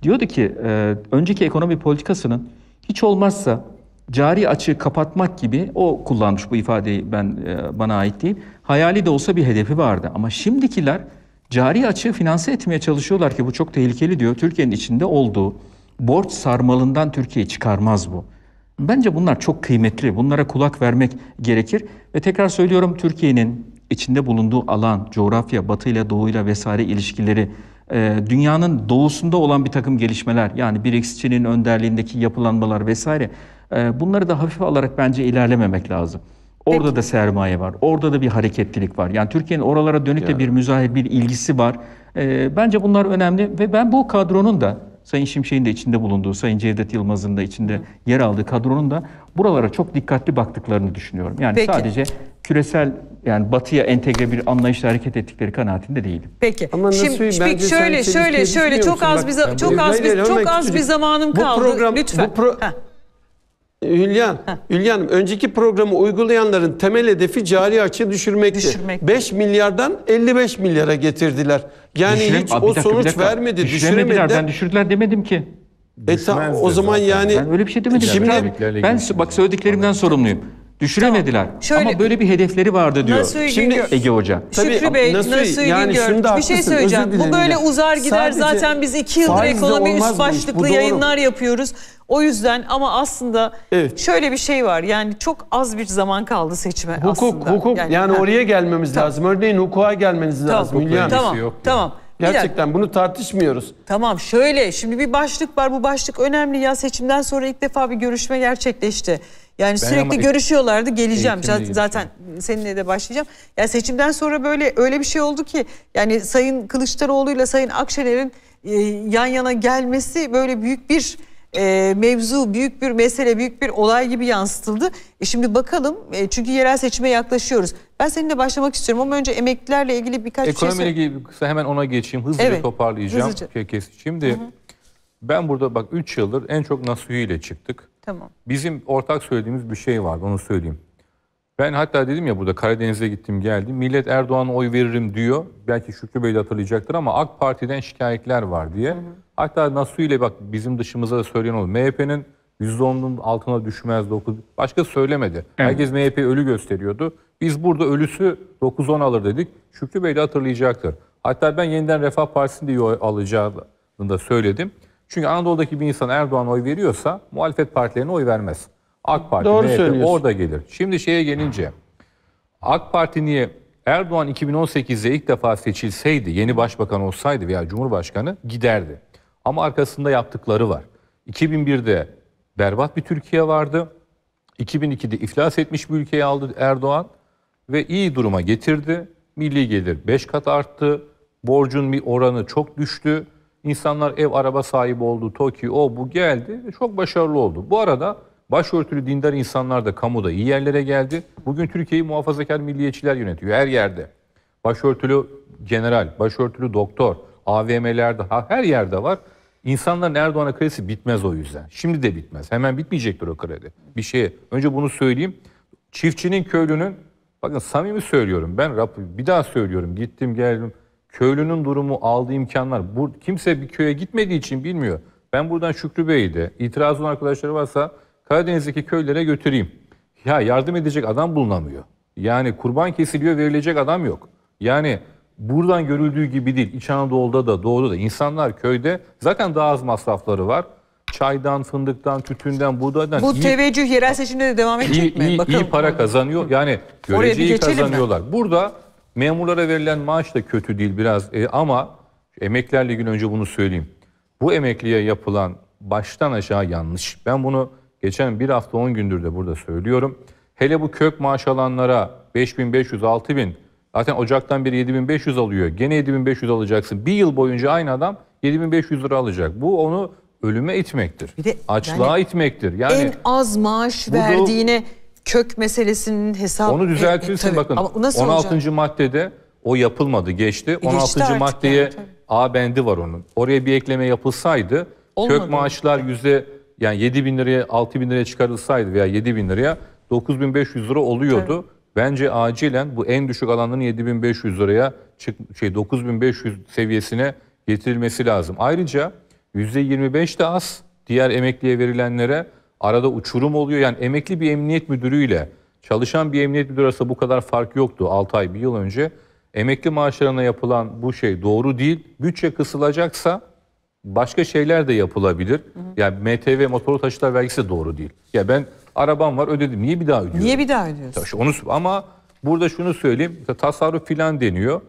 Diyordu ki e, önceki ekonomi politikasının hiç olmazsa cari açığı kapatmak gibi o kullanmış bu ifadeyi ben e, bana ait değil hayali de olsa bir hedefi vardı. Ama şimdikiler cari açığı finanse etmeye çalışıyorlar ki bu çok tehlikeli diyor. Türkiye'nin içinde olduğu borç sarmalından Türkiye'yi çıkarmaz bu. Bence bunlar çok kıymetli. Bunlara kulak vermek gerekir. Ve tekrar söylüyorum Türkiye'nin içinde bulunduğu alan, coğrafya, batıyla doğuyla vesaire ilişkileri, e, dünyanın doğusunda olan bir takım gelişmeler yani BRICS'çinin önderliğindeki yapılanmalar vesaire e, bunları da hafif alarak bence ilerlememek lazım. Orada Peki. da sermaye var. Orada da bir hareketlilik var. Yani Türkiye'nin oralara dönük yani. de bir müzahir bir ilgisi var. E, bence bunlar önemli ve ben bu kadronun da Sayın Şimşek'in de içinde bulunduğu, Sayın Cevdet Yılmaz'ın da içinde Hı. yer aldığı kadronun da buralara çok dikkatli baktıklarını düşünüyorum. Yani Peki. sadece küresel yani batıya entegre bir anlayışla hareket ettikleri kanaatinde değilim. Peki. Ama nasıl, Şimdi peki şöyle şöyle şöyle çok az bir çok az bir çok az bir zamanım bu kaldı. Program, lütfen. Bu pro, Hülya Hanım, Hülya Hanım, önceki programı uygulayanların temel hedefi cari açığı düşürmekti. Düşürmek. 5 milyardan 55 milyara getirdiler. Yani Düşürem, hiç abi, o dakika, sonuç dakika. vermedi, düşüremediler. Ben düşürdüler demedim ki. E, o zaman zaten. yani ben öyle bir şey demedim. Şimdi ben bak söylediklerimden sorumluyum. Düşüremediler. Tamam. Şöyle, Ama böyle bir hedefleri vardı diyor. Nasuhi Şimdi Güngör, Ege Hoca. Tabii, Şükrü Bey, Nasuhi, Nasuhi yani Güngör. Şimdi bir şey söyleyeceğim. Bu böyle uzar gider. Sadece, zaten biz iki yıldır ekonomi üst başlıklı yayınlar yapıyoruz. O yüzden ama aslında evet. şöyle bir şey var. Yani çok az bir zaman kaldı seçime hukuk, aslında. Hukuk, yani, yani oraya gelmemiz tamam. lazım. Örneğin hukuka gelmeniz tamam. lazım. Hukuk tamam, yok tamam. Yani. Gerçekten bunu tartışmıyoruz. Tamam şöyle şimdi bir başlık var bu başlık önemli ya seçimden sonra ilk defa bir görüşme gerçekleşti. Yani ben sürekli ama görüşüyorlardı geleceğim zaten, zaten seninle de başlayacağım. Ya yani seçimden sonra böyle öyle bir şey oldu ki yani Sayın Kılıçdaroğlu ile Sayın Akşener'in e, yan yana gelmesi böyle büyük bir e, mevzu, büyük bir mesele, büyük bir olay gibi yansıtıldı. E şimdi bakalım e, çünkü yerel seçime yaklaşıyoruz. Ben seninle başlamak istiyorum ama önce emeklilerle ilgili birkaç Ekonomiyle şey... Ekonomiyle ilgili kısa hemen ona geçeyim. Hızlıca evet. toparlayacağım. Hızlıca. Şimdi hı hı. ben burada bak 3 yıldır en çok Nasuhi ile çıktık. Tamam. Bizim ortak söylediğimiz bir şey var onu söyleyeyim. Ben hatta dedim ya burada Karadeniz'e gittim geldim. Millet Erdoğan'a oy veririm diyor. Belki Şükrü Bey de hatırlayacaktır ama AK Parti'den şikayetler var diye. Hı hı. Hatta Nasu ile bak bizim dışımıza da söyleyen oldu. MHP'nin %10'un altına düşmez 9. Başka söylemedi. Evet. Herkes MHP ölü gösteriyordu. Biz burada ölüsü 9-10 alır dedik. Şükrü Bey de hatırlayacaktır. Hatta ben yeniden Refah Partisi'nin de oy alacağını da söyledim. Çünkü Anadolu'daki bir insan Erdoğan oy veriyorsa muhalefet partilerine oy vermez. AK Parti, Doğru MHP orada gelir. Şimdi şeye gelince AK Parti niye Erdoğan 2018'de ilk defa seçilseydi, yeni başbakan olsaydı veya cumhurbaşkanı giderdi. Ama arkasında yaptıkları var. 2001'de berbat bir Türkiye vardı. 2002'de iflas etmiş bir ülkeyi aldı Erdoğan ve iyi duruma getirdi. Milli gelir 5 kat arttı. Borcun bir oranı çok düştü. İnsanlar ev araba sahibi oldu, TOKİ o bu geldi. E, çok başarılı oldu. Bu arada başörtülü dindar insanlar da kamuda iyi yerlere geldi. Bugün Türkiye'yi muhafazakar milliyetçiler yönetiyor her yerde. Başörtülü general, başörtülü doktor, AVM'lerde her yerde var. İnsanların Erdoğan'a kredisi bitmez o yüzden. Şimdi de bitmez. Hemen bitmeyecektir o kredi. Bir şey. Önce bunu söyleyeyim. Çiftçinin, köylünün Bakın samimi söylüyorum ben bir daha söylüyorum gittim geldim köylünün durumu aldığı imkanlar. Bu, kimse bir köye gitmediği için bilmiyor. Ben buradan Şükrü Bey'i de itiraz olan arkadaşları varsa Karadeniz'deki köylere götüreyim. Ya yardım edecek adam bulunamıyor. Yani kurban kesiliyor verilecek adam yok. Yani buradan görüldüğü gibi değil. İç Anadolu'da da doğuda da insanlar köyde zaten daha az masrafları var. Çaydan, fındıktan, tütünden, buğdaydan. Bu iyi, teveccüh yerel seçimde de devam edecek iyi, mi? İyi, Bakalım. iyi para kazanıyor. Yani göreceği kazanıyorlar. Mi? Burada Memurlara verilen maaş da kötü değil biraz e, ama emeklerle gün önce bunu söyleyeyim. Bu emekliye yapılan baştan aşağı yanlış. Ben bunu geçen bir hafta 10 gündür de burada söylüyorum. Hele bu kök maaş alanlara 5500 6000 zaten Ocak'tan bir 7500 alıyor. Gene 7500 alacaksın. Bir yıl boyunca aynı adam 7500 lira alacak. Bu onu ölüme itmektir. Bir de Açlığa yani itmektir. Yani en az maaş verdiğine da, kök meselesinin hesabı... Onu düzeltilsin e, e, bakın. Ama nasıl 16. Olacak? maddede o yapılmadı geçti. E, geçti 16. Artık maddeye yani, A bendi var onun. Oraya bir ekleme yapılsaydı Olmadı. kök maaşlar yüzde yani 7 bin liraya 6 bin liraya çıkarılsaydı veya 7 bin liraya 9500 lira oluyordu. Evet. Bence acilen bu en düşük alanların 7500 liraya çık, şey 9500 seviyesine getirilmesi lazım. Ayrıca %25 de az diğer emekliye verilenlere Arada uçurum oluyor. Yani emekli bir emniyet müdürüyle çalışan bir emniyet müdürü arasında bu kadar fark yoktu 6 ay, 1 yıl önce. Emekli maaşlarına yapılan bu şey doğru değil. Bütçe kısılacaksa başka şeyler de yapılabilir. ya Yani MTV motorlu taşıtlar vergisi de doğru değil. Ya ben arabam var ödedim. Niye bir daha ödüyorum? Niye bir daha ödüyorsun? onu, ama burada şunu söyleyeyim. Tasarruf filan deniyor.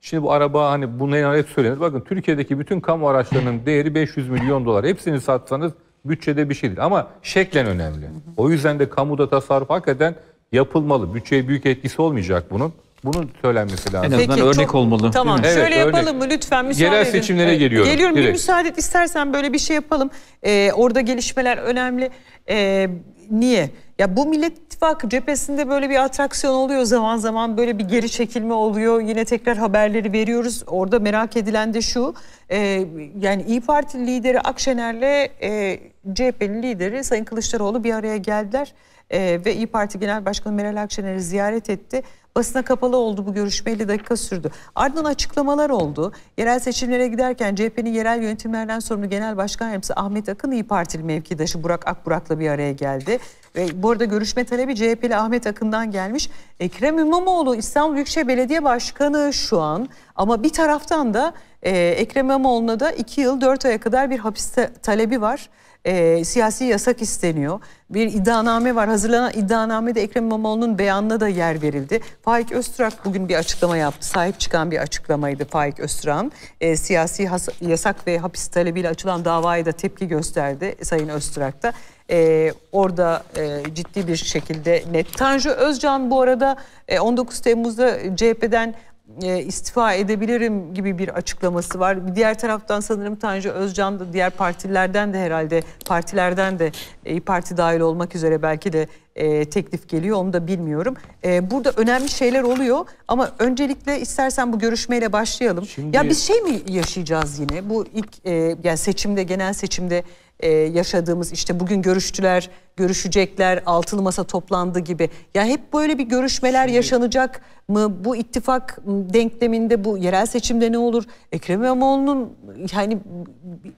Şimdi bu araba hani bunların hep söylenir. Bakın Türkiye'deki bütün kamu araçlarının değeri 500 milyon dolar. Hepsini satsanız bütçede bir şeydir ama şeklen önemli. O yüzden de kamuda tasarruf hakikaten yapılmalı. Bütçeye büyük etkisi olmayacak bunun. Bunun söylenmesi lazım. En azından Peki, örnek çok, olmalı. Tamam evet, şöyle örnek. yapalım mı lütfen müsaade Yerel seçimlere ee, geliyorum. Geliyorum direkt. bir müsaade et istersen böyle bir şey yapalım. Ee, orada gelişmeler önemli. Ee, niye? Ya bu Millet İttifakı cephesinde böyle bir atraksiyon oluyor zaman zaman böyle bir geri çekilme oluyor. Yine tekrar haberleri veriyoruz. Orada merak edilen de şu e, yani İyi Parti lideri Akşener'le... E, CHP'nin lideri Sayın Kılıçdaroğlu bir araya geldiler e, ve İyi Parti Genel Başkanı Meral Akşener'i ziyaret etti. Basına kapalı oldu bu görüşme 50 dakika sürdü. Ardından açıklamalar oldu. Yerel seçimlere giderken CHP'nin yerel yönetimlerden sorumlu Genel Başkan Yardımcısı Ahmet Akın İyi Partili mevkidaşı Burak Akburak'la bir araya geldi. Ve bu arada görüşme talebi CHP'li Ahmet Akın'dan gelmiş. Ekrem İmamoğlu İstanbul Büyükşehir Belediye Başkanı şu an ama bir taraftan da e, Ekrem İmamoğlu'na da 2 yıl 4 aya kadar bir hapiste talebi var e, siyasi yasak isteniyor. Bir iddianame var. Hazırlanan iddianamede Ekrem İmamoğlu'nun beyanına da yer verildi. Faik Öztürk bugün bir açıklama yaptı. Sahip çıkan bir açıklamaydı Faik Öztürk'ın. E, siyasi has, yasak ve hapis talebiyle açılan davaya da tepki gösterdi Sayın Öztürk da. E, orada e, ciddi bir şekilde net. Tanju Özcan bu arada e, 19 Temmuz'da CHP'den e, istifa edebilirim gibi bir açıklaması var. Bir diğer taraftan sanırım Tanju Özcan da diğer partilerden de herhalde partilerden de e, İyi Parti dahil olmak üzere belki de e, teklif geliyor onu da bilmiyorum. E, burada önemli şeyler oluyor ama öncelikle istersen bu görüşmeyle başlayalım. Şimdi... Ya biz şey mi yaşayacağız yine bu ilk e, yani seçimde genel seçimde e, yaşadığımız işte bugün görüştüler, görüşecekler, altılı masa toplandı gibi. Ya hep böyle bir görüşmeler Şimdi... yaşanacak mı? Bu ittifak denkleminde bu yerel seçimde ne olur? Ekrem İmamoğlu'nun yani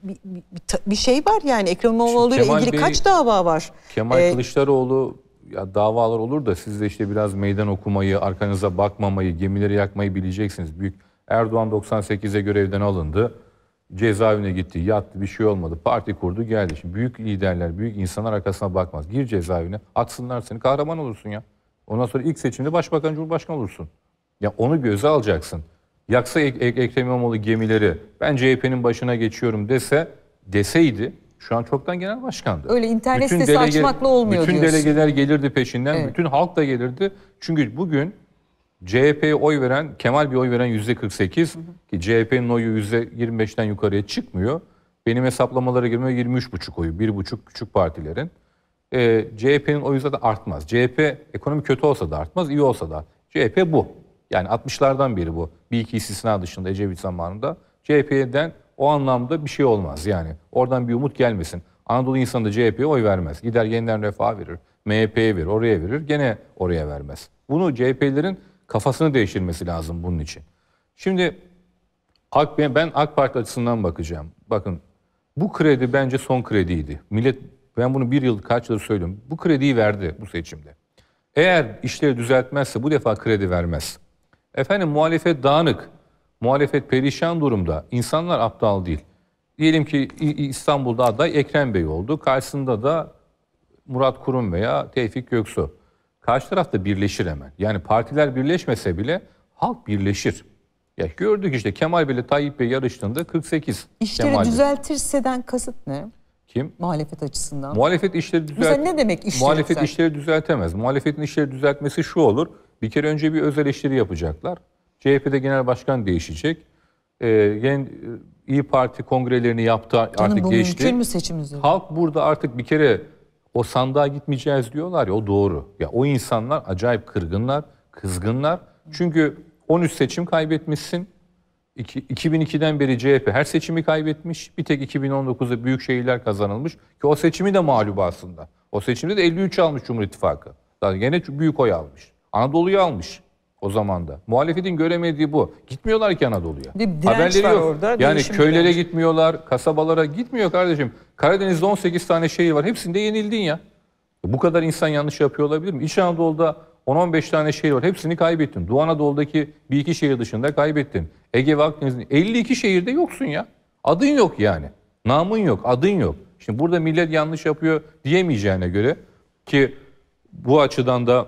bir, bir, bir şey var yani Ekrem İmamoğlu ile ilgili Bey, kaç dava var? Kemal ee, Kılıçdaroğlu ya davalar olur da siz de işte biraz meydan okumayı, arkanıza bakmamayı, gemileri yakmayı bileceksiniz. Büyük Erdoğan 98'e görevden alındı. Cezaevine gitti, yattı, bir şey olmadı. Parti kurdu, geldi. Şimdi büyük liderler, büyük insanlar arkasına bakmaz. Gir cezaevine, atsınlar seni. Kahraman olursun ya. Ondan sonra ilk seçimde başbakan, cumhurbaşkanı olursun. Ya onu göze alacaksın. Yaksa Ekrem İmamoğlu gemileri, ben CHP'nin başına geçiyorum dese, deseydi şu an çoktan genel başkandı. Öyle internet bütün sitesi delege, açmakla olmuyor bütün diyorsun. Bütün delegeler gelirdi peşinden, evet. bütün halk da gelirdi. Çünkü bugün CHP'ye oy veren, Kemal bir oy veren yüzde 48 hı hı. ki CHP'nin oyu yüzde 25'ten yukarıya çıkmıyor. Benim hesaplamalara girmiyor 23 buçuk oyu, bir buçuk küçük partilerin. E, ee, CHP'nin oyu zaten artmaz. CHP ekonomi kötü olsa da artmaz, iyi olsa da. CHP bu. Yani 60'lardan biri bu. Bir iki istisna dışında Ecevit zamanında CHP'den o anlamda bir şey olmaz yani. Oradan bir umut gelmesin. Anadolu insanı da CHP'ye oy vermez. Gider yeniden refah verir. MHP'ye verir, oraya verir. Gene oraya vermez. Bunu CHP'lerin kafasını değiştirmesi lazım bunun için. Şimdi AK, ben AK Parti açısından bakacağım. Bakın bu kredi bence son krediydi. Millet ben bunu bir yıl kaç yıl söylüyorum. Bu krediyi verdi bu seçimde. Eğer işleri düzeltmezse bu defa kredi vermez. Efendim muhalefet dağınık. Muhalefet perişan durumda. İnsanlar aptal değil. Diyelim ki İstanbul'da aday Ekrem Bey oldu. Karşısında da Murat Kurum veya Tevfik Göksu karşı taraf da birleşir hemen. Yani partiler birleşmese bile halk birleşir. Ya gördük işte Kemal Bey ile Tayyip Bey yarıştığında 48. İşleri Kemal Bey. düzeltirseden kasıt ne? Kim? Muhalefet açısından. Muhalefet işleri düzelt... Mesela ne demek işleri Muhalefet düzelt... işleri düzeltemez. Muhalefetin işleri düzeltmesi şu olur. Bir kere önce bir öz eleştiri yapacaklar. CHP'de genel başkan değişecek. Ee, yeni, İyi Parti kongrelerini yaptı Canım, artık bu geçti. mümkün mü seçim üzerine? Halk burada artık bir kere o sandığa gitmeyeceğiz diyorlar ya o doğru. Ya o insanlar acayip kırgınlar, kızgınlar. Çünkü 13 seçim kaybetmişsin. 2002'den beri CHP her seçimi kaybetmiş. Bir tek 2019'da büyük şehirler kazanılmış ki o seçimi de mağlup aslında. O seçimde de 53 almış Cumhur İttifakı. Yani gene büyük oy almış. Anadolu'yu almış o zaman da. Muhalefetin göremediği bu. Gitmiyorlar ki Anadolu'ya. Haberleri yok. Orada, yani köylere direnç. gitmiyorlar, kasabalara gitmiyor kardeşim. Karadeniz'de 18 tane şehir var. Hepsinde yenildin ya. Bu kadar insan yanlış yapıyor olabilir mi? İç Anadolu'da 10-15 tane şehir var. Hepsini kaybettin. Doğu Anadolu'daki bir iki şehir dışında kaybettin. Ege ve Akdeniz'in 52 şehirde yoksun ya. Adın yok yani. Namın yok, adın yok. Şimdi burada millet yanlış yapıyor diyemeyeceğine göre ki bu açıdan da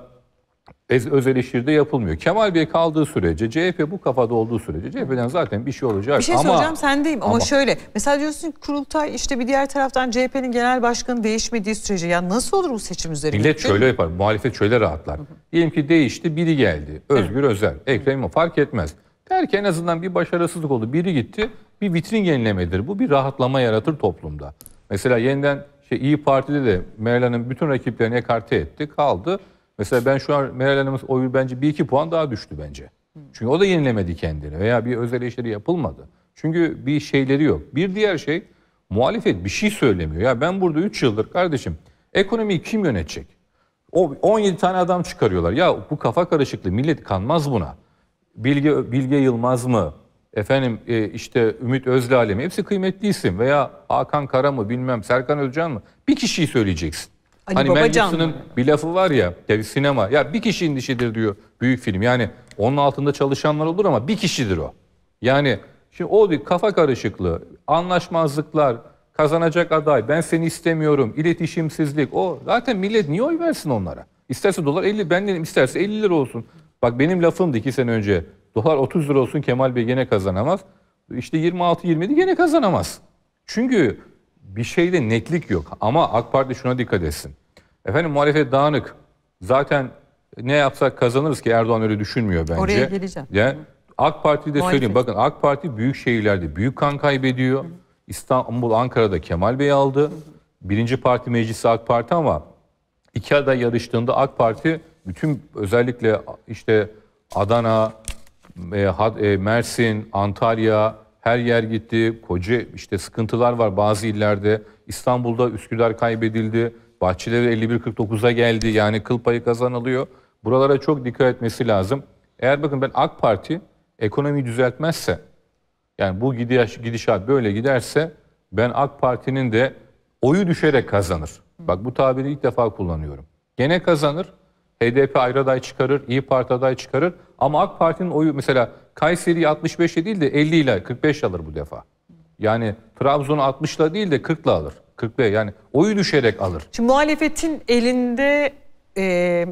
öz eleştiride yapılmıyor. Kemal Bey kaldığı sürece, CHP bu kafada olduğu sürece CHP'den zaten bir şey olacak. Bir şey ama, soracağım sendeyim ama, ama şöyle. Mesela diyorsun kurultay işte bir diğer taraftan CHP'nin genel başkanı değişmediği sürece ya nasıl olur bu seçim üzerinde? Millet şöyle yapar, muhalefet şöyle rahatlar. Hı hı. Diyelim ki değişti, biri geldi. Özgür hı. Özel, Ekrem hı. fark etmez. Der ki en azından bir başarısızlık oldu, biri gitti. Bir vitrin yenilemedir. Bu bir rahatlama yaratır toplumda. Mesela yeniden şey, İyi Parti'de de Merlan'ın bütün rakiplerini ekarte etti, kaldı. Mesela ben şu an Meral Hanım'ın oyu bence bir iki puan daha düştü bence. Çünkü o da yenilemedi kendini veya bir öz eleştiri yapılmadı. Çünkü bir şeyleri yok. Bir diğer şey muhalefet bir şey söylemiyor. Ya ben burada 3 yıldır kardeşim ekonomiyi kim yönetecek? O 17 tane adam çıkarıyorlar. Ya bu kafa karışıklığı millet kanmaz buna. Bilge Bilge Yılmaz mı? Efendim e, işte Ümit Özlale mi? Hepsi kıymetli isim veya Hakan Kara mı bilmem Serkan Özcan mı? Bir kişiyi söyleyeceksin. Ali hani Babacan Mel Gibson'ın bir lafı var ya, ya sinema ya bir kişinin işidir diyor büyük film. Yani onun altında çalışanlar olur ama bir kişidir o. Yani şimdi o bir kafa karışıklığı, anlaşmazlıklar, kazanacak aday, ben seni istemiyorum, iletişimsizlik. O zaten millet niye oy versin onlara? İsterse dolar 50, ben dedim isterse 50 lira olsun. Bak benim lafımdı 2 sene önce. Dolar 30 lira olsun Kemal Bey gene kazanamaz. İşte 26-27 gene kazanamaz. Çünkü bir şeyde netlik yok. Ama AK Parti şuna dikkat etsin. Efendim muhalefet dağınık. Zaten ne yapsak kazanırız ki Erdoğan öyle düşünmüyor bence. Oraya geleceğim. Ya, AK Parti de muhalefet. söyleyeyim. Bakın AK Parti büyük şehirlerde büyük kan kaybediyor. İstanbul, Ankara'da Kemal Bey aldı. Birinci parti meclisi AK Parti ama iki aday yarıştığında AK Parti bütün özellikle işte Adana, e, e, Mersin, Antalya, her yer gitti. Koca işte sıkıntılar var bazı illerde. İstanbul'da Üsküdar kaybedildi. Bahçeleri 51-49'a geldi. Yani kıl payı kazanılıyor. Buralara çok dikkat etmesi lazım. Eğer bakın ben AK Parti ekonomi düzeltmezse yani bu gidişat böyle giderse ben AK Parti'nin de oyu düşerek kazanır. Bak bu tabiri ilk defa kullanıyorum. Gene kazanır. HDP ayrı aday çıkarır, İyi Parti aday çıkarır ama AK Parti'nin oyu mesela Kayseri 65'e değil de 50 ile 45 alır bu defa. Yani Trabzon'u 60'la değil de 40'la alır. 45 yani oyu düşerek alır. Şimdi muhalefetin elinde e,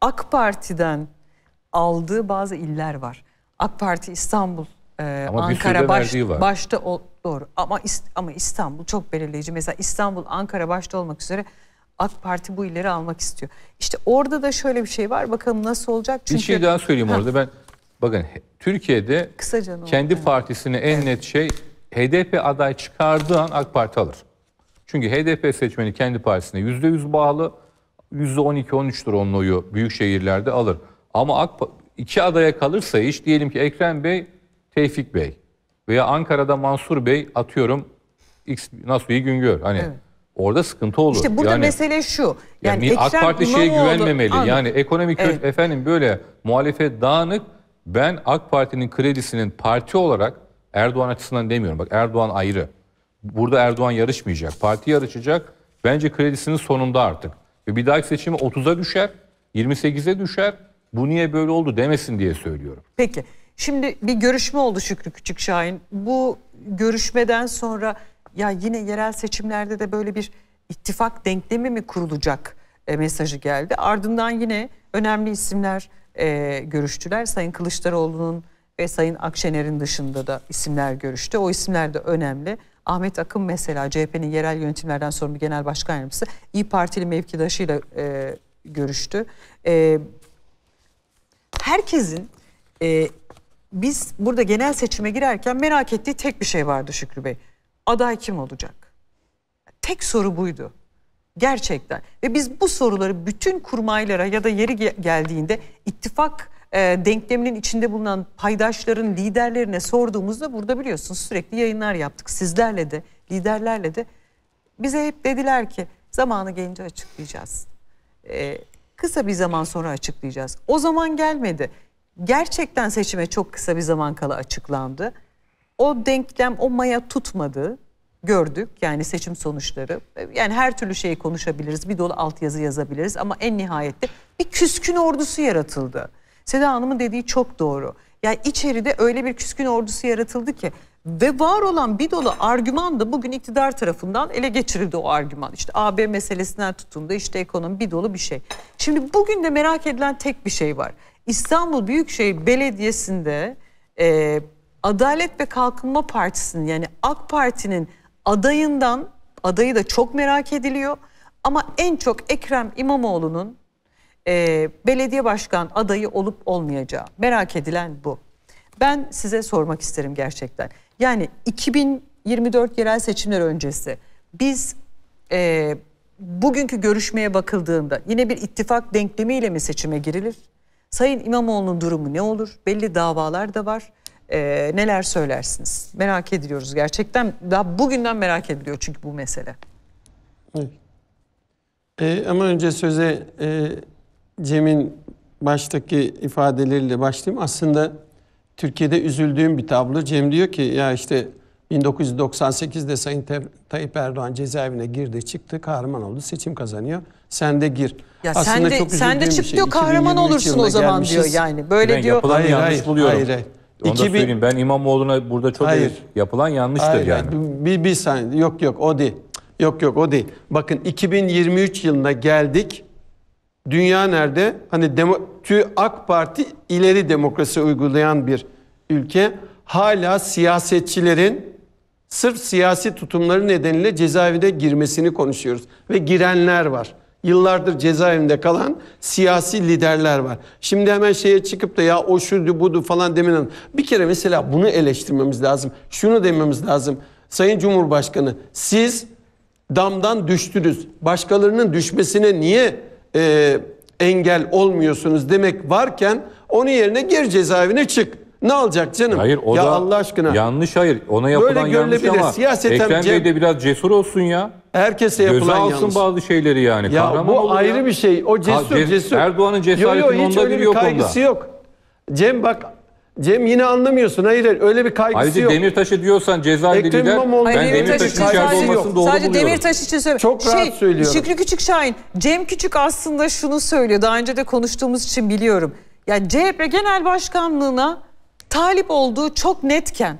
AK Parti'den aldığı bazı iller var. AK Parti İstanbul, e, ama Ankara baş, var. başta o, doğru ama ama İstanbul çok belirleyici. Mesela İstanbul, Ankara başta olmak üzere AK Parti bu illeri almak istiyor. İşte orada da şöyle bir şey var. Bakalım nasıl olacak? Çünkü... Bir şey daha söyleyeyim orada. Ben Bakın Türkiye'de Kısaca kendi partisini en net şey HDP aday çıkardığı an AK Parti alır. Çünkü HDP seçmeni kendi partisine %100 bağlı. %12-13'tür onun oyu büyük şehirlerde alır. Ama AK, iki adaya kalırsa iş diyelim ki Ekrem Bey, Tevfik Bey veya Ankara'da Mansur Bey atıyorum X gün gör Hani evet. Orada sıkıntı olur. İşte burada yani, mesele şu. Yani, yani AK Parti şeye güvenmemeli. Anladım. Yani ekonomik evet. efendim böyle muhalefet dağınık ben AK Parti'nin kredisinin parti olarak Erdoğan açısından demiyorum. Bak Erdoğan ayrı. Burada Erdoğan yarışmayacak. Parti yarışacak. Bence kredisinin sonunda artık. Ve bir dahaki seçimi 30'a düşer, 28'e düşer. Bu niye böyle oldu demesin diye söylüyorum. Peki. Şimdi bir görüşme oldu Şükrü Küçük Şahin. Bu görüşmeden sonra ya yine yerel seçimlerde de böyle bir ittifak denklemi mi kurulacak e, mesajı geldi. Ardından yine önemli isimler e, görüştüler. Sayın Kılıçdaroğlu'nun ve Sayın Akşener'in dışında da isimler görüştü. O isimler de önemli. Ahmet Akın mesela CHP'nin yerel yönetimlerden sorumlu genel başkan yardımcısı İyi Partili mevkidaşıyla e, görüştü. E, herkesin e, biz burada genel seçime girerken merak ettiği tek bir şey vardı Şükrü Bey. Aday kim olacak? Tek soru buydu. Gerçekten. Ve biz bu soruları bütün kurmaylara ya da yeri geldiğinde ittifak e, denkleminin içinde bulunan paydaşların liderlerine sorduğumuzda burada biliyorsunuz sürekli yayınlar yaptık. Sizlerle de liderlerle de bize hep dediler ki zamanı gelince açıklayacağız. E, kısa bir zaman sonra açıklayacağız. O zaman gelmedi. Gerçekten seçime çok kısa bir zaman kala açıklandı. O denklem, o maya tutmadı gördük. Yani seçim sonuçları. E, yani her türlü şeyi konuşabiliriz. Bir dolu altyazı yazabiliriz. Ama en nihayette bir küskün ordusu yaratıldı. Seda Hanım'ın dediği çok doğru. Yani içeride öyle bir küskün ordusu yaratıldı ki ve var olan bir dolu argüman da bugün iktidar tarafından ele geçirildi o argüman. İşte AB meselesinden tutun işte ekonomi bir dolu bir şey. Şimdi bugün de merak edilen tek bir şey var. İstanbul Büyükşehir Belediyesi'nde e, Adalet ve Kalkınma Partisi'nin yani AK Parti'nin adayından adayı da çok merak ediliyor. Ama en çok Ekrem İmamoğlu'nun e, belediye başkan adayı olup olmayacağı merak edilen bu. Ben size sormak isterim gerçekten. Yani 2024 yerel seçimler öncesi biz e, bugünkü görüşmeye bakıldığında yine bir ittifak denklemiyle mi seçime girilir? Sayın İmamoğlu'nun durumu ne olur? Belli davalar da var e, neler söylersiniz? Merak ediyoruz gerçekten. Daha bugünden merak ediliyor çünkü bu mesele. Evet. E, ama önce söze e, Cem'in baştaki ifadeleriyle başlayayım. Aslında Türkiye'de üzüldüğüm bir tablo. Cem diyor ki ya işte 1998'de Sayın Tayyip Erdoğan cezaevine girdi, çıktı, kahraman oldu, seçim kazanıyor. Sen de gir. Ya Aslında sen de, çok sen de çık şey. diyor, kahraman olursun o zaman gelmişiz. diyor yani. Böyle ben diyor. Yapılan hayır, yanlış hayır, buluyorum. Hayır, hayır. Onu 2000... da söyleyeyim ben İmamoğlu'na burada çok Hayır. yapılan yanlıştır Hayır, yani. Bir, bir saniye yok yok o değil. Yok yok o değil. Bakın 2023 yılına geldik. Dünya nerede? Hani demo, tü AK Parti ileri demokrasi uygulayan bir ülke. Hala siyasetçilerin sırf siyasi tutumları nedeniyle cezaevine girmesini konuşuyoruz. Ve girenler var yıllardır cezaevinde kalan siyasi liderler var. Şimdi hemen şeye çıkıp da ya o şuydu budu falan demenin. Bir kere mesela bunu eleştirmemiz lazım. Şunu dememiz lazım. Sayın Cumhurbaşkanı siz damdan düştünüz. Başkalarının düşmesine niye e, engel olmuyorsunuz demek varken onun yerine gir cezaevine çık. Ne alacak canım? Hayır o ya da Allah aşkına. yanlış hayır. Ona yapılan Böyle yanlış ama Siyaseten Ekrem Bey de biraz cesur olsun ya. Herkese yapılan Göze alsın bazı şeyleri yani. Ya Kahraman bu ayrı ya. bir şey. O cesur, Ka cesur. Erdoğan'ın cesaretinin yo, yo, onda bir yok kaygısı onda. yok. Cem bak Cem yine anlamıyorsun. Hayır, hayır öyle bir kaygısı Ayrıca yok. Ayrıca Demirtaş'ı diyorsan cezaevinde lider. Hayır, ben Demirtaş'ın Demirtaş içeride olmasını doğru Sadece buluyorum. Demirtaş için söylüyorum. Çok şey, rahat söylüyorum. Şükrü Küçük Şahin, Cem Küçük aslında şunu söylüyor. Daha önce de konuştuğumuz için biliyorum. yani CHP Genel Başkanlığı'na talip olduğu çok netken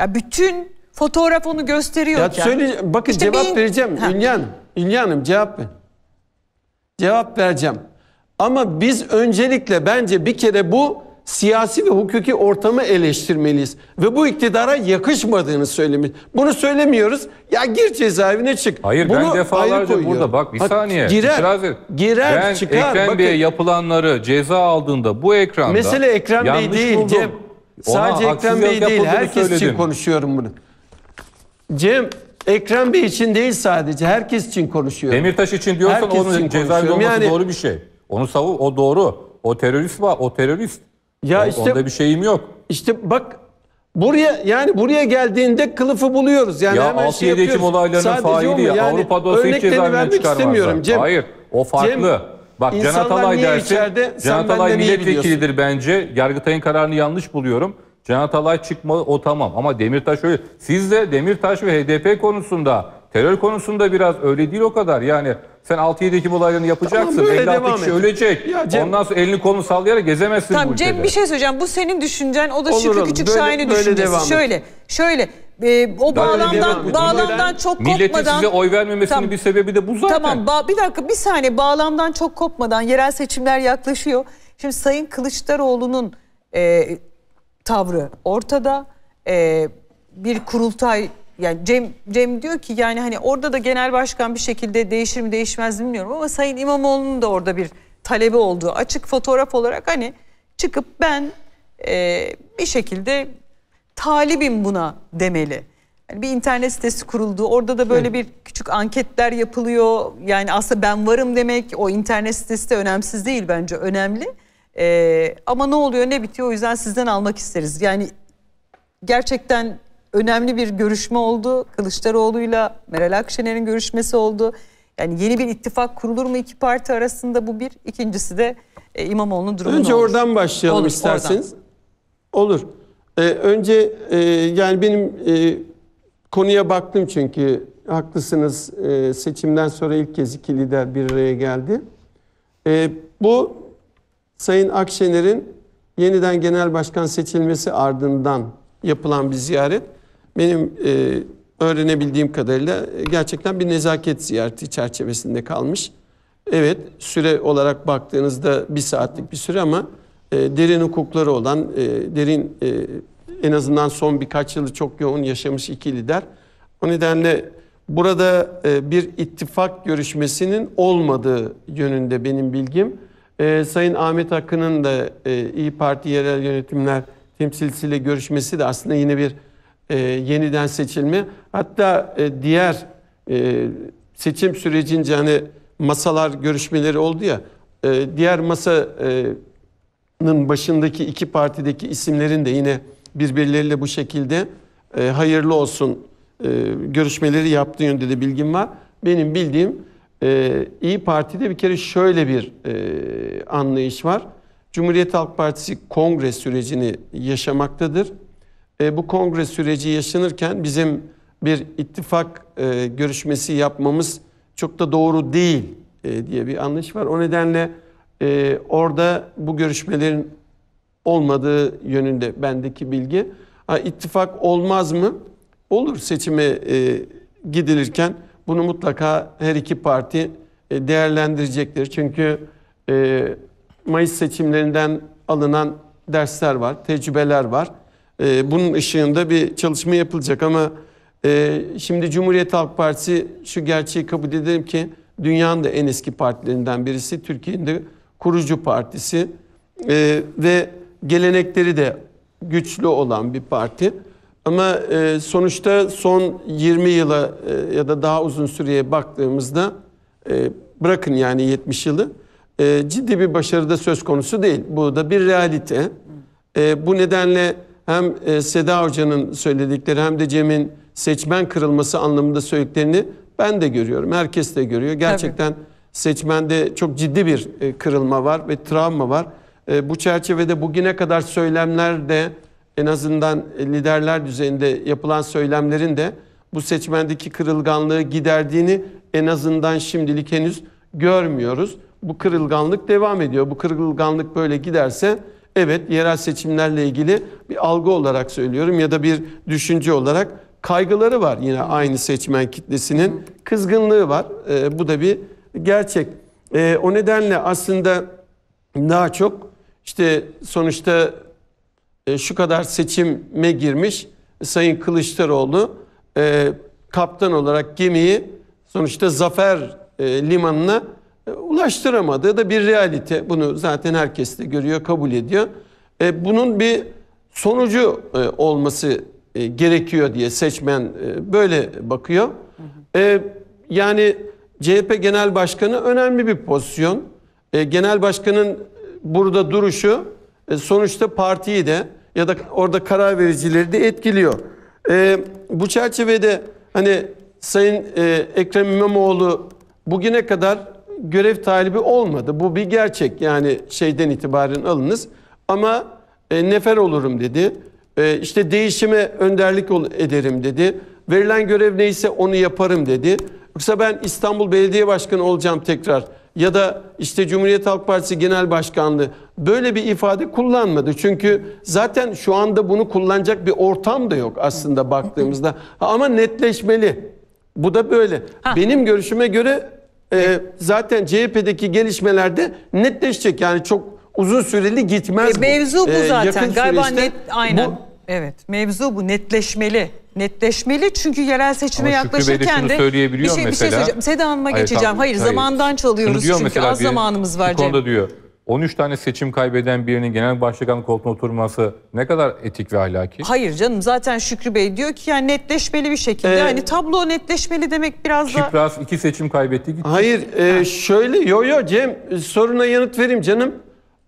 ya bütün Fotoğraf onu gösteriyor. Ya söyle, bakın işte cevap bir... vereceğim ha. Hülya Hanım. Hülya Hanım cevap ver. Cevap vereceğim. Ama biz öncelikle bence bir kere bu siyasi ve hukuki ortamı eleştirmeliyiz. Ve bu iktidara yakışmadığını söylemiş. Bunu söylemiyoruz. Ya gir cezaevine çık. Hayır Bunu ben defalarca burada bak bir ha, saniye. Girer, girer ben çıkar. Ekrem bakın. Bey'e yapılanları ceza aldığında bu ekranda Mesela Ekrem Bey değil. Cem, sadece Ekrem Bey değil. Herkes söyledim. için konuşuyorum bunu. Cem Ekrem Bey için değil sadece herkes için konuşuyor. Demirtaş için diyorsan Herkes onun için cezaevinde olması Yani- doğru bir şey. Onu savu, o doğru. O terörist var, o terörist. Ya O- işte- Onda bir şeyim yok. İşte bak buraya yani buraya geldiğinde kılıfı buluyoruz. Yani Ya hemen 6-7 şey Ekim yapıyoruz. olaylarının Sadece faili ya. Yani Avrupa'da olsa hiç örneklerini istemiyorum Cem. Hayır. O farklı. Cem, Bak Can insanlar Atalay niye dersin. içeride? Sen Can Atalay milletvekilidir bence. Yargıtay'ın kararını yanlış buluyorum. Can Atalay çıkmalı o tamam ama Demirtaş öyle. Siz de Demirtaş ve HDP konusunda terör konusunda biraz öyle değil o kadar. Yani sen 6-7 Ekim olaylarını yapacaksın. Tamam, 56 kişi edin. ölecek. Ya Cem, Ondan sonra elini kolunu sallayarak gezemezsin tamam, bu ülkede. Cem bir şey söyleyeceğim. Bu senin düşüncen. O da Olur, Şükrü Küçük Şahin'i düşüncesi. Şöyle, şöyle e, o Daha bağlamdan bağlamdan çok kopmadan milletin size oy vermemesinin tam, bir sebebi de bu zaten. Tamam bir dakika bir saniye bağlamdan çok kopmadan yerel seçimler yaklaşıyor. Şimdi Sayın Kılıçdaroğlu'nun e, tavrı ortada. E, bir kurultay yani Cem, Cem diyor ki yani hani orada da genel başkan bir şekilde değişir mi değişmez mi bilmiyorum ama Sayın İmamoğlu'nun da orada bir talebi olduğu açık fotoğraf olarak hani çıkıp ben e, bir şekilde talibim buna demeli. Yani bir internet sitesi kuruldu. Orada da böyle bir küçük anketler yapılıyor. Yani aslında ben varım demek o internet sitesi de önemsiz değil bence önemli. E, ama ne oluyor ne bitiyor o yüzden sizden almak isteriz. Yani gerçekten önemli bir görüşme oldu. Kılıçdaroğlu'yla Meral Akşener'in görüşmesi oldu. Yani yeni bir ittifak kurulur mu iki parti arasında bu bir. İkincisi de e, İmamoğlu'nun durumu Önce olur. oradan başlayalım olur, isterseniz. Oradan. Olur. Ee, önce e, yani benim e, konuya baktım çünkü haklısınız e, seçimden sonra ilk kez iki lider bir araya geldi. E, bu Sayın Akşener'in yeniden genel başkan seçilmesi ardından yapılan bir ziyaret benim e, öğrenebildiğim kadarıyla e, gerçekten bir nezaket ziyareti çerçevesinde kalmış. Evet süre olarak baktığınızda bir saatlik bir süre ama e, derin hukukları olan, e, derin e, en azından son birkaç yılı çok yoğun yaşamış iki lider. O nedenle burada e, bir ittifak görüşmesinin olmadığı yönünde benim bilgim. E, Sayın Ahmet Akın'ın da e, İyi Parti yerel yönetimler temsilcisiyle görüşmesi de aslında yine bir e, yeniden seçilme. Hatta e, diğer e, seçim sürecince hani masalar görüşmeleri oldu ya e, diğer masanın e, başındaki iki partideki isimlerin de yine birbirleriyle bu şekilde e, hayırlı olsun e, görüşmeleri yaptığı yönde de bilgim var. Benim bildiğim ee, İyi Parti'de bir kere şöyle bir e, anlayış var. Cumhuriyet Halk Partisi kongre sürecini yaşamaktadır. E, bu kongre süreci yaşanırken bizim bir ittifak e, görüşmesi yapmamız çok da doğru değil e, diye bir anlayış var. O nedenle e, orada bu görüşmelerin olmadığı yönünde bendeki bilgi. Ha, ittifak olmaz mı? Olur seçime e, gidilirken bunu mutlaka her iki parti e, değerlendirecektir. Çünkü e, Mayıs seçimlerinden alınan dersler var, tecrübeler var. E, bunun ışığında bir çalışma yapılacak ama şimdi Cumhuriyet Halk Partisi şu gerçeği kabul edelim ki dünyanın da en eski partilerinden birisi, Türkiye'nin de kurucu partisi ve gelenekleri de güçlü olan bir parti. Ama e, sonuçta son 20 yıla e, ya da daha uzun süreye baktığımızda e, bırakın yani 70 yılı e, ciddi bir başarıda söz konusu değil. Bu da bir realite. E, bu nedenle hem e, Seda Hoca'nın söyledikleri hem de Cem'in seçmen kırılması anlamında söylediklerini ben de görüyorum. Herkes de görüyor. Gerçekten Tabii. seçmende çok ciddi bir e, kırılma var ve travma var. E, bu çerçevede bugüne kadar söylemler de en azından liderler düzeyinde yapılan söylemlerin de bu seçmendeki kırılganlığı giderdiğini en azından şimdilik henüz görmüyoruz. Bu kırılganlık devam ediyor. Bu kırılganlık böyle giderse evet yerel seçimlerle ilgili bir algı olarak söylüyorum ya da bir düşünce olarak kaygıları var yine aynı seçmen kitlesinin kızgınlığı var. E, bu da bir gerçek. E, o nedenle aslında daha çok işte sonuçta e, şu kadar seçime girmiş Sayın Kılıçdaroğlu e, kaptan olarak gemiyi sonuçta zafer e, limanına e, ulaştıramadığı da bir realite. Bunu zaten herkes de görüyor, kabul ediyor. E, bunun bir sonucu e, olması e, gerekiyor diye seçmen e, böyle bakıyor. E, yani CHP Genel Başkanı önemli bir pozisyon. E, Genel Başkan'ın e, burada duruşu e, sonuçta partiyi de ya da orada karar vericileri de etkiliyor. E, bu çerçevede hani Sayın e, Ekrem İmamoğlu bugüne kadar görev talibi olmadı. Bu bir gerçek yani şeyden itibaren alınız. Ama e, nefer olurum dedi. E, işte değişime önderlik ederim dedi. Verilen görev neyse onu yaparım dedi. Yoksa ben İstanbul Belediye Başkanı olacağım tekrar ya da işte Cumhuriyet Halk Partisi Genel Başkanlığı böyle bir ifade kullanmadı. Çünkü zaten şu anda bunu kullanacak bir ortam da yok aslında baktığımızda. Ama netleşmeli. Bu da böyle. Ha. Benim görüşüme göre e, zaten CHP'deki gelişmelerde netleşecek. Yani çok uzun süreli gitmez e, bu. Mevzu bu e, zaten. Galiba net, aynen. Bu, Evet mevzu bu netleşmeli. Netleşmeli çünkü yerel seçime Ama yaklaşırken de söyleyebiliyor bir şey, bir şey söyleyeceğim. Seda Hanım'a geçeceğim. Hayır, hayır, zamandan çalıyoruz çünkü az bir, zamanımız var. Bu konuda diyor 13 tane seçim kaybeden birinin genel başkan koltuğuna oturması ne kadar etik ve ahlaki? Hayır canım zaten Şükrü Bey diyor ki yani netleşmeli bir şekilde. Ee, hani tablo netleşmeli demek biraz Çipras da... Çipras iki seçim kaybetti gitti. Hayır e, şöyle yo yo Cem soruna yanıt vereyim canım.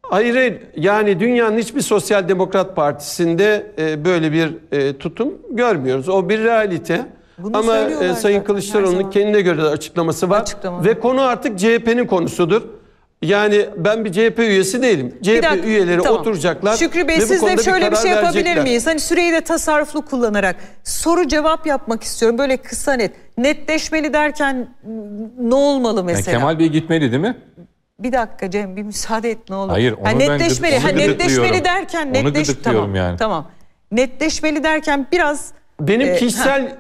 Hayır, hayır yani dünyanın hiçbir sosyal demokrat partisinde e, böyle bir e, tutum görmüyoruz. O bir realite. Bunu Ama e, Sayın Kılıçdaroğlu'nun kendine göre de açıklaması var. Açıklama. Ve konu artık CHP'nin konusudur. Yani ben bir CHP üyesi değilim. CHP dakika, üyeleri tamam. oturacaklar. Şükrü Bey sizle şöyle bir, bir şey yapabilir verecekler. miyiz? Hani süreyi de tasarruflu kullanarak soru cevap yapmak istiyorum. Böyle kısa net. Netleşmeli derken ne olmalı mesela? Yani Kemal Bey gitmeli değil mi? Bir dakika Cem bir müsaade et ne olur. Hayır onu ha, netleşmeli. ben gıdık, onu ha, netleşmeli derken netleş onu tamam. yani. Tamam. Netleşmeli derken biraz benim e, kişisel ha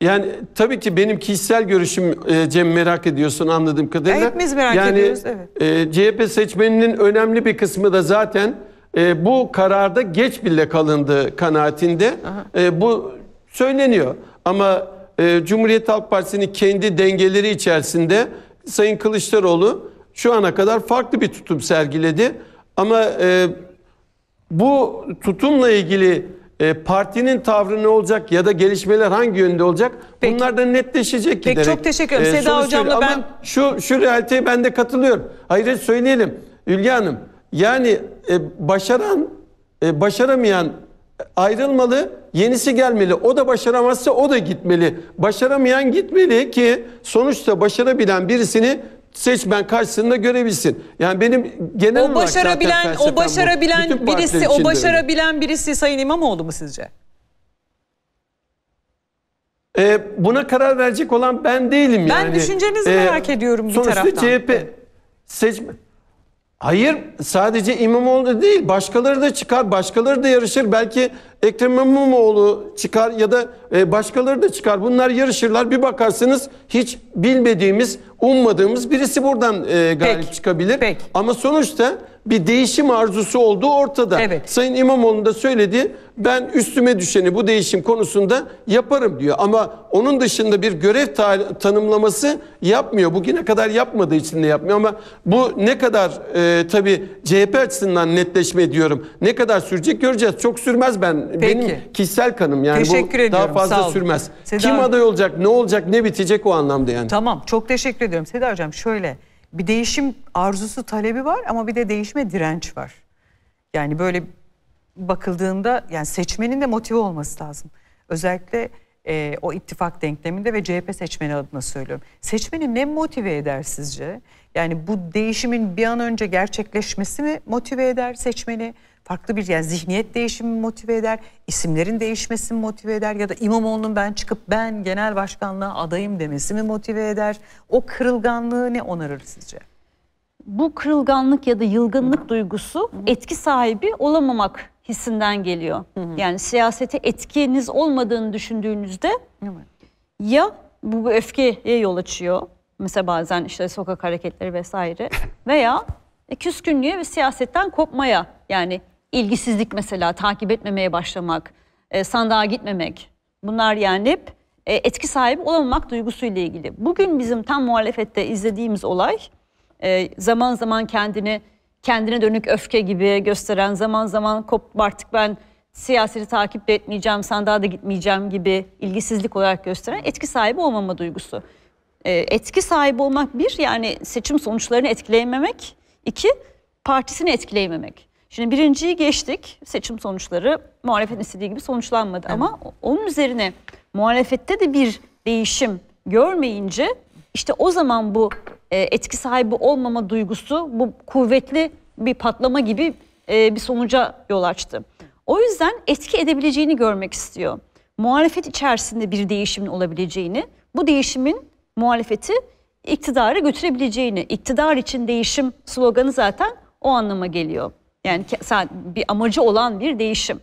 yani tabii ki benim kişisel görüşüm e, Cem merak ediyorsun anladığım kadarıyla. Hepimiz merak yani, ediyoruz. Evet. E, CHP seçmeninin önemli bir kısmı da zaten e, bu kararda geç bile kalındı kanaatinde. E, bu söyleniyor. Ama e, Cumhuriyet Halk Partisi'nin kendi dengeleri içerisinde Sayın Kılıçdaroğlu şu ana kadar farklı bir tutum sergiledi. Ama e, bu tutumla ilgili e, partinin tavrı ne olacak ya da gelişmeler hangi yönde olacak? Peki. Bunlar da netleşecek Peki, giderek. çok teşekkür ederim. E, Seda Hocam'la ben... şu, şu realiteye ben de katılıyorum. Hayret söyleyelim Hülya Hanım. Yani e, başaran, e, başaramayan ayrılmalı, yenisi gelmeli. O da başaramazsa o da gitmeli. Başaramayan gitmeli ki sonuçta başarabilen birisini seçmen karşısında görebilsin. Yani benim genel olarak. o başarabilen o başarabilen birisi o başarabilen öyle. birisi Sayın İmamoğlu mu sizce? Ee, buna karar verecek olan ben değilim ben yani. Ben düşüncenizi ee, merak ediyorum bir taraftan. Sonuçta CHP seçme Hayır sadece İmamoğlu değil başkaları da çıkar başkaları da yarışır belki Ekrem İmamoğlu çıkar ya da e, başkaları da çıkar. Bunlar yarışırlar. Bir bakarsınız hiç bilmediğimiz, ummadığımız birisi buradan e, galip peki, çıkabilir. Peki. Ama sonuçta bir değişim arzusu olduğu ortada. Evet. Sayın İmamoğlu'nun da söylediği ben üstüme düşeni bu değişim konusunda yaparım diyor. Ama onun dışında bir görev ta tanımlaması yapmıyor. Bugüne kadar yapmadığı için de yapmıyor ama bu ne kadar e, tabii CHP açısından netleşme diyorum. Ne kadar sürecek göreceğiz. Çok sürmez ben Peki. benim kişisel kanım yani teşekkür bu ediyorum. daha fazla sürmez. Seda... Kim aday olacak, ne olacak, ne bitecek o anlamda yani. Tamam, çok teşekkür ediyorum Seda hocam. Şöyle bir değişim arzusu, talebi var ama bir de değişime direnç var. Yani böyle bakıldığında yani seçmenin de motive olması lazım. Özellikle e, o ittifak denkleminde ve CHP seçmeni adına söylüyorum. Seçmeni ne motive eder sizce? Yani bu değişimin bir an önce gerçekleşmesi mi motive eder seçmeni? farklı bir yani zihniyet değişimi motive eder, isimlerin değişmesini motive eder ya da İmamoğlu'nun ben çıkıp ben genel başkanlığa adayım demesi mi motive eder? O kırılganlığı ne onarır sizce? Bu kırılganlık ya da yılgınlık Hı -hı. duygusu Hı -hı. etki sahibi olamamak hissinden geliyor. Hı -hı. Yani siyasete etkiniz olmadığını düşündüğünüzde Hı -hı. ya bu, bu öfkeye yol açıyor. Mesela bazen işte sokak hareketleri vesaire (laughs) veya e, küskünlüğe ve siyasetten kopmaya yani ilgisizlik mesela takip etmemeye başlamak, e, sandığa gitmemek bunlar yani hep e, etki sahibi olamamak duygusuyla ilgili. Bugün bizim tam muhalefette izlediğimiz olay e, zaman zaman kendini kendine dönük öfke gibi gösteren zaman zaman kop artık ben siyaseti takip de etmeyeceğim, sandığa da gitmeyeceğim gibi ilgisizlik olarak gösteren etki sahibi olmama duygusu. E, etki sahibi olmak bir yani seçim sonuçlarını etkileyememek, iki partisini etkileyememek. Şimdi birinciyi geçtik. Seçim sonuçları muhalefetin istediği gibi sonuçlanmadı. Evet. Ama onun üzerine muhalefette de bir değişim görmeyince işte o zaman bu e, etki sahibi olmama duygusu bu kuvvetli bir patlama gibi e, bir sonuca yol açtı. O yüzden etki edebileceğini görmek istiyor. Muhalefet içerisinde bir değişimin olabileceğini, bu değişimin muhalefeti iktidara götürebileceğini, iktidar için değişim sloganı zaten o anlama geliyor. Yani bir amacı olan bir değişim.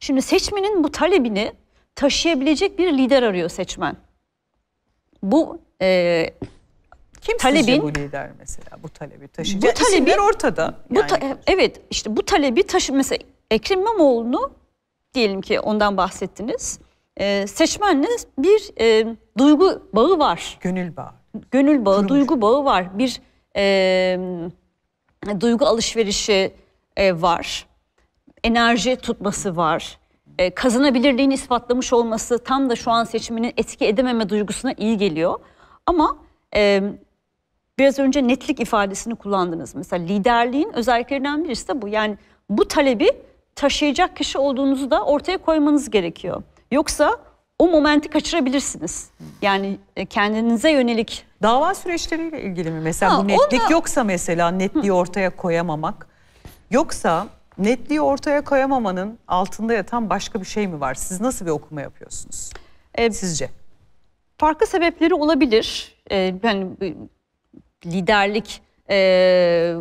Şimdi seçmenin bu talebini taşıyabilecek bir lider arıyor seçmen. Bu e, kim talebin bu lider mesela bu talebi taşıyacak bu talebi, ortada. Bu yani. ta, evet işte bu talebi taşı mesela Ekrem İmamoğlu'nu diyelim ki ondan bahsettiniz. E, seçmenle bir e, duygu bağı var. Gönül bağı. Gönül bağı, Kurumuş. duygu bağı var. Bir e, duygu alışverişi, e, var. Enerji tutması var. E, kazanabilirliğini ispatlamış olması tam da şu an seçiminin etki edememe duygusuna iyi geliyor. Ama e, biraz önce netlik ifadesini kullandınız. Mesela liderliğin özelliklerinden birisi de bu. Yani bu talebi taşıyacak kişi olduğunuzu da ortaya koymanız gerekiyor. Yoksa o momenti kaçırabilirsiniz. Yani e, kendinize yönelik. Dava süreçleriyle ilgili mi mesela ha, bu netlik onda... yoksa mesela netliği ortaya koyamamak? Yoksa netliği ortaya koyamamanın altında yatan başka bir şey mi var? Siz nasıl bir okuma yapıyorsunuz ee, sizce? Farklı sebepleri olabilir. Ee, yani, liderlik e,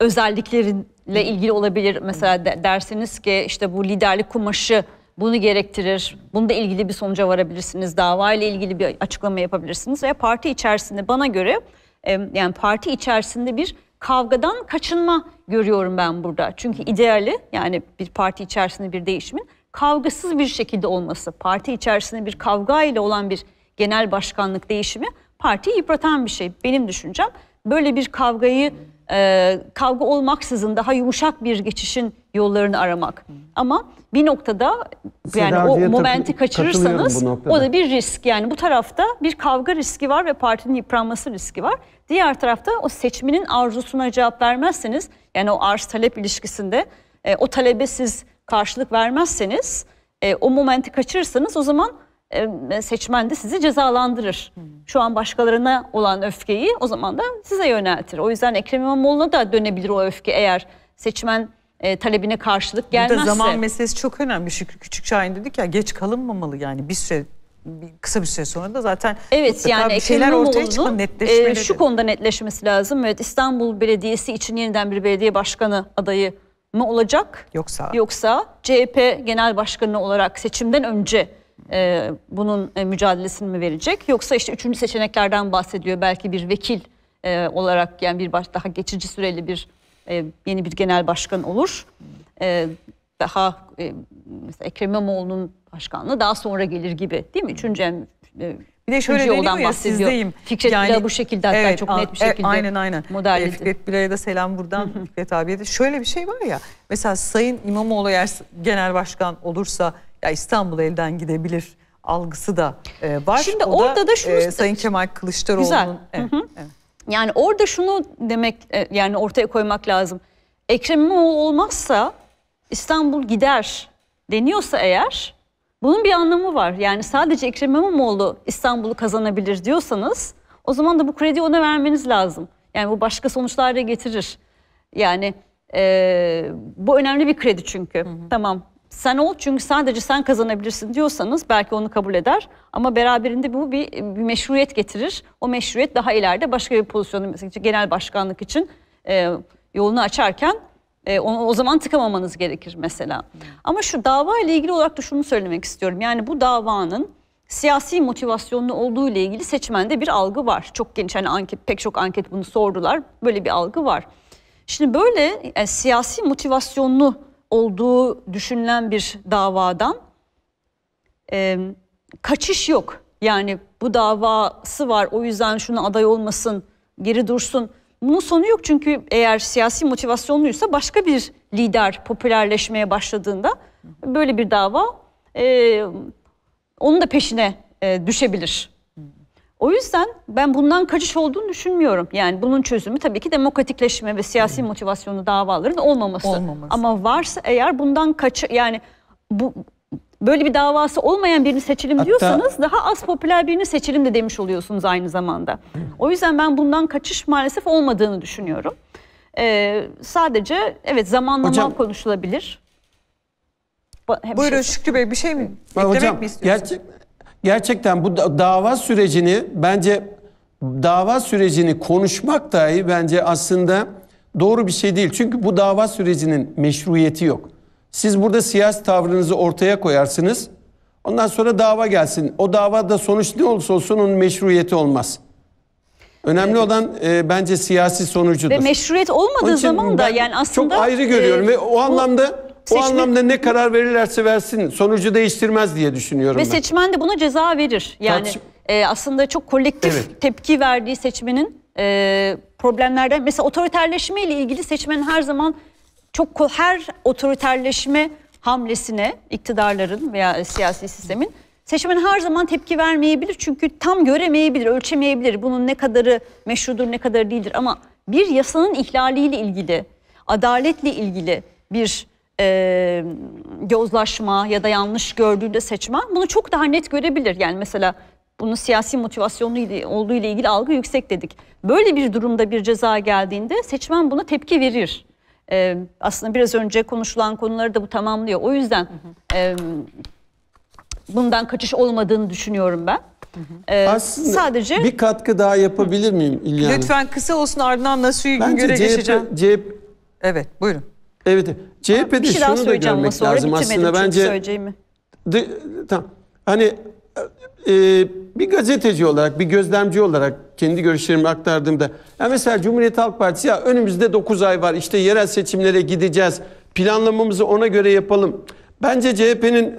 özellikleriyle ilgili olabilir. Mesela de, dersiniz ki işte bu liderlik kumaşı bunu gerektirir. Bununla ilgili bir sonuca varabilirsiniz. Davayla ilgili bir açıklama yapabilirsiniz. Veya parti içerisinde bana göre e, yani parti içerisinde bir kavgadan kaçınma görüyorum ben burada. Çünkü ideali yani bir parti içerisinde bir değişimin kavgasız bir şekilde olması, parti içerisinde bir kavga ile olan bir genel başkanlık değişimi partiyi yıpratan bir şey. Benim düşüncem böyle bir kavgayı e, kavga olmaksızın daha yumuşak bir geçişin yollarını aramak. Ama bir noktada yani o momenti kaçırırsanız o da bir risk. Yani bu tarafta bir kavga riski var ve partinin yıpranması riski var. Diğer tarafta o seçmenin arzusuna cevap vermezseniz yani o arz talep ilişkisinde e, o talebe siz karşılık vermezseniz e, o momenti kaçırırsanız o zaman seçmen de sizi cezalandırır. Şu an başkalarına olan öfkeyi o zaman da size yöneltir. O yüzden Ekrem İmamoğlu'na da dönebilir o öfke eğer seçmen e, talebine karşılık gelmezse. Burada zaman meselesi çok önemli. Çünkü Küçük Şahin dedik ya geç kalınmamalı yani bir süre bir, kısa bir süre sonra da zaten evet, yani bir şeyler ortaya çıkma netleşmeleri. E, şu konuda netleşmesi lazım. Evet İstanbul Belediyesi için yeniden bir belediye başkanı adayı mı olacak? Yoksa. Yoksa CHP genel başkanı olarak seçimden önce e, bunun e, mücadelesini mi verecek? Yoksa işte üçüncü seçeneklerden bahsediyor belki bir vekil e, olarak yani bir baş, daha geçici süreli bir e, yeni bir genel başkan olur. E, daha e, mesela Ekrem İmamoğlu'nun başkanlığı daha sonra gelir gibi değil mi? Üçüncü en, e, bir de şöyle deniyor ya sizdeyim. Fikret yani, bu şekilde hatta evet, çok net bir e, şekilde. E, aynen aynen. Modelledi. E, Fikret Bile'ye de selam buradan (laughs) Fikret abiye de. Şöyle bir şey var ya mesela Sayın İmamoğlu eğer genel başkan olursa ya İstanbul elden gidebilir algısı da e, var. Şimdi o orada da, da şunu e, Sayın Kemal Kılıçdaroğlu'nun evet, Yani orada şunu demek e, yani ortaya koymak lazım. Ekrem İmamoğlu olmazsa İstanbul gider deniyorsa eğer bunun bir anlamı var. Yani sadece Ekrem İmamoğlu İstanbul'u kazanabilir diyorsanız o zaman da bu krediyi ona vermeniz lazım. Yani bu başka sonuçlar da getirir. Yani e, bu önemli bir kredi çünkü. Hı hı. Tamam sen ol çünkü sadece sen kazanabilirsin diyorsanız belki onu kabul eder. Ama beraberinde bu bir, bir meşruiyet getirir. O meşruiyet daha ileride başka bir pozisyonu mesela genel başkanlık için e, yolunu açarken e, onu o zaman tıkamamanız gerekir mesela. Ama şu dava ile ilgili olarak da şunu söylemek istiyorum. Yani bu davanın siyasi motivasyonlu olduğu ile ilgili seçmende bir algı var. Çok geniş yani anket pek çok anket bunu sordular. Böyle bir algı var. Şimdi böyle yani e, siyasi motivasyonlu olduğu düşünülen bir davadan e, kaçış yok. Yani bu davası var o yüzden şunu aday olmasın, geri dursun. Bunun sonu yok çünkü eğer siyasi motivasyonluysa başka bir lider popülerleşmeye başladığında böyle bir dava e, onun da peşine e, düşebilir. O yüzden ben bundan kaçış olduğunu düşünmüyorum. Yani bunun çözümü tabii ki demokratikleşme ve siyasi motivasyonlu davaların olmaması. olmaması. Ama varsa eğer bundan kaçı yani bu böyle bir davası olmayan birini seçelim Hatta, diyorsanız daha az popüler birini seçelim de demiş oluyorsunuz aynı zamanda. O yüzden ben bundan kaçış maalesef olmadığını düşünüyorum. Ee, sadece evet zamanlama hocam, konuşulabilir. Buyurun şey. Şükrü Bey bir şey mi? Eklemek hocam, mi istiyorsunuz? Gerçek, gerçekten bu dava sürecini bence dava sürecini konuşmak dahi bence aslında doğru bir şey değil. Çünkü bu dava sürecinin meşruiyeti yok. Siz burada siyasi tavrınızı ortaya koyarsınız. Ondan sonra dava gelsin. O davada sonuç ne olursa olsun onun meşruiyeti olmaz. Önemli evet. olan e, bence siyasi sonucudur. Ve meşruiyet olmadığı zaman da yani aslında çok ayrı görüyorum e, ve o anlamda seçmen... O anlamda ne karar verirlerse versin sonucu değiştirmez diye düşünüyorum Ve ben. seçmen de buna ceza verir. Yani Tartışma... e, aslında çok kolektif evet. tepki verdiği seçmenin e, problemlerden... Mesela otoriterleşme ile ilgili seçmenin her zaman çok her otoriterleşme hamlesine iktidarların veya siyasi sistemin seçmen her zaman tepki vermeyebilir. Çünkü tam göremeyebilir, ölçemeyebilir. Bunun ne kadarı meşrudur, ne kadarı değildir. Ama bir yasanın ihlaliyle ilgili, adaletle ilgili bir e, yozlaşma ya da yanlış gördüğünde seçmen bunu çok daha net görebilir. Yani mesela bunun siyasi motivasyonu olduğu ile ilgili algı yüksek dedik. Böyle bir durumda bir ceza geldiğinde seçmen buna tepki verir. E, aslında biraz önce konuşulan konuları da bu tamamlıyor. O yüzden hı hı. E, bundan kaçış olmadığını düşünüyorum ben. Hı hı. Ee, sadece bir katkı daha yapabilir miyim İlyan? Lütfen kısa olsun ardından nasıl Nasuhi Güngör'e geçeceğim. CHP... Evet buyurun. Evet. CHP'de bir şey şunu da görmek sonra lazım aslında bence. Söyleyeceğimi. De, tamam. Hani e, bir gazeteci olarak, bir gözlemci olarak kendi görüşlerimi aktardığımda ya mesela Cumhuriyet Halk Partisi ya önümüzde 9 ay var işte yerel seçimlere gideceğiz. Planlamamızı ona göre yapalım. Bence CHP'nin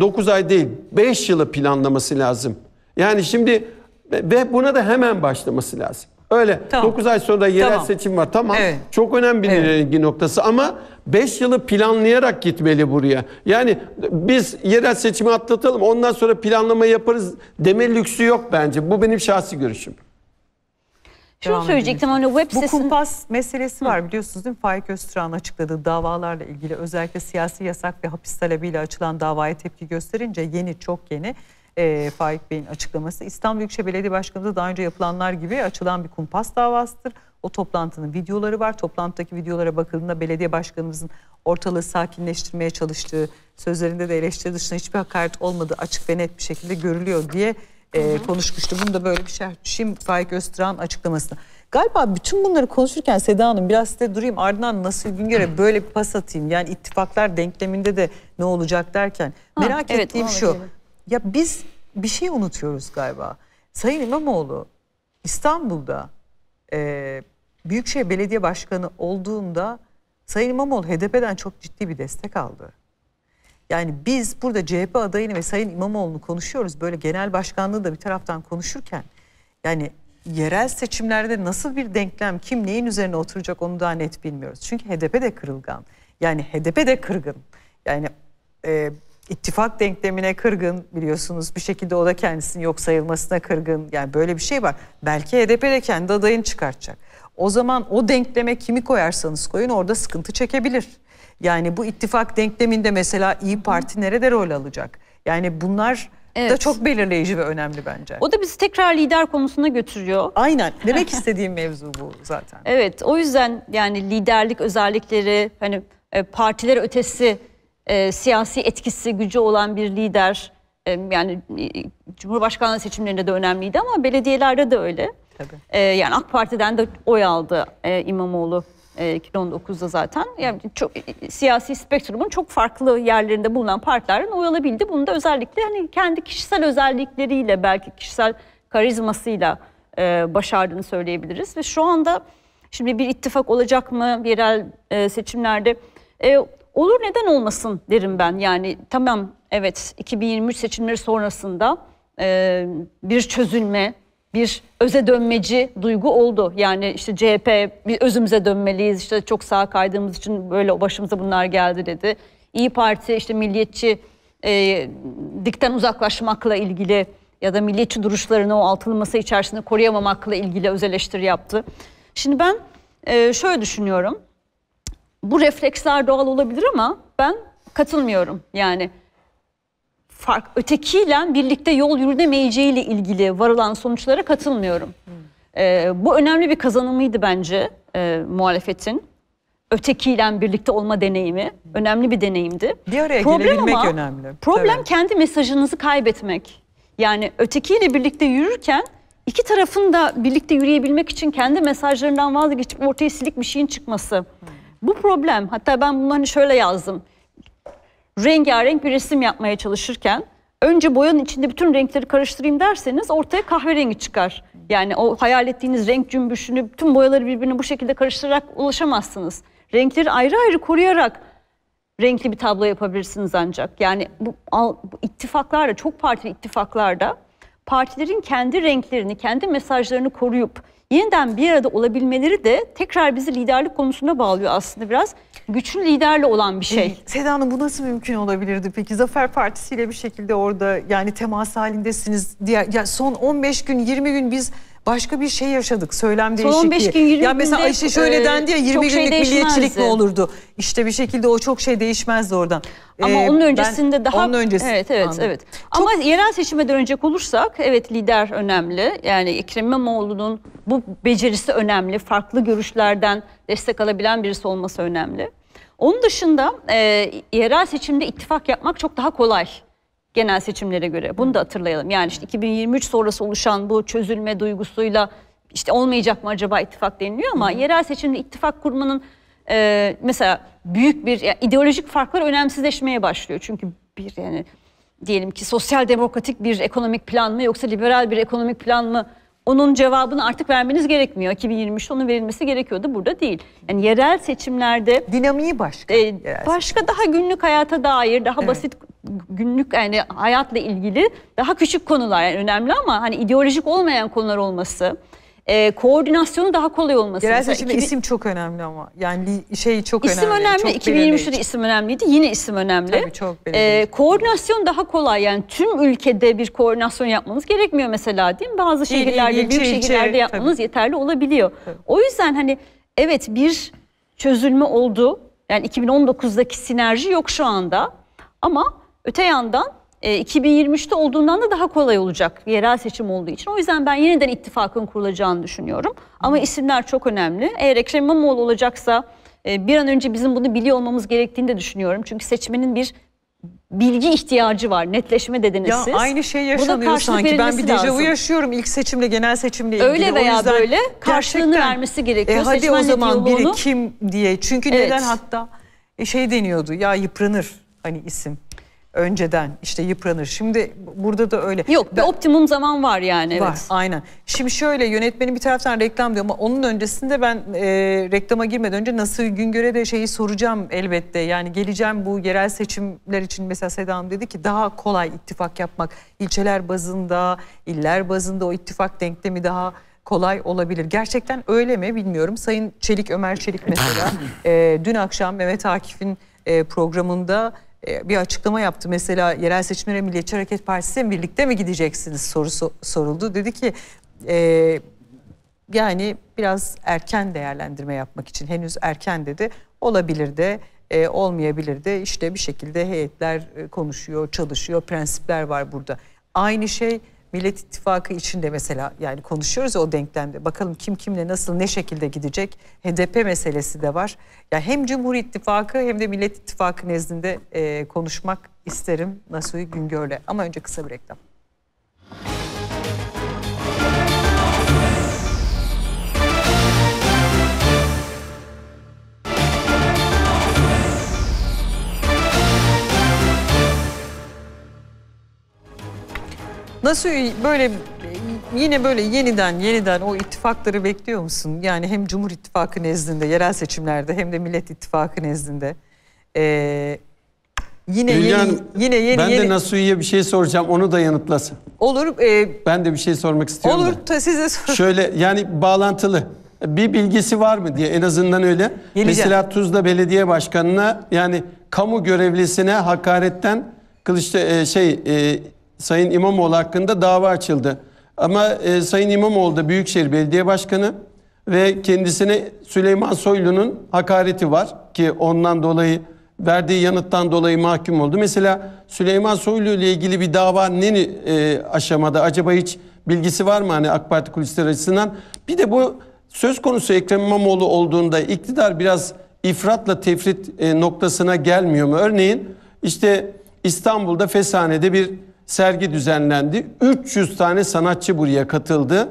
9 e, ay değil 5 yılı planlaması lazım. Yani şimdi ve buna da hemen başlaması lazım. Öyle tamam. 9 ay sonra yerel tamam. seçim var. Tamam. Evet. Çok önemli bir evet. noktası ama 5 yılı planlayarak gitmeli buraya. Yani biz yerel seçimi atlatalım ondan sonra planlama yaparız deme lüksü yok bence. Bu benim şahsi görüşüm. Şunu Devam söyleyecektim hani web sitesi... Bu kumpas meselesi var Hı. biliyorsunuz değil mi? Faik Öztürk'ün açıkladığı davalarla ilgili özellikle siyasi yasak ve hapis talebiyle açılan davaya tepki gösterince yeni çok yeni e, Faik Bey'in açıklaması. İstanbul Büyükşehir Belediye Başkanı'nda daha önce yapılanlar gibi açılan bir kumpas davasıdır. O toplantının videoları var. Toplantıdaki videolara bakıldığında belediye başkanımızın ortalığı sakinleştirmeye çalıştığı, sözlerinde de eleştiri dışında hiçbir hakaret olmadığı açık ve net bir şekilde görülüyor diye e, konuşmuştu. Bunu da böyle bir şerh düşeyim Faik Öztürk'ün açıklamasına. Galiba bütün bunları konuşurken Seda Hanım biraz size durayım ardından nasıl Güngör'e böyle bir pas atayım. Yani ittifaklar denkleminde de ne olacak derken ha, merak evet, ettiğim şu. Ya biz bir şey unutuyoruz galiba. Sayın İmamoğlu İstanbul'da e, Büyükşehir Belediye Başkanı olduğunda Sayın İmamoğlu HDP'den çok ciddi bir destek aldı. Yani biz burada CHP adayını ve Sayın İmamoğlu'nu konuşuyoruz. Böyle genel başkanlığı da bir taraftan konuşurken yani yerel seçimlerde nasıl bir denklem kim neyin üzerine oturacak onu daha net bilmiyoruz. Çünkü HDP de kırılgan. Yani HDP de kırgın. Yani e, ittifak denklemine kırgın biliyorsunuz. Bir şekilde o da kendisinin yok sayılmasına kırgın. Yani böyle bir şey var. Belki HDP de kendi adayını çıkartacak. O zaman o denkleme kimi koyarsanız koyun orada sıkıntı çekebilir. Yani bu ittifak denkleminde mesela İyi Parti nerede rol alacak? Yani bunlar evet. da çok belirleyici ve önemli bence. O da bizi tekrar lider konusuna götürüyor. Aynen. Demek (laughs) istediğim mevzu bu zaten. Evet. O yüzden yani liderlik özellikleri hani e, partiler ötesi e, siyasi etkisi, gücü olan bir lider e, yani e, Cumhurbaşkanlığı seçimlerinde de önemliydi ama belediyelerde de öyle. Tabii. E, yani AK Parti'den de oy aldı e, İmamoğlu e, 2019'da zaten. Yani çok siyasi spektrumun çok farklı yerlerinde bulunan partilerin oy alabildi. Bunu da özellikle hani kendi kişisel özellikleriyle belki kişisel karizmasıyla e, başardığını söyleyebiliriz. Ve şu anda şimdi bir ittifak olacak mı yerel e, seçimlerde? E, olur neden olmasın derim ben. Yani tamam evet 2023 seçimleri sonrasında e, bir çözülme bir öze dönmeci duygu oldu. Yani işte CHP bir özümüze dönmeliyiz işte çok sağa kaydığımız için böyle başımıza bunlar geldi dedi. İyi Parti işte milliyetçi e, dikten uzaklaşmakla ilgili ya da milliyetçi duruşlarını o altılı masa içerisinde koruyamamakla ilgili öz eleştiri yaptı. Şimdi ben e, şöyle düşünüyorum. Bu refleksler doğal olabilir ama ben katılmıyorum. Yani fark ötekiyle birlikte yol yürünemeyeceği ile ilgili varılan sonuçlara katılmıyorum. E, bu önemli bir kazanımıydı bence e, muhalefetin. Ötekiyle birlikte olma deneyimi önemli bir deneyimdi. Bir araya problem gelebilmek ama, önemli. Problem evet. kendi mesajınızı kaybetmek. Yani ötekiyle birlikte yürürken iki tarafın da birlikte yürüyebilmek için kendi mesajlarından vazgeçip ortaya silik bir şeyin çıkması. Hmm. Bu problem. Hatta ben bunu hani şöyle yazdım rengarenk bir resim yapmaya çalışırken önce boyanın içinde bütün renkleri karıştırayım derseniz ortaya kahverengi çıkar. Yani o hayal ettiğiniz renk cümbüşünü bütün boyaları birbirine bu şekilde karıştırarak ulaşamazsınız. Renkleri ayrı ayrı koruyarak renkli bir tablo yapabilirsiniz ancak. Yani bu, bu ittifaklarda, çok partili ittifaklarda partilerin kendi renklerini, kendi mesajlarını koruyup yeniden bir arada olabilmeleri de tekrar bizi liderlik konusuna bağlıyor aslında biraz. Güçlü liderle olan bir şey. E, Seda Hanım bu nasıl mümkün olabilirdi peki? Zafer Partisi ile bir şekilde orada yani temas halindesiniz. Diğer, yani son 15 gün 20 gün biz başka bir şey yaşadık. Söylem değişikliği. Son 15 gün 20 Ya mesela Ayşe şöyle e, dendi ya 20 şey günlük şey milliyetçilik mi olurdu? İşte bir şekilde o çok şey değişmezdi oradan. Ama ee, onun öncesinde ben, daha onun öncesinde, Evet evet anladım. evet. Çok... Ama yerel seçime dönecek olursak evet lider önemli. Yani Ekrem İmamoğlu'nun bu becerisi önemli. Farklı görüşlerden destek alabilen birisi olması önemli. Onun dışında e, yerel seçimde ittifak yapmak çok daha kolay genel seçimlere göre. Bunu da hatırlayalım. Yani işte 2023 sonrası oluşan bu çözülme duygusuyla işte olmayacak mı acaba ittifak deniliyor ama Hı. yerel seçimde ittifak kurmanın e, mesela büyük bir yani ideolojik farklar önemsizleşmeye başlıyor. Çünkü bir yani diyelim ki sosyal demokratik bir ekonomik plan mı yoksa liberal bir ekonomik plan mı onun cevabını artık vermeniz gerekmiyor. 2023'te onun verilmesi gerekiyordu. Burada değil. Yani yerel seçimlerde dinamiği başka. E, başka daha günlük hayata dair, daha evet. basit günlük yani hayatla ilgili daha küçük konular yani önemli ama hani ideolojik olmayan konular olması e, koordinasyonu daha kolay olması. Yerel seçimde 2000... isim çok önemli ama. Yani şey çok isim önemli. önemli. Çok 2023'te isim önemliydi. Yine isim önemli. Tabii çok belirleyici. E, koordinasyon daha kolay. Yani tüm ülkede bir koordinasyon yapmanız gerekmiyor mesela değil mi? Bazı şehirlerde, ilçe, büyük ilçe, yapmanız tabii. yeterli olabiliyor. Tabii. O yüzden hani evet bir çözülme oldu. Yani 2019'daki sinerji yok şu anda. Ama Öte yandan 2023'te e, olduğundan da daha kolay olacak yerel seçim olduğu için. O yüzden ben yeniden ittifakın kurulacağını düşünüyorum. Ama isimler çok önemli. Eğer Ekrem İmamoğlu olacaksa e, bir an önce bizim bunu biliyor olmamız gerektiğini de düşünüyorum. Çünkü seçmenin bir bilgi ihtiyacı var. Netleşme dediniz ya siz. Aynı şey yaşanıyor sanki. Ben bir dejavu yaşıyorum ilk seçimle genel seçimle ilgili. Öyle veya o yüzden böyle karşılığını gerçekten, vermesi gerekiyor. E hadi Seçmenle o zaman biri kim diye. Çünkü evet. neden hatta e, şey deniyordu ya yıpranır hani isim önceden işte yıpranır. Şimdi burada da öyle. Yok bir ben, optimum zaman var yani. Var evet. aynen. Şimdi şöyle yönetmenin bir taraftan reklam diyor ama onun öncesinde ben e, reklama girmeden önce nasıl gün göre de şeyi soracağım elbette. Yani geleceğim bu yerel seçimler için mesela Seda Hanım dedi ki daha kolay ittifak yapmak. ilçeler bazında, iller bazında o ittifak denklemi daha kolay olabilir. Gerçekten öyle mi bilmiyorum. Sayın Çelik, Ömer Çelik mesela (laughs) e, dün akşam Mehmet Akif'in e, programında e, bir açıklama yaptı. Mesela yerel seçimlere Milliyetçi Hareket Partisi birlikte mi gideceksiniz sorusu soruldu. Dedi ki e, yani biraz erken değerlendirme yapmak için henüz erken dedi. Olabilir de e, olmayabilir de işte bir şekilde heyetler e, konuşuyor, çalışıyor, prensipler var burada. Aynı şey Millet İttifakı içinde mesela yani konuşuyoruz ya o denklemde. Bakalım kim kimle nasıl ne şekilde gidecek. HDP meselesi de var. Ya hem Cumhur İttifakı hem de Millet İttifakı nezdinde e, konuşmak isterim Nasuhi Güngör'le. Ama önce kısa bir reklam. Nasıl böyle yine böyle yeniden yeniden o ittifakları bekliyor musun? Yani hem Cumhur İttifakı nezdinde yerel seçimlerde hem de Millet İttifakı nezdinde. Ee, yine yeni yine yeni Ben yeni... de Nasuhi'ye bir şey soracağım onu da yanıtlasın. Olur. E... Ben de bir şey sormak istiyorum. Olur da. size sor. Şöyle yani bağlantılı bir bilgisi var mı diye en azından öyle. Geleceğim. Mesela Tuzla Belediye Başkanı'na yani kamu görevlisine hakaretten kılıçta e, şey e, Sayın İmamoğlu hakkında dava açıldı. Ama e, Sayın İmamoğlu da Büyükşehir Belediye Başkanı ve kendisine Süleyman Soylu'nun hakareti var ki ondan dolayı verdiği yanıttan dolayı mahkum oldu. Mesela Süleyman Soylu ile ilgili bir dava ne e, aşamada acaba hiç bilgisi var mı hani AK Parti kulisleri açısından? Bir de bu söz konusu Ekrem İmamoğlu olduğunda iktidar biraz ifratla tefrit e, noktasına gelmiyor mu? Örneğin işte İstanbul'da Feshane'de bir sergi düzenlendi. 300 tane sanatçı buraya katıldı.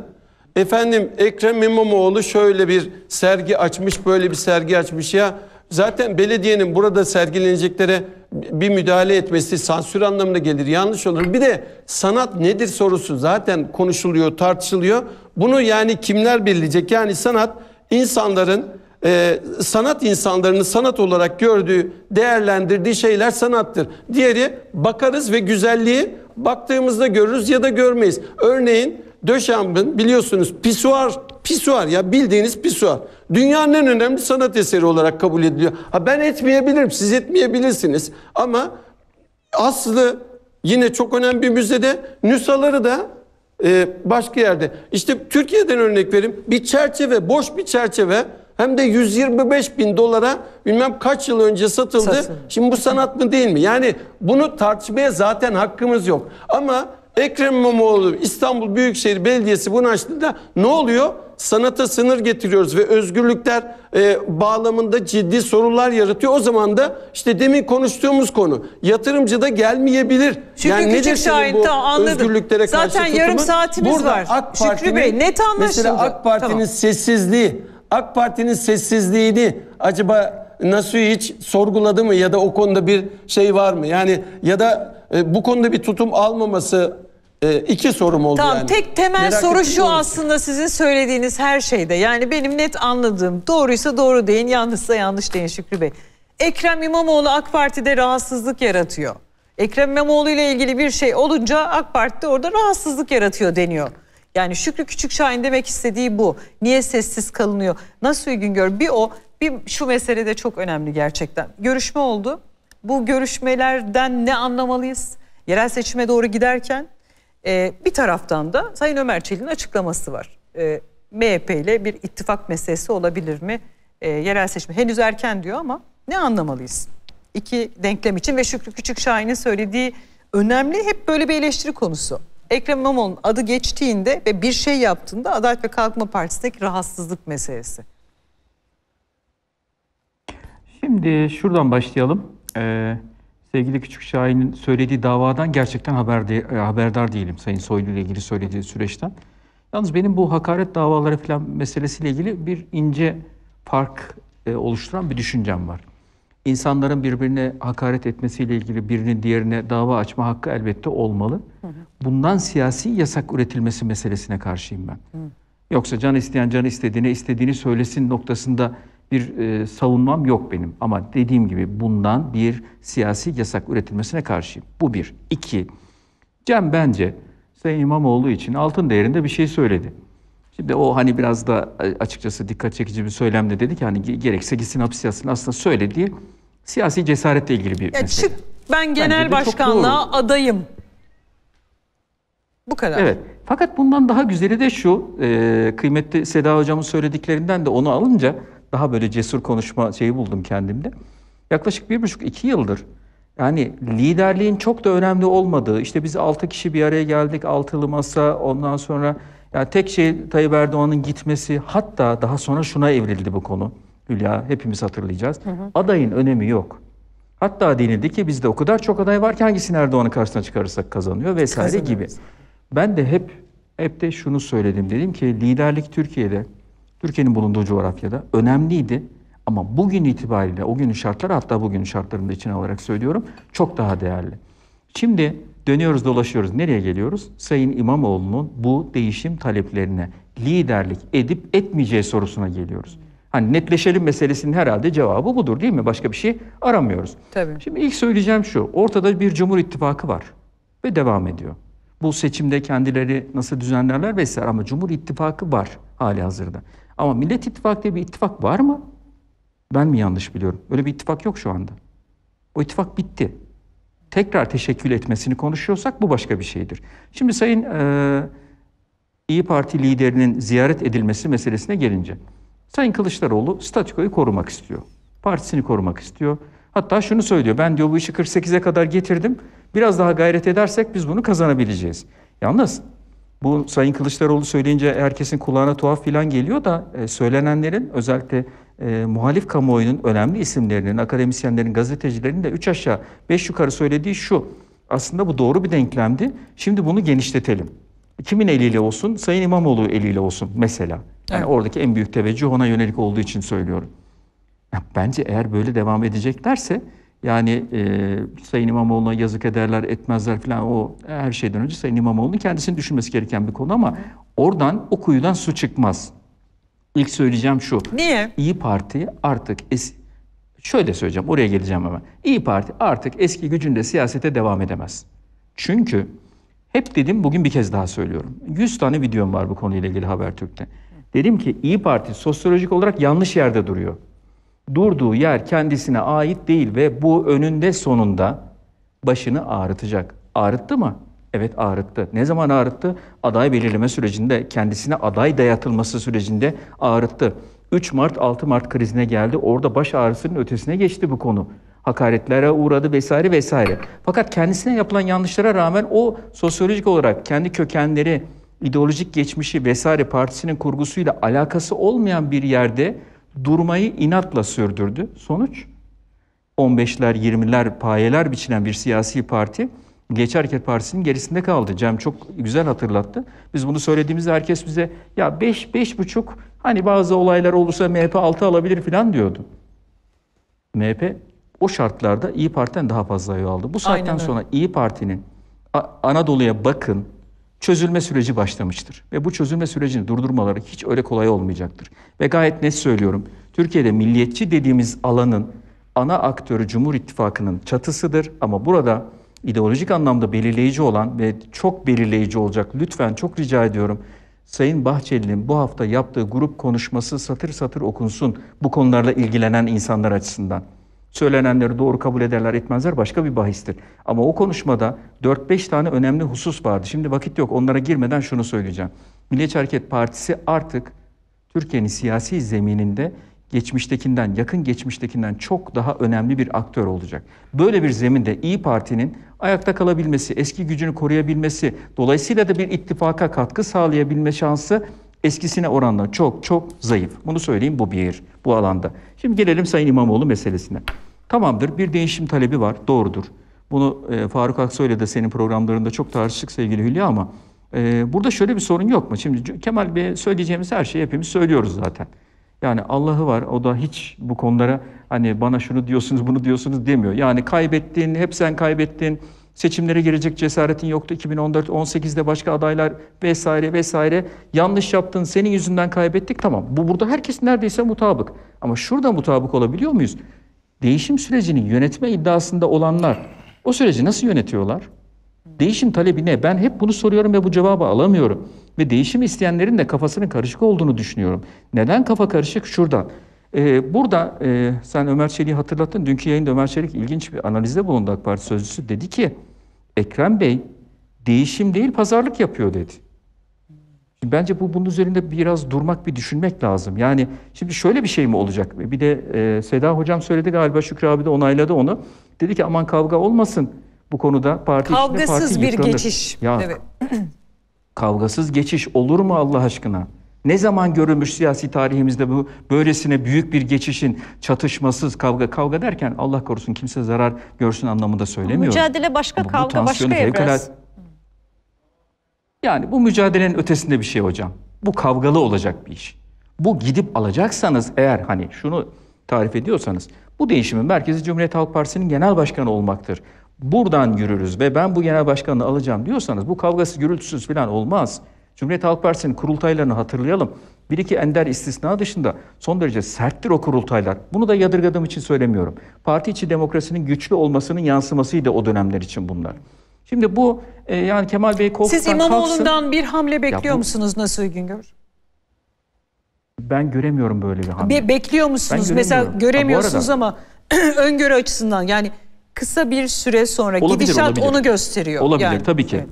Efendim Ekrem İmamoğlu şöyle bir sergi açmış, böyle bir sergi açmış ya. Zaten belediyenin burada sergileneceklere bir müdahale etmesi sansür anlamına gelir. Yanlış olur. Bir de sanat nedir sorusu zaten konuşuluyor, tartışılıyor. Bunu yani kimler belirleyecek? Yani sanat insanların e, sanat insanlarının sanat olarak gördüğü, değerlendirdiği şeyler sanattır. Diğeri bakarız ve güzelliği baktığımızda görürüz ya da görmeyiz. Örneğin Döşamb'ın biliyorsunuz pisuar pisuar ya bildiğiniz pisuar. Dünyanın en önemli sanat eseri olarak kabul ediliyor. Ha ben etmeyebilirim, siz etmeyebilirsiniz ama Aslı yine çok önemli bir müzede nüsaları da e, başka yerde. İşte Türkiye'den örnek vereyim. Bir çerçeve, boş bir çerçeve hem de 125 bin dolara bilmem kaç yıl önce satıldı. Satın. Şimdi bu sanat mı değil mi? Yani bunu tartışmaya zaten hakkımız yok. Ama Ekrem İmamoğlu İstanbul Büyükşehir Belediyesi bunu açtığında ne oluyor? Sanata sınır getiriyoruz ve özgürlükler e, bağlamında ciddi sorular yaratıyor. O zaman da işte demin konuştuğumuz konu yatırımcı da gelmeyebilir. Çünkü yani Küçük Şahin bu anladım. Özgürlüklere Zaten karşı yarım tutumu? saatimiz Burada var. AK Şükrü Bey net anlaşıldı. Mesela AK Parti'nin tamam. sessizliği AK Parti'nin sessizliğini acaba nasıl hiç sorguladı mı ya da o konuda bir şey var mı? Yani ya da e, bu konuda bir tutum almaması e, iki sorum oldu tamam, yani. Tek temel Merak soru şu olursa. aslında sizin söylediğiniz her şeyde. Yani benim net anladığım doğruysa doğru deyin yanlışsa yanlış deyin Şükrü Bey. Ekrem İmamoğlu AK Parti'de rahatsızlık yaratıyor. Ekrem İmamoğlu ile ilgili bir şey olunca AK Parti orada rahatsızlık yaratıyor deniyor. Yani Şükrü Küçükşahin demek istediği bu. Niye sessiz kalınıyor? Nasıl gör? Bir o, bir şu mesele de çok önemli gerçekten. Görüşme oldu. Bu görüşmelerden ne anlamalıyız? Yerel seçime doğru giderken e, bir taraftan da Sayın Ömer Çelik'in açıklaması var. E, MHP ile bir ittifak meselesi olabilir mi? E, yerel seçim henüz erken diyor ama ne anlamalıyız? İki denklem için ve Şükrü Küçükşahin'in söylediği önemli hep böyle bir eleştiri konusu. Ekrem İmamoğlu'nun adı geçtiğinde ve bir şey yaptığında Adalet ve Kalkınma Partisi'ndeki rahatsızlık meselesi. Şimdi şuradan başlayalım. Ee, sevgili Küçük Şahin'in söylediği davadan gerçekten haberde, e, haberdar değilim Sayın Soylu ile ilgili söylediği süreçten. Yalnız benim bu hakaret davaları falan meselesiyle ilgili bir ince fark e, oluşturan bir düşüncem var insanların birbirine hakaret etmesiyle ilgili birinin diğerine dava açma hakkı elbette olmalı. Hı hı. Bundan siyasi yasak üretilmesi meselesine karşıyım ben. Hı. Yoksa can isteyen can istediğine istediğini söylesin noktasında bir e, savunmam yok benim. Ama dediğim gibi bundan bir siyasi yasak üretilmesine karşıyım. Bu bir. İki, Cem bence Sayın İmamoğlu için altın değerinde bir şey söyledi. Şimdi o hani biraz da e, açıkçası dikkat çekici bir söylemde dedi ki hani gerekse gitsin hapis yatsın. Aslında söylediği siyasi cesaretle ilgili bir ya mesele. Çık, ben genel başkanlığa adayım. Bu kadar. Evet. Fakat bundan daha güzeli de şu, e, kıymetli Seda hocamın söylediklerinden de onu alınca daha böyle cesur konuşma şeyi buldum kendimde. Yaklaşık bir buçuk iki yıldır yani liderliğin çok da önemli olmadığı, işte biz altı kişi bir araya geldik, altılı masa, ondan sonra yani tek şey Tayyip Erdoğan'ın gitmesi hatta daha sonra şuna evrildi bu konu. Hülya hepimiz hatırlayacağız. Hı hı. Adayın önemi yok. Hatta denildi ki bizde o kadar çok aday var ki hangisini Erdoğan'ın karşısına çıkarırsak kazanıyor vesaire Kazanırız. gibi. Ben de hep hep de şunu söyledim dedim ki liderlik Türkiye'de Türkiye'nin bulunduğu coğrafyada önemliydi. Ama bugün itibariyle o günün şartları hatta bugünün şartlarını da içine alarak söylüyorum çok daha değerli. Şimdi Dönüyoruz dolaşıyoruz. Nereye geliyoruz? Sayın İmamoğlu'nun bu değişim taleplerine liderlik edip etmeyeceği sorusuna geliyoruz. Hani netleşelim meselesinin herhalde cevabı budur değil mi? Başka bir şey aramıyoruz. Tabii. Şimdi ilk söyleyeceğim şu. Ortada bir Cumhur İttifakı var ve devam ediyor. Bu seçimde kendileri nasıl düzenlerler vesaire ama Cumhur İttifakı var hali hazırda. Ama Millet İttifakı diye bir ittifak var mı? Ben mi yanlış biliyorum? Öyle bir ittifak yok şu anda. O ittifak bitti tekrar teşekkül etmesini konuşuyorsak bu başka bir şeydir. Şimdi Sayın e, İyi Parti liderinin ziyaret edilmesi meselesine gelince Sayın Kılıçdaroğlu statikoyu korumak istiyor. Partisini korumak istiyor. Hatta şunu söylüyor. Ben diyor bu işi 48'e kadar getirdim. Biraz daha gayret edersek biz bunu kazanabileceğiz. Yalnız bu Sayın Kılıçdaroğlu söyleyince herkesin kulağına tuhaf filan geliyor da e, söylenenlerin özellikle e, muhalif kamuoyunun önemli isimlerinin, akademisyenlerin, gazetecilerin de üç aşağı beş yukarı söylediği şu. Aslında bu doğru bir denklemdi. Şimdi bunu genişletelim. Kimin eliyle olsun? Sayın İmamoğlu eliyle olsun mesela. Yani evet. oradaki en büyük teveccüh ona yönelik olduğu için söylüyorum. Bence eğer böyle devam edeceklerse yani e, Sayın İmamoğlu'na yazık ederler, etmezler falan o her şeyden önce Sayın İmamoğlu'nun kendisini düşünmesi gereken bir konu ama oradan o kuyudan su çıkmaz. İlk söyleyeceğim şu. Niye? İyi Parti artık es şöyle söyleyeceğim oraya geleceğim hemen. İyi Parti artık eski gücünde siyasete devam edemez. Çünkü hep dedim bugün bir kez daha söylüyorum. 100 tane videom var bu konuyla ilgili Habertürk'te. Dedim ki İyi Parti sosyolojik olarak yanlış yerde duruyor. Durduğu yer kendisine ait değil ve bu önünde sonunda başını ağrıtacak. Ağrıttı mı? Evet ağrıttı. Ne zaman ağrıttı? Aday belirleme sürecinde, kendisine aday dayatılması sürecinde ağrıttı. 3 Mart 6 Mart krizine geldi. Orada baş ağrısının ötesine geçti bu konu. Hakaretlere uğradı vesaire vesaire. Fakat kendisine yapılan yanlışlara rağmen o sosyolojik olarak kendi kökenleri, ideolojik geçmişi vesaire partisinin kurgusuyla alakası olmayan bir yerde durmayı inatla sürdürdü. Sonuç 15'ler, 20'ler payeler biçilen bir siyasi parti Geç Hareket Partisi'nin gerisinde kaldı. Cem çok güzel hatırlattı. Biz bunu söylediğimizde herkes bize ya 5 beş, 5,5 buçuk hani bazı olaylar olursa MHP 6 alabilir falan diyordu. MHP o şartlarda İyi Parti'den daha fazla oy aldı. Bu saatten sonra İyi Parti'nin Anadolu'ya bakın çözülme süreci başlamıştır. Ve bu çözülme sürecini durdurmaları hiç öyle kolay olmayacaktır. Ve gayet net söylüyorum. Türkiye'de milliyetçi dediğimiz alanın ana aktörü Cumhur İttifakı'nın çatısıdır ama burada ideolojik anlamda belirleyici olan ve çok belirleyici olacak lütfen çok rica ediyorum. Sayın Bahçeli'nin bu hafta yaptığı grup konuşması satır satır okunsun bu konularla ilgilenen insanlar açısından. Söylenenleri doğru kabul ederler etmezler başka bir bahistir. Ama o konuşmada 4-5 tane önemli husus vardı. Şimdi vakit yok onlara girmeden şunu söyleyeceğim. Milliyetçi Hareket Partisi artık Türkiye'nin siyasi zemininde geçmiştekinden, yakın geçmiştekinden çok daha önemli bir aktör olacak. Böyle bir zeminde İyi Parti'nin ayakta kalabilmesi, eski gücünü koruyabilmesi, dolayısıyla da bir ittifaka katkı sağlayabilme şansı eskisine oranla çok çok zayıf. Bunu söyleyeyim bu bir, bu alanda. Şimdi gelelim Sayın İmamoğlu meselesine. Tamamdır bir değişim talebi var, doğrudur. Bunu e, Faruk Aksoy'la da senin programlarında çok tartıştık sevgili Hülya ama e, burada şöyle bir sorun yok mu? Şimdi Kemal Bey söyleyeceğimiz her şeyi hepimiz söylüyoruz zaten. Yani Allah'ı var. O da hiç bu konulara hani bana şunu diyorsunuz, bunu diyorsunuz demiyor. Yani kaybettin, hep sen kaybettin. Seçimlere girecek cesaretin yoktu. 2014 18'de başka adaylar vesaire vesaire. Yanlış yaptın. Senin yüzünden kaybettik. Tamam. Bu burada herkes neredeyse mutabık. Ama şurada mutabık olabiliyor muyuz? Değişim sürecinin yönetme iddiasında olanlar o süreci nasıl yönetiyorlar? Değişim talebi ne? Ben hep bunu soruyorum ve bu cevabı alamıyorum. Ve değişim isteyenlerin de kafasının karışık olduğunu düşünüyorum. Neden kafa karışık? Şuradan. Ee, burada e, sen Ömer Çelik'i hatırlattın. Dünkü yayında Ömer Çelik ilginç bir analizde bulundu AK Parti sözcüsü. Dedi ki Ekrem Bey değişim değil pazarlık yapıyor dedi. Şimdi bence bu bunun üzerinde biraz durmak bir düşünmek lazım. Yani şimdi şöyle bir şey mi olacak? Bir de e, Seda hocam söyledi galiba Şükrü abi de onayladı onu. Dedi ki aman kavga olmasın bu konuda parti Kavgasız içinde parti bir geçiş. Ya, evet. (clears throat) kavgasız geçiş olur mu Allah aşkına? Ne zaman görülmüş siyasi tarihimizde bu böylesine büyük bir geçişin çatışmasız kavga kavga derken Allah korusun kimse zarar görsün anlamında söylemiyorum. Mücadele başka, Ama kavga başka fevkalat... Yani bu mücadelenin ötesinde bir şey hocam. Bu kavgalı olacak bir iş. Bu gidip alacaksanız eğer hani şunu tarif ediyorsanız bu değişimin merkezi Cumhuriyet Halk Partisi'nin genel başkanı olmaktır buradan yürürüz ve ben bu genel başkanını alacağım diyorsanız bu kavgası gürültüsüz falan olmaz. Cumhuriyet Halk Partisi'nin kurultaylarını hatırlayalım. Bir iki ender istisna dışında son derece serttir o kurultaylar. Bunu da yadırgadığım için söylemiyorum. Parti içi demokrasinin güçlü olmasının yansımasıydı o dönemler için bunlar. Şimdi bu e, yani Kemal Bey koltuktan Siz İmamoğlu'ndan kalksın. bir hamle bekliyor ya bu, musunuz Nasuhi Güngör? Ben göremiyorum böyle bir hamle. Be bekliyor musunuz? Mesela göremiyorsunuz ha, arada, ama (clears throat) öngörü açısından yani kısa bir süre sonra olabilir, gidişat olabilir. onu gösteriyor. Olabilir yani, tabii ki.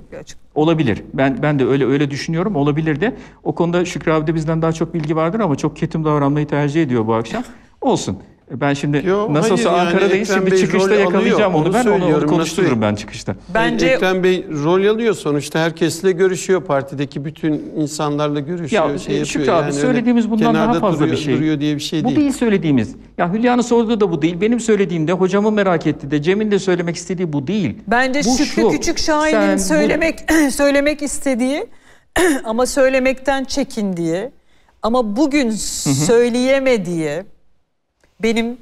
olabilir. Ben ben de öyle öyle düşünüyorum. Olabilir de o konuda Şükrü abi de bizden daha çok bilgi vardır ama çok ketum davranmayı tercih ediyor bu akşam. Olsun. Ben şimdi Yo, nasıl olsa yani Ankara'dayız. Ekrem şimdi Bey çıkışta yakalayacağım alıyor, onu. Ben onu, onu konuştururum ben çıkışta. Bence e, Ekrem Bey rol alıyor sonuçta. Herkesle görüşüyor. Partideki bütün insanlarla görüşüyor. Ya, şey e, yapıyor. Şükrü yani abi söylediğimiz bundan daha fazla duruyor, bir şey. Duruyor diye bir şey değil. Bu değil söylediğimiz. Ya Hülya'nın sorduğu da bu değil. Benim söylediğim de hocamın merak etti de Cem'in de söylemek istediği bu değil. Bence bu Şükrü şu, Küçük Şahin'in söylemek bu... söylemek (clears throat) istediği (clears throat) ama söylemekten çekindiği ama bugün söyleyemediği benim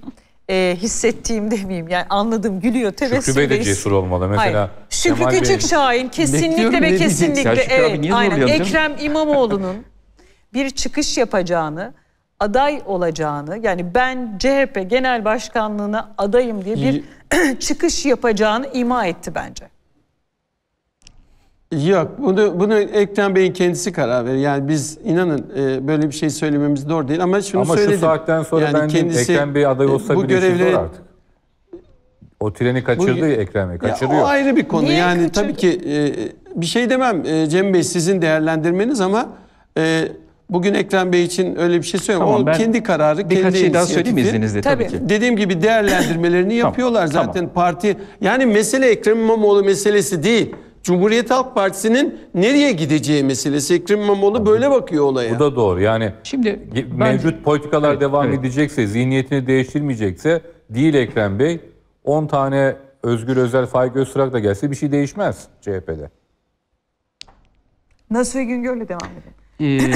e, hissettiğim demeyeyim yani anladım gülüyor tebessüm. Şükrü Bey de cesur olmalı mesela. Hayır. Şükrü Küçük Şahin kesinlikle ve kesinlikle evet aynen Ekrem İmamoğlu'nun bir çıkış yapacağını aday olacağını yani ben CHP genel başkanlığına adayım diye bir (clears throat) çıkış yapacağını ima etti bence. Yok, bunu, bunu Ekrem Bey'in kendisi karar verir. Yani biz inanın e, böyle bir şey söylememiz doğru değil ama şunu Ama söyledim. şu saatten sonra yani bence kendisi, Ekrem Bey aday e, olsa bu bile görevleri, zor artık. O treni kaçırdı bu, Ekrem Bey, kaçırıyor. o ayrı bir konu. Niye yani kaçırdı? tabii ki e, bir şey demem e, Cem Bey sizin değerlendirmeniz ama e, bugün Ekrem Bey için öyle bir şey söylemiyorum. Tamam, o kendi kararı, birkaç kendi şey daha söyleyeyim izninizle tabii, tabii ki. Dediğim gibi değerlendirmelerini yapıyorlar zaten tamam. parti. Yani mesele Ekrem İmamoğlu meselesi değil. Cumhuriyet Halk Partisi'nin nereye gideceği meselesi. Ekrem İmamoğlu böyle bakıyor olaya. Bu da doğru. Yani şimdi mevcut ben... politikalar evet, devam evet. edecekse, zihniyetini değiştirmeyecekse değil Ekrem Bey 10 tane Özgür Özel, Faik Öztürk da gelse bir şey değişmez CHP'de. Nasuhi Güngör'le devam edelim. Ee,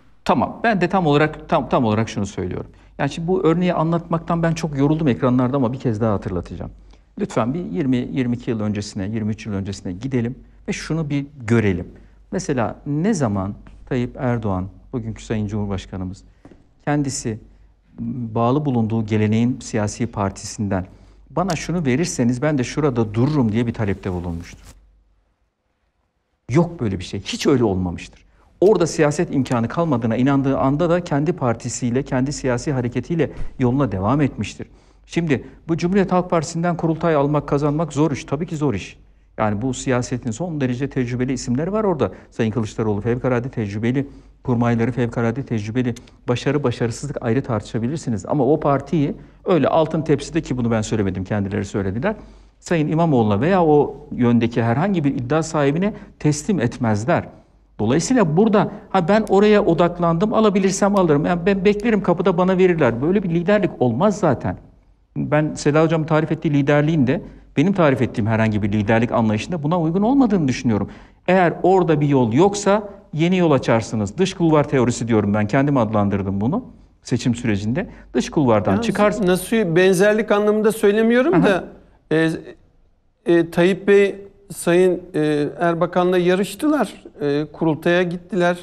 (clears throat) tamam. Ben de tam olarak tam tam olarak şunu söylüyorum. Yani şimdi bu örneği anlatmaktan ben çok yoruldum ekranlarda ama bir kez daha hatırlatacağım. Lütfen bir 20 22 yıl öncesine, 23 yıl öncesine gidelim ve şunu bir görelim. Mesela ne zaman Tayyip Erdoğan, bugünkü Sayın Cumhurbaşkanımız kendisi bağlı bulunduğu geleneğin siyasi partisinden bana şunu verirseniz ben de şurada dururum diye bir talepte bulunmuştur. Yok böyle bir şey. Hiç öyle olmamıştır. Orada siyaset imkanı kalmadığına inandığı anda da kendi partisiyle, kendi siyasi hareketiyle yoluna devam etmiştir. Şimdi bu Cumhuriyet Halk Partisi'nden kurultay almak, kazanmak zor iş. Tabii ki zor iş. Yani bu siyasetin son derece tecrübeli isimleri var orada. Sayın Kılıçdaroğlu fevkalade tecrübeli, kurmayları fevkalade tecrübeli. Başarı başarısızlık ayrı tartışabilirsiniz. Ama o partiyi öyle altın tepside ki bunu ben söylemedim kendileri söylediler. Sayın İmamoğlu'na veya o yöndeki herhangi bir iddia sahibine teslim etmezler. Dolayısıyla burada ha ben oraya odaklandım alabilirsem alırım. Yani ben beklerim kapıda bana verirler. Böyle bir liderlik olmaz zaten ben Seda Hocam tarif ettiği liderliğin de benim tarif ettiğim herhangi bir liderlik anlayışında buna uygun olmadığını düşünüyorum. Eğer orada bir yol yoksa yeni yol açarsınız. Dış kulvar teorisi diyorum ben kendim adlandırdım bunu seçim sürecinde. Dış kulvardan yani çıkar. Nasıl benzerlik anlamında söylemiyorum Aha. da e, e, Tayyip Bey Sayın e, Erbakan'la yarıştılar. E, kurultaya gittiler.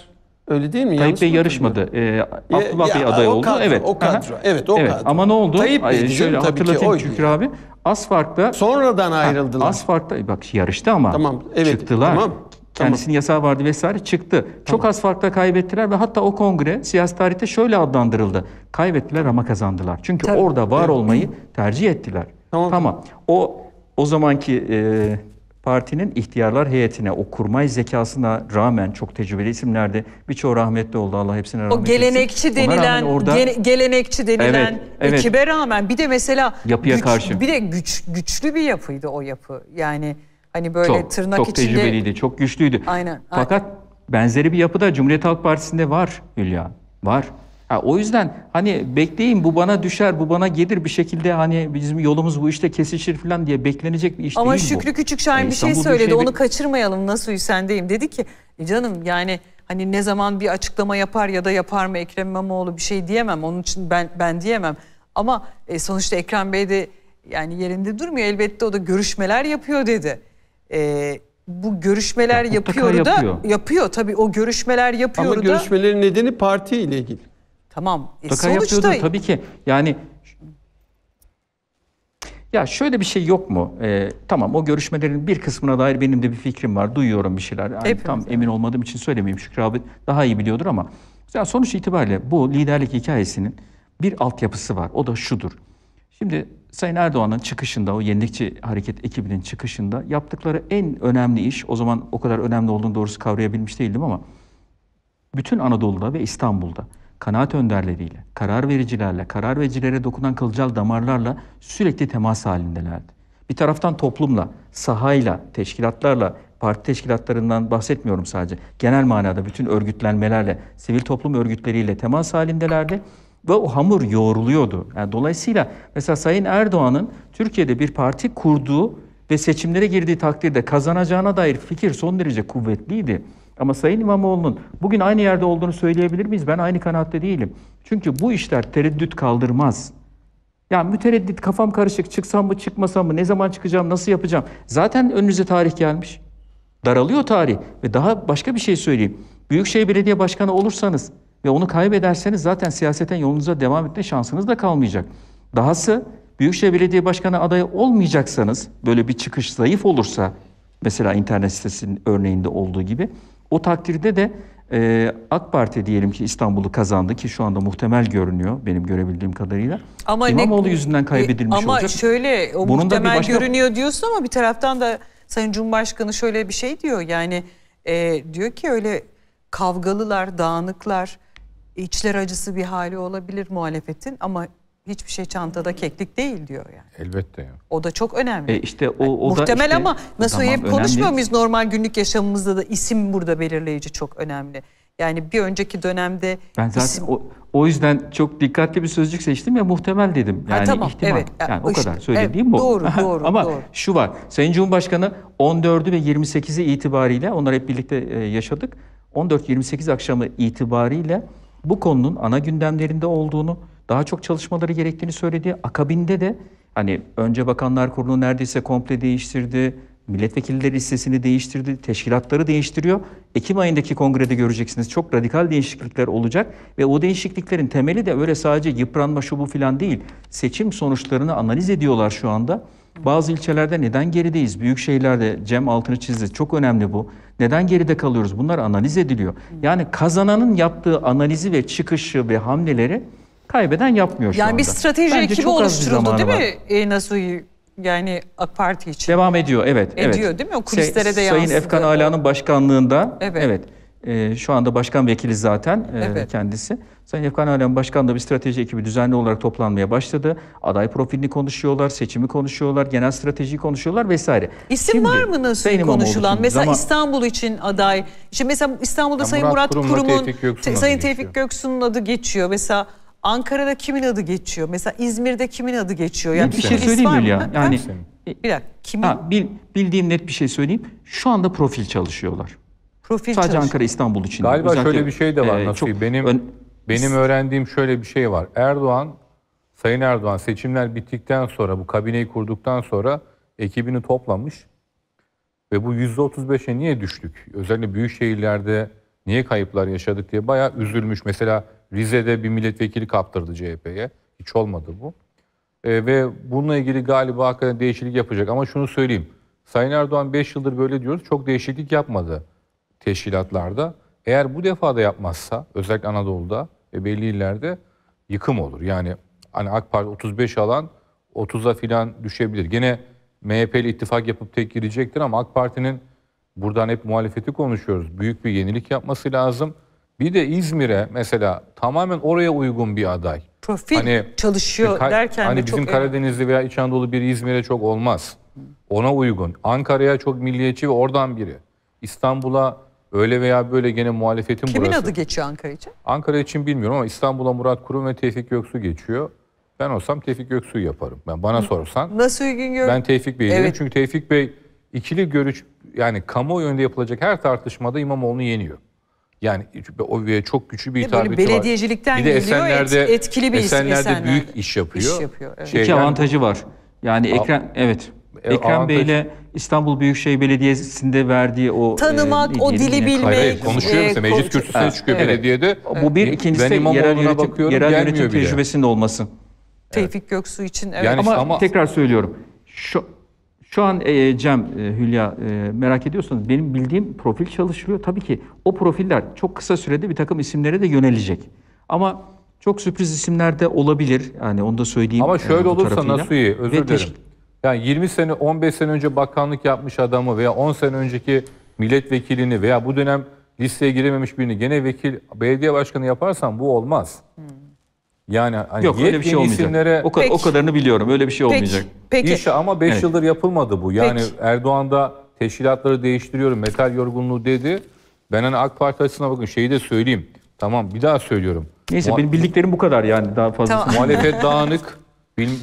Öyle değil mi? Tayyip Yanlış Bey yarışmadı. E, Abdullah ya, Bey aday oldu. Kadro, evet. O kadro. Aha. Evet o evet. kadro. Ama ne oldu? Tayyip Bey şöyle hatırlatayım ki Şükrü abi. Asfark'ta sonradan ayrıldılar. Ha, Asfark'ta bak yarıştı ama tamam, evet, çıktılar. Tamam. Kendisinin tamam. yasağı vardı vesaire çıktı. Tamam. Çok az farkla kaybettiler ve hatta o kongre siyasi tarihte şöyle adlandırıldı. Kaybettiler ama kazandılar. Çünkü Tabii. orada var olmayı tercih ettiler. Tamam. tamam. O o zamanki e, partinin ihtiyarlar heyetine o kurmay zekasına rağmen çok tecrübeli isimlerdi. Birçoğu rahmetli oldu. Allah hepsine rahmet O gelenekçi etsin. denilen orada... gene, gelenekçi denilen evet, evet. ekibe rağmen bir de mesela yapıya güç, karşı bir de güç güçlü bir yapıydı o yapı. Yani hani böyle çok, tırnak çok içinde çok tecrübeliydi, çok güçlüydü. Aynen. Fakat aynen. benzeri bir yapı da Cumhuriyet Halk Partisi'nde var Hülya. Var. Ha, o yüzden hani bekleyin bu bana düşer, bu bana gelir bir şekilde hani bizim yolumuz bu işte kesişir falan diye beklenecek bir iş Ama değil Şükrü bu. Küçük Şahin yani e, bir şey söyledi. Şey onu kaçırmayalım nasıl Hüsen'deyim. Dedi ki e canım yani hani ne zaman bir açıklama yapar ya da yapar mı Ekrem İmamoğlu bir şey diyemem. Onun için ben ben diyemem. Ama e, sonuçta Ekrem Bey de yani yerinde durmuyor. Elbette o da görüşmeler yapıyor dedi. E, bu görüşmeler ya, yapıyor da yapıyor. yapıyor tabii o görüşmeler yapıyor Ama da. Ama görüşmelerin nedeni parti ile ilgili. Tamam. E, Mutlaka sonuçta... yapıyordu tabii ki. Yani ya şöyle bir şey yok mu? Ee, tamam o görüşmelerin bir kısmına dair benim de bir fikrim var. Duyuyorum bir şeyler. Yani Hepimiz tam emin olmadığım için söylemeyeyim. Şükrü abi daha iyi biliyordur ama yani sonuç itibariyle bu liderlik hikayesinin bir altyapısı var. O da şudur. Şimdi Sayın Erdoğan'ın çıkışında, o yenilikçi hareket ekibinin çıkışında yaptıkları en önemli iş, o zaman o kadar önemli olduğunu doğrusu kavrayabilmiş değildim ama bütün Anadolu'da ve İstanbul'da kanaat önderleriyle, karar vericilerle, karar vericilere dokunan kılcal damarlarla sürekli temas halindelerdi. Bir taraftan toplumla, sahayla, teşkilatlarla, parti teşkilatlarından bahsetmiyorum sadece. Genel manada bütün örgütlenmelerle, sivil toplum örgütleriyle temas halindelerdi ve o hamur yoğruluyordu. Yani dolayısıyla mesela Sayın Erdoğan'ın Türkiye'de bir parti kurduğu ve seçimlere girdiği takdirde kazanacağına dair fikir son derece kuvvetliydi. Ama Sayın İmamoğlu'nun bugün aynı yerde olduğunu söyleyebilir miyiz? Ben aynı kanaatte değilim. Çünkü bu işler tereddüt kaldırmaz. Ya mütereddit kafam karışık çıksam mı çıkmasam mı ne zaman çıkacağım nasıl yapacağım. Zaten önünüze tarih gelmiş. Daralıyor tarih ve daha başka bir şey söyleyeyim. Büyükşehir Belediye Başkanı olursanız ve onu kaybederseniz zaten siyaseten yolunuza devam etme şansınız da kalmayacak. Dahası Büyükşehir Belediye Başkanı adayı olmayacaksanız böyle bir çıkış zayıf olursa mesela internet sitesinin örneğinde olduğu gibi o takdirde de e, AK Parti diyelim ki İstanbul'u kazandı ki şu anda muhtemel görünüyor benim görebildiğim kadarıyla. Ama İmamoğlu ne, yüzünden kaybedilmiş e, ama olacak. Ama şöyle o Bunun muhtemel başka... görünüyor diyorsun ama bir taraftan da Sayın Cumhurbaşkanı şöyle bir şey diyor yani e, diyor ki öyle kavgalılar, dağınıklar, içler acısı bir hali olabilir muhalefetin ama hiçbir şey çantada keklik değil diyor yani. Elbette ya. O da çok önemli. E işte o, o yani, da muhtemel işte, ama nasıl tamam, hep konuşmuyor önemli. muyuz normal günlük yaşamımızda da isim burada belirleyici çok önemli. Yani bir önceki dönemde ben zaten isim... o, o yüzden çok dikkatli bir sözcük seçtim ya muhtemel dedim. Yani ha, tamam, ihtimal. Evet, yani, yani o işte, kadar söylediğim evet, bu. Doğru, (laughs) doğru. ama doğru. şu var. Sayın Cumhurbaşkanı 14'ü ve 28'i itibariyle onlar hep birlikte e, yaşadık. 14-28 akşamı itibariyle bu konunun ana gündemlerinde olduğunu daha çok çalışmaları gerektiğini söyledi. Akabinde de hani önce Bakanlar Kurulu neredeyse komple değiştirdi. Milletvekilleri listesini değiştirdi, teşkilatları değiştiriyor. Ekim ayındaki kongrede göreceksiniz çok radikal değişiklikler olacak ve o değişikliklerin temeli de öyle sadece yıpranma şu bu filan değil. Seçim sonuçlarını analiz ediyorlar şu anda. Bazı ilçelerde neden gerideyiz? Büyük şehirlerde Cem altını çizdi. Çok önemli bu. Neden geride kalıyoruz? Bunlar analiz ediliyor. Yani kazananın yaptığı analizi ve çıkışı ve hamleleri kaybeden yapmıyor şu yani anda. Yani bir strateji Bence ekibi oluşturuldu değil mi e, Nasuhi? Yani AK Parti için. Devam ediyor evet. Ediyor evet. değil mi? O kulislere Se, de yansıdı. Sayın Efkan Ala'nın başkanlığında. Evet. evet. E, şu anda başkan vekili zaten e, evet. kendisi. Sayın Efkan Ala'nın başkanlığında bir strateji ekibi düzenli olarak toplanmaya başladı. Aday profilini konuşuyorlar, seçimi konuşuyorlar, genel strateji konuşuyorlar vesaire. İsim Şimdi, var mı nasıl Sayın konuşulan? Mesela zaman... İstanbul için aday. Şimdi mesela İstanbul'da ya Sayın Murat, Murat Kurum'un, Tevfik Sayın Tevfik Göksu'nun adı geçiyor. Mesela Ankara'da kimin adı geçiyor? Mesela İzmir'de kimin adı geçiyor? Yani bir şey söyleyeyim var Hülya. Mı? Yani bir dakika kimin? Ha, bil, bildiğim net bir şey söyleyeyim. Şu anda profil çalışıyorlar. Profil Sadece çalışıyor. Ankara İstanbul için. Galiba Özellikle, şöyle bir şey de var e, Çok benim ön... benim öğrendiğim şöyle bir şey var. Erdoğan Sayın Erdoğan seçimler bittikten sonra bu kabineyi kurduktan sonra ekibini toplamış ve bu %35'e niye düştük? Özellikle büyük şehirlerde niye kayıplar yaşadık diye bayağı üzülmüş. Mesela Rize'de bir milletvekili kaptırdı CHP'ye. Hiç olmadı bu. E, ve bununla ilgili galiba hakikaten değişiklik yapacak. Ama şunu söyleyeyim. Sayın Erdoğan 5 yıldır böyle diyoruz. Çok değişiklik yapmadı teşkilatlarda. Eğer bu defa da yapmazsa özellikle Anadolu'da ve belli illerde yıkım olur. Yani hani AK Parti 35 alan 30'a filan düşebilir. Gene MHP ile ittifak yapıp tek girecektir ama AK Parti'nin buradan hep muhalefeti konuşuyoruz. Büyük bir yenilik yapması lazım. Bir de İzmir'e mesela tamamen oraya uygun bir aday. Profil hani, çalışıyor hani, derken hani de bizim çok... E- Karadenizli veya İç Anadolu bir İzmir'e çok olmaz. Ona uygun. Ankara'ya çok milliyetçi ve oradan biri. İstanbul'a öyle veya böyle gene muhalefetin Kimin burası. Kimin adı geçiyor Ankara için? Ankara için bilmiyorum ama İstanbul'a Murat Kurum ve Tevfik Göksu geçiyor. Ben olsam Tevfik Göksu'yu yaparım. Ben bana sorsan. Nasıl uygun gör? Ben Tevfik Bey'i evet. çünkü Tevfik Bey ikili görüş yani kamuoyu önünde yapılacak her tartışmada İmamoğlu'nu yeniyor. Yani o çok güçlü bir hitabeti var. Belediyecilikten bir de Esenler'de, et, etkili bir Esenler'de, Esenler'de büyük iş yapıyor. İş yapıyor evet. İki avantajı var. Yani Ekrem evet. E, Ekrem ile İstanbul Büyükşehir Belediyesi'nde verdiği o e, tanımak, e, o dili yine, bilmek, hayır, konuşuyor e, mesela meclis kürsüsüne çıkıyor evet. belediyede. Bu bir e, ikincisi de yerel yönetim, yerel yönetim tecrübesinin olması. Evet. Tevfik Göksu için evet. Yani ama, ama tekrar söylüyorum. Şu şu an e, Cem, e, Hülya e, merak ediyorsanız benim bildiğim profil çalışılıyor. Tabii ki o profiller çok kısa sürede bir takım isimlere de yönelecek. Ama çok sürpriz isimler de olabilir. Yani onu da söyleyeyim. Ama e, şöyle e, olursa tarafıyla. Nasuhi özür dilerim. Yani 20 sene 15 sene önce bakanlık yapmış adamı veya 10 sene önceki milletvekilini veya bu dönem listeye girememiş birini gene vekil belediye başkanı yaparsan bu olmaz. Hmm. Yani hani Yok öyle bir şey olmayacak. Isimlere... O, ka- o kadarını biliyorum. Öyle bir şey Peki. olmayacak. Peki. İş ama 5 Evet. yıldır yapılmadı bu. Yani Peki. Erdoğan da teşkilatları değiştiriyorum, metal yorgunluğu dedi. Ben hani AK Parti açısından bakın şeyi de söyleyeyim. Tamam bir daha söylüyorum. Neyse Muha- benim bildiklerim bu kadar yani daha fazla. Tamam. (laughs) Muhalefet (laughs) dağınık.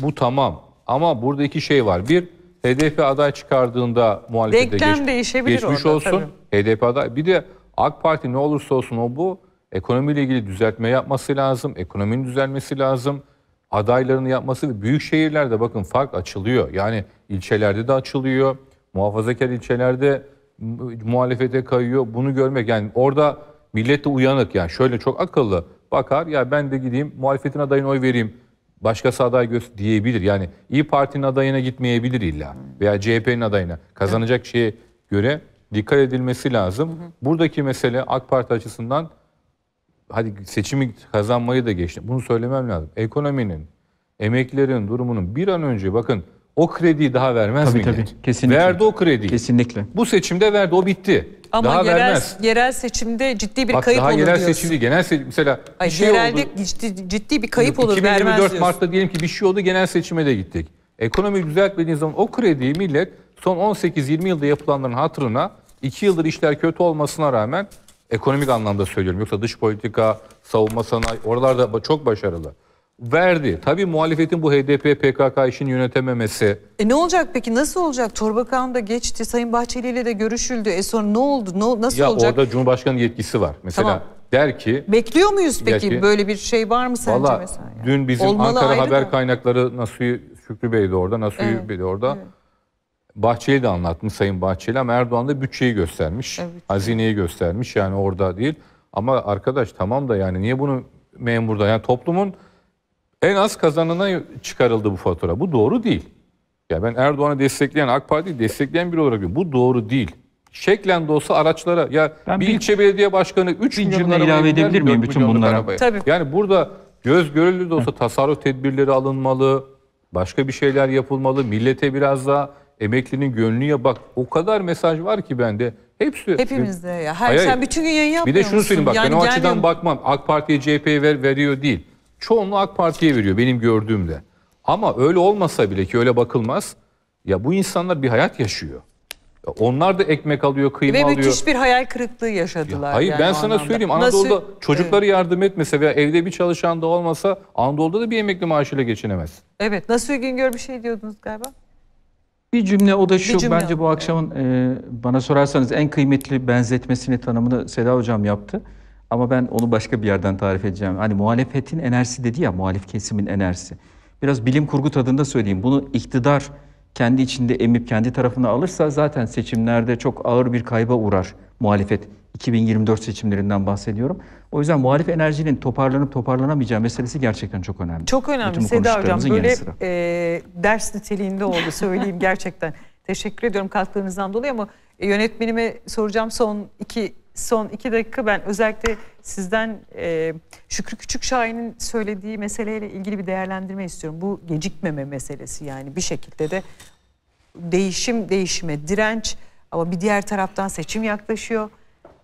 Bu tamam. Ama burada iki şey var. Bir, HDP aday çıkardığında muhalefete Denklem değişebilir geçmiş orada, olsun. HDP aday. Bir de AK Parti ne olursa olsun o bu ekonomiyle ilgili düzeltme yapması lazım, ekonominin düzelmesi lazım, adaylarını yapması ve büyük şehirlerde bakın fark açılıyor. Yani ilçelerde de açılıyor, muhafazakar ilçelerde muhalefete kayıyor. Bunu görmek yani orada millet de uyanık yani şöyle çok akıllı bakar ya ben de gideyim muhalefetin adayına oy vereyim başkası aday göz diyebilir. Yani İyi Parti'nin adayına gitmeyebilir illa veya CHP'nin adayına kazanacak şeye göre dikkat edilmesi lazım. Buradaki mesele AK Parti açısından hadi seçimi kazanmayı da geçtim. Bunu söylemem lazım. Ekonominin, emeklerin durumunun bir an önce bakın o krediyi daha vermez tabii, mi? Tabii tabii. Kesinlikle. Verdi o krediyi. Kesinlikle. Bu seçimde verdi o bitti. Ama daha yerel, vermez. yerel seçimde ciddi bir Bak, kayıp daha olur yerel diyorsun. seçimde genel seçim mesela Hayır, bir şey yerelde oldu. Ciddi, ciddi bir kayıp olur 2024 vermez 2024 Mart'ta diyelim ki bir şey oldu genel seçime de gittik. Ekonomi düzeltmediğiniz zaman o krediyi millet son 18-20 yılda yapılanların hatırına 2 yıldır işler kötü olmasına rağmen Ekonomik anlamda söylüyorum. Yoksa dış politika, savunma sanayi oralarda çok başarılı. Verdi. Tabii muhalefetin bu HDP PKK işini yönetememesi. E ne olacak peki? Nasıl olacak? Torbakan da geçti. Sayın Bahçeli ile de görüşüldü. E sonra ne oldu? Ne, nasıl ya olacak? Ya orada Cumhurbaşkanı yetkisi var. Mesela tamam. der ki... Bekliyor muyuz peki? Ki, böyle bir şey var mı sence valla, mesela? Yani? Dün bizim Olmalı Ankara haber da. kaynakları Nasuhi Şükrü Bey de orada. Nasuhi evet, Bey de orada. Evet Bahçeli de anlatmış Sayın Bahçeli ama Erdoğan da bütçeyi göstermiş. Evet. Hazineyi göstermiş yani orada değil. Ama arkadaş tamam da yani niye bunu memurda yani toplumun en az kazanına çıkarıldı bu fatura. Bu doğru değil. Ya ben Erdoğan'ı destekleyen AK Parti'yi destekleyen biri olarak bu doğru değil. Şeklen de olsa araçlara ya ben bir, bir ilçe belediye başkanı 3 milyon lira ilave edebilir miyim bütün bunlara? Arabaya. Tabii. Yani burada göz görülür de olsa tasarruf tedbirleri alınmalı. Başka bir şeyler yapılmalı. Millete biraz daha emeklinin gönlüye bak. O kadar mesaj var ki bende. Hepsi. Hepimizde ya. Her, hayır, sen bütün gün yayın yapmıyor Bir de şunu söyleyeyim bak yani ben o açıdan bakmam. AK Parti'ye CHP'ye ver, veriyor değil. Çoğunluğu AK Parti'ye veriyor benim gördüğümde. Ama öyle olmasa bile ki öyle bakılmaz. Ya bu insanlar bir hayat yaşıyor. Ya onlar da ekmek alıyor, kıyma Ve alıyor. Ve müthiş bir hayal kırıklığı yaşadılar. Ya hayır yani ben sana anlamda. söyleyeyim Anadolu'da Nasıl? çocukları evet. yardım etmese veya evde bir çalışan da olmasa Anadolu'da da bir emekli maaşıyla geçinemez. Evet Nasuh Güngör bir şey diyordunuz galiba. Bir cümle o da şu cümle. bence bu akşamın e, bana sorarsanız en kıymetli benzetmesini tanımını Seda hocam yaptı. Ama ben onu başka bir yerden tarif edeceğim. Hani muhalefetin enerjisi dedi ya muhalif kesimin enerjisi. Biraz bilim kurgu tadında söyleyeyim. Bunu iktidar kendi içinde emip kendi tarafına alırsa zaten seçimlerde çok ağır bir kayba uğrar muhalefet. 2024 seçimlerinden bahsediyorum. O yüzden muhalif enerjinin toparlanıp toparlanamayacağı meselesi gerçekten çok önemli. Çok önemli Bütün Seda Hocam böyle e, ders niteliğinde oldu söyleyeyim (laughs) gerçekten. Teşekkür ediyorum katkılarınızdan dolayı ama e, yönetmenime soracağım son iki son iki dakika ben özellikle sizden e, Şükrü şahinin söylediği meseleyle ilgili bir değerlendirme istiyorum. Bu gecikmeme meselesi yani bir şekilde de değişim değişime direnç ama bir diğer taraftan seçim yaklaşıyor.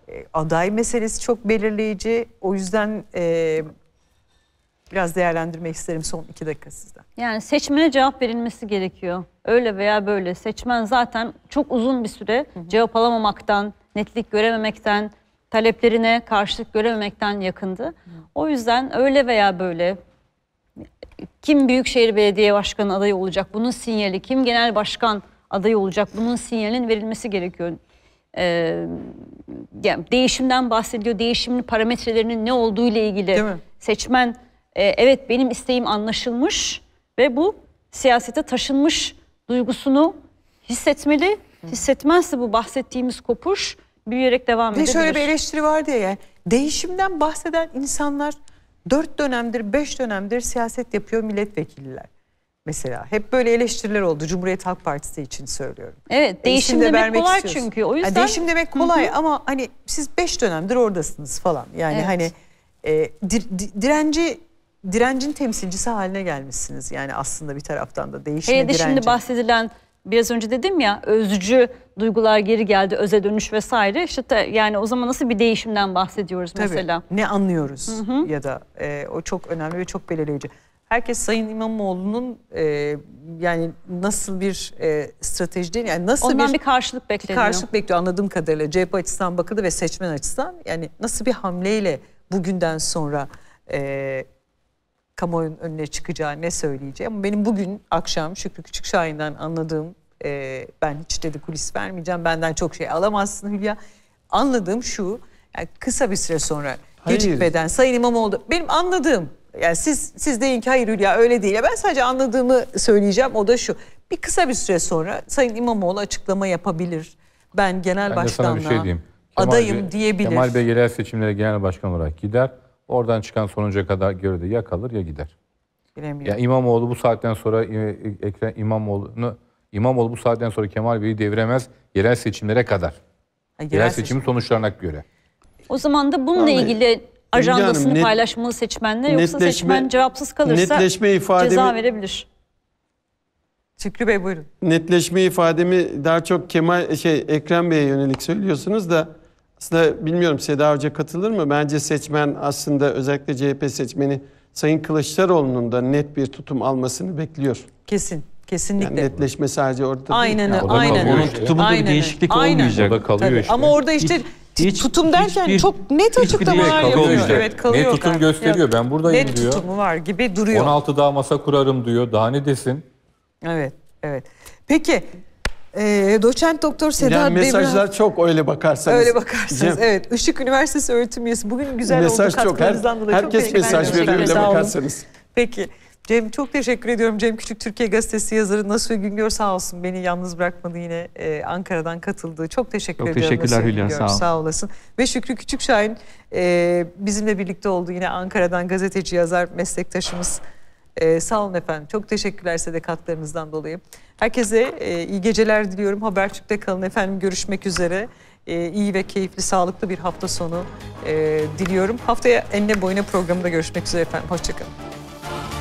E, aday meselesi çok belirleyici. O yüzden e, biraz değerlendirmek isterim son iki dakika sizden. Yani seçmene cevap verilmesi gerekiyor. Öyle veya böyle. Seçmen zaten çok uzun bir süre hı hı. cevap alamamaktan, netlik görememekten, taleplerine karşılık görememekten yakındı. Hı. O yüzden öyle veya böyle kim Büyükşehir Belediye Başkanı adayı olacak bunun sinyali, kim genel başkan adayı olacak bunun sinyalinin verilmesi gerekiyor e, değişimden bahsediyor. Değişimin parametrelerinin ne olduğu ile ilgili seçmen e, evet benim isteğim anlaşılmış ve bu siyasete taşınmış duygusunu hissetmeli. Hissetmezse bu bahsettiğimiz kopuş büyüyerek devam edebilir. Şöyle bir eleştiri vardı ya, yani değişimden bahseden insanlar dört dönemdir beş dönemdir siyaset yapıyor milletvekilliler mesela. Hep böyle eleştiriler oldu Cumhuriyet Halk Partisi için söylüyorum. Evet değişim, değişim de demek kolay çünkü o yüzden. Yani değişim demek kolay Hı -hı. ama hani siz beş dönemdir oradasınız falan. Yani evet. hani e, dir, di, direnci direncin temsilcisi haline gelmişsiniz. Yani aslında bir taraftan da değişime Hele de şimdi bahsedilen biraz önce dedim ya özcü duygular geri geldi öze dönüş vesaire işte te, yani o zaman nasıl bir değişimden bahsediyoruz mesela. Tabii, ne anlıyoruz Hı -hı. ya da e, o çok önemli ve çok belirleyici herkes Sayın İmamoğlu'nun e, yani nasıl bir e, stratejiden yani nasıl Ondan bir, bir karşılık bekleniyor. Karşılık bekliyor anladığım kadarıyla CHP açısından bakıldı ve seçmen açısından yani nasıl bir hamleyle bugünden sonra e, kamuoyunun önüne çıkacağı ne söyleyeceği. Ama benim bugün akşam Şükrü Küçük Şahin'den anladığım e, ben hiç dedi kulis vermeyeceğim benden çok şey alamazsın Hülya. Anladığım şu yani kısa bir süre sonra Hayır. gecikmeden Sayın İmamoğlu benim anladığım yani siz siz deyin ki hayır Hülya öyle değil. Ben sadece anladığımı söyleyeceğim o da şu. Bir kısa bir süre sonra Sayın İmamoğlu açıklama yapabilir. Ben genel ben başkanlığa bir şey diyeyim. Kemal adayım Bey, diyebilir. Kemal Bey yerel seçimlere genel başkan olarak gider. Oradan çıkan sonuca kadar görevde ya kalır ya gider. Bilemiyorum. Ya İmamoğlu bu saatten sonra e, Ekrem İmamoğlu'nu İmamoğlu bu saatten sonra Kemal Bey'i deviremez yerel seçimlere kadar. Ha, yerel, yerel seçim sonuçlarına göre. O zaman da bununla Anladım. ilgili ajandasını Hanım, net, paylaşmalı seçmenle yoksa netleşme, seçmen cevapsız kalırsa netleşme ifademi, ceza verebilir. Şükrü Bey buyurun. Netleşme ifademi daha çok Kemal şey Ekrem Bey'e yönelik söylüyorsunuz da aslında bilmiyorum Seda Hoca katılır mı? Bence seçmen aslında özellikle CHP seçmeni Sayın Kılıçdaroğlu'nun da net bir tutum almasını bekliyor. Kesin. Kesinlikle. Yani netleşme sadece orada. Aynen, değil. Yani aynen. Onun tutumunda aynen. bir değişiklik aynen. olmayacak. Orada kalıyor Tabii. işte. Ama orada işte hiç, tutum derken hiçbir, çok net açıklamalar yapıyor. Işte. Evet, kalıyor net tutum gösteriyor. Ben buradayım net diyor. Net tutumu var gibi duruyor. 16 daha masa kurarım diyor. Daha ne desin? Evet, evet. Peki ee, doçent doktor Sedat yani mesajlar çok öyle bakarsanız. Öyle bakarsanız Cem. evet. Işık Üniversitesi öğretim üyesi. Bugün güzel mesaj oldu katkılarınızdan dolayı. Her, herkes çok mesaj veriyor öyle bakarsanız. Peki. Cem çok teşekkür ediyorum. Cem Küçük Türkiye Gazetesi yazarı Nasuh Güngör sağ olsun beni yalnız bırakmadı yine e, Ankara'dan katıldığı. Çok teşekkür çok ediyorum. teşekkürler Nasuh Hülya Güngör, sağ, ol. sağ olasın. Ve Şükrü Küçükşahin e, bizimle birlikte oldu yine Ankara'dan gazeteci yazar meslektaşımız. E, sağ olun efendim. Çok teşekkürler size de katkılarınızdan dolayı. Herkese e, iyi geceler diliyorum. Habertürk'te kalın efendim. Görüşmek üzere. E, iyi ve keyifli, sağlıklı bir hafta sonu e, diliyorum. Haftaya Enine Boyuna programında görüşmek üzere efendim. Hoşçakalın.